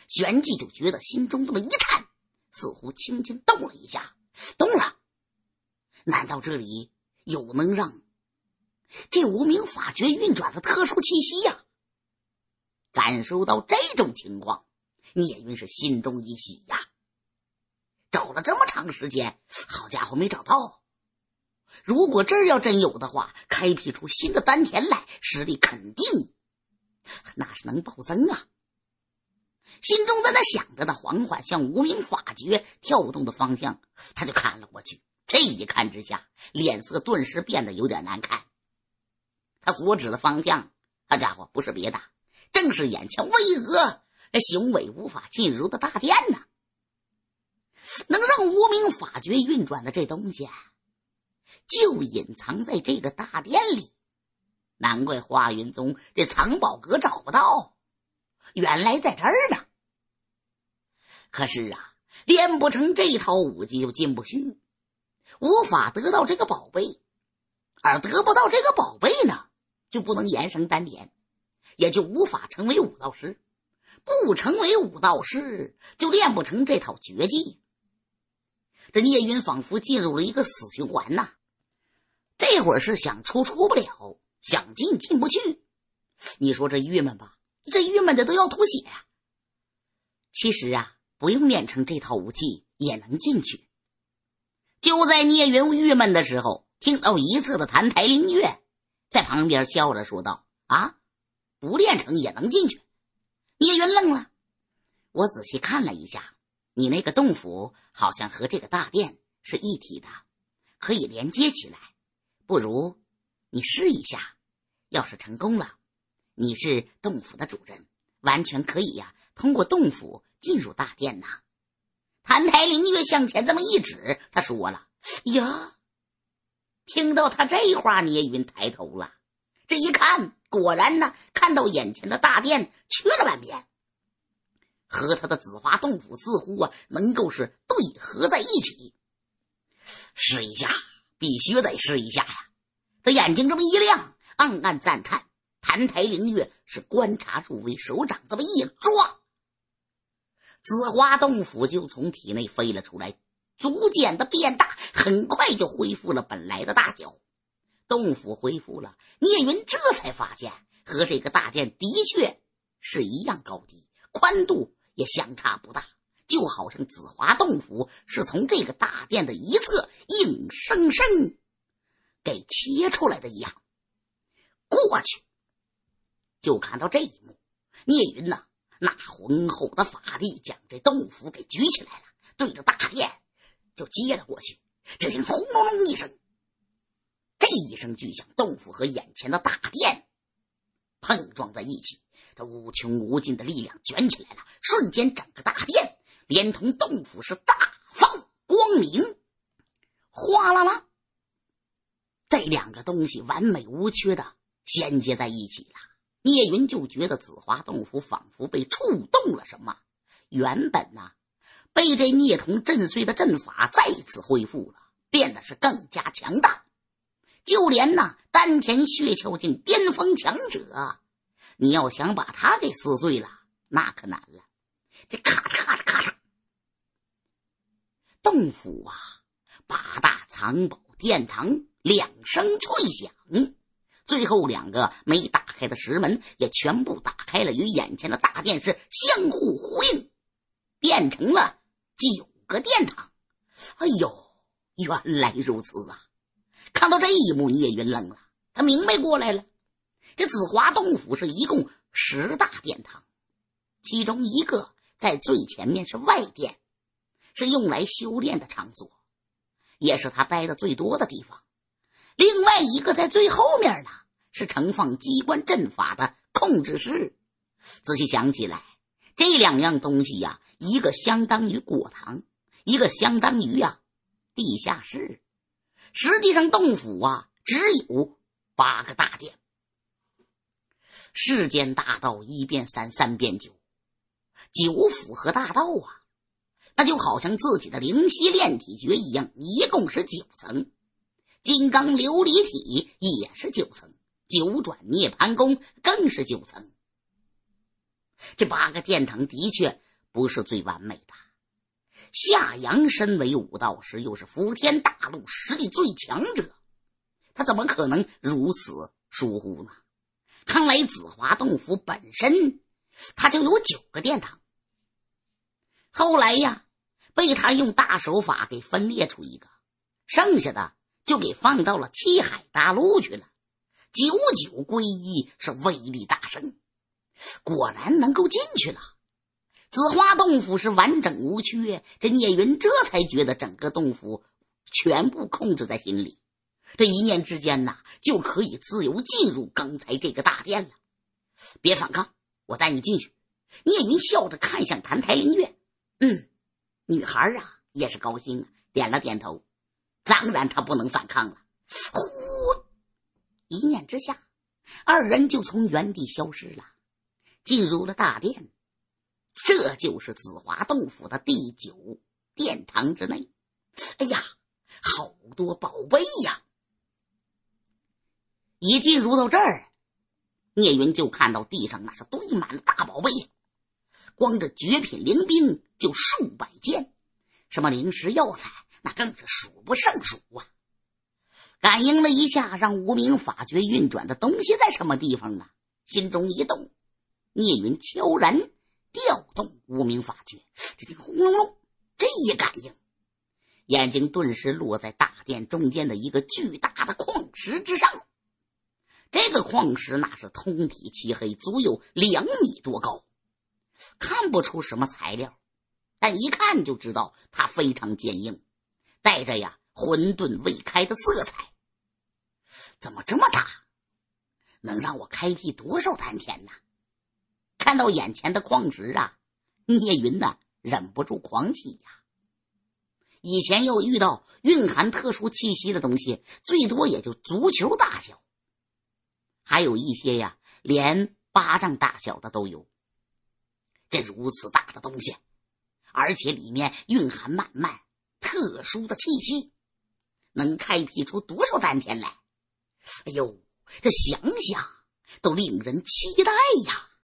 旋即就觉得心中这么一颤，似乎轻轻动了一下，动了。难道这里有能让这无名法诀运转的特殊气息呀？感受到这种情况，聂云是心中一喜呀。找了这么长时间，好家伙，没找到。如果这儿要真有的话，开辟出新的丹田来，实力肯定那是能暴增啊。心中在那想着呢，缓缓向无名法诀跳动的方向，他就看了过去。这一看之下，脸色顿时变得有点难看。他所指的方向，好家伙，不是别的，正是眼前巍峨雄伟、无法进入的大殿呢。能让无名法诀运转的这东西，就隐藏在这个大殿里。难怪花云宗这藏宝阁找不到。原来在这儿呢，可是啊，练不成这套武技就进不去，无法得到这个宝贝，而得不到这个宝贝呢，就不能延生丹田，也就无法成为武道师。不成为武道师，就练不成这套绝技。这聂云仿佛进入了一个死循环呐，这会儿是想出出不了，想进进不去，你说这郁闷吧？这郁闷的都要吐血呀！其实啊，不用练成这套武器也能进去。就在聂云郁闷的时候，听到一侧的澹台灵月在旁边笑着说道：“啊，不练成也能进去。”聂云愣了。我仔细看了一下，你那个洞府好像和这个大殿是一体的，可以连接起来。不如你试一下，要是成功了。你是洞府的主人，完全可以呀，通过洞府进入大殿呐。谭台灵月向前这么一指，他说了：“呀，听到他这话，聂云抬头了，这一看，果然呢，看到眼前的大殿缺了半边，和他的紫华洞府似乎啊，能够是对合在一起。试一下，必须得试一下呀！这眼睛这么一亮，暗暗赞叹。”南台灵月是观察入微，手掌这么一抓，紫华洞府就从体内飞了出来，逐渐的变大，很快就恢复了本来的大小。洞府恢复了，聂云这才发现，和这个大殿的确是一样高低，宽度也相差不大，就好像紫华洞府是从这个大殿的一侧硬生生给切出来的一样。过去。就看到这一幕，聂云呐，那浑厚的法力将这洞府给举起来了，对着大殿就接了过去。只听轰隆隆一声，这一声巨响，洞府和眼前的大殿碰撞在一起，这无穷无尽的力量卷起来了，瞬间整个大殿连同洞府是大放光明，哗啦啦，这两个东西完美无缺的衔接在一起了。聂云就觉得紫华洞府仿佛被触动了什么，原本呐，被这孽童震碎的阵法再次恢复了，变得是更加强大。就连呐，丹田血窍境巅峰强者，你要想把他给撕碎了，那可难了。这咔嚓咔嚓咔嚓，洞府啊，八大藏宝殿堂，两声脆响。最后两个没打开的石门也全部打开了，与眼前的大殿是相互呼应，变成了九个殿堂。哎呦，原来如此啊！看到这一幕，聂云愣了，他明白过来了。这紫华洞府是一共十大殿堂，其中一个在最前面是外殿，是用来修炼的场所，也是他待的最多的地方。另外一个在最后面呢，是盛放机关阵法的控制室。仔细想起来，这两样东西呀，一个相当于果糖，一个相当于啊地下室。实际上，洞府啊只有八个大殿。世间大道一变三，三变九，九府和大道啊，那就好像自己的灵犀炼体诀一样，一共是九层。金刚琉璃体也是九层，九转涅槃功更是九层。这八个殿堂的确不是最完美的。夏阳身为武道师，又是伏天大陆实力最强者，他怎么可能如此疏忽呢？看来紫华洞府本身他就有九个殿堂，后来呀，被他用大手法给分裂出一个，剩下的。就给放到了七海大陆去了。九九归一是威力大盛，果然能够进去了。紫花洞府是完整无缺，这聂云这才觉得整个洞府全部控制在心里。这一念之间呐，就可以自由进入刚才这个大殿了。别反抗，我带你进去。聂云笑着看向澹台灵月：“嗯，女孩啊，也是高兴，点了点头。”当然，他不能反抗了。呼！一念之下，二人就从原地消失了，进入了大殿。这就是紫华洞府的第九殿堂之内。哎呀，好多宝贝呀！一进入到这儿，聂云就看到地上那是堆满了大宝贝，光这绝品灵兵就数百件，什么灵石、药材。那更是数不胜数啊！感应了一下，让无名法诀运转的东西在什么地方啊？心中一动，聂云悄然调动无名法诀，这轰隆隆，这一感应，眼睛顿时落在大殿中间的一个巨大的矿石之上。这个矿石那是通体漆黑，足有两米多高，看不出什么材料，但一看就知道它非常坚硬。带着呀，混沌未开的色彩，怎么这么大？能让我开辟多少丹田呢？看到眼前的矿石啊，聂云呢忍不住狂喜呀！以前要遇到蕴含特殊气息的东西，最多也就足球大小，还有一些呀，连巴掌大小的都有。这如此大的东西，而且里面蕴含漫漫。特殊的气息，能开辟出多少丹田来？哎呦，这想想都令人期待呀！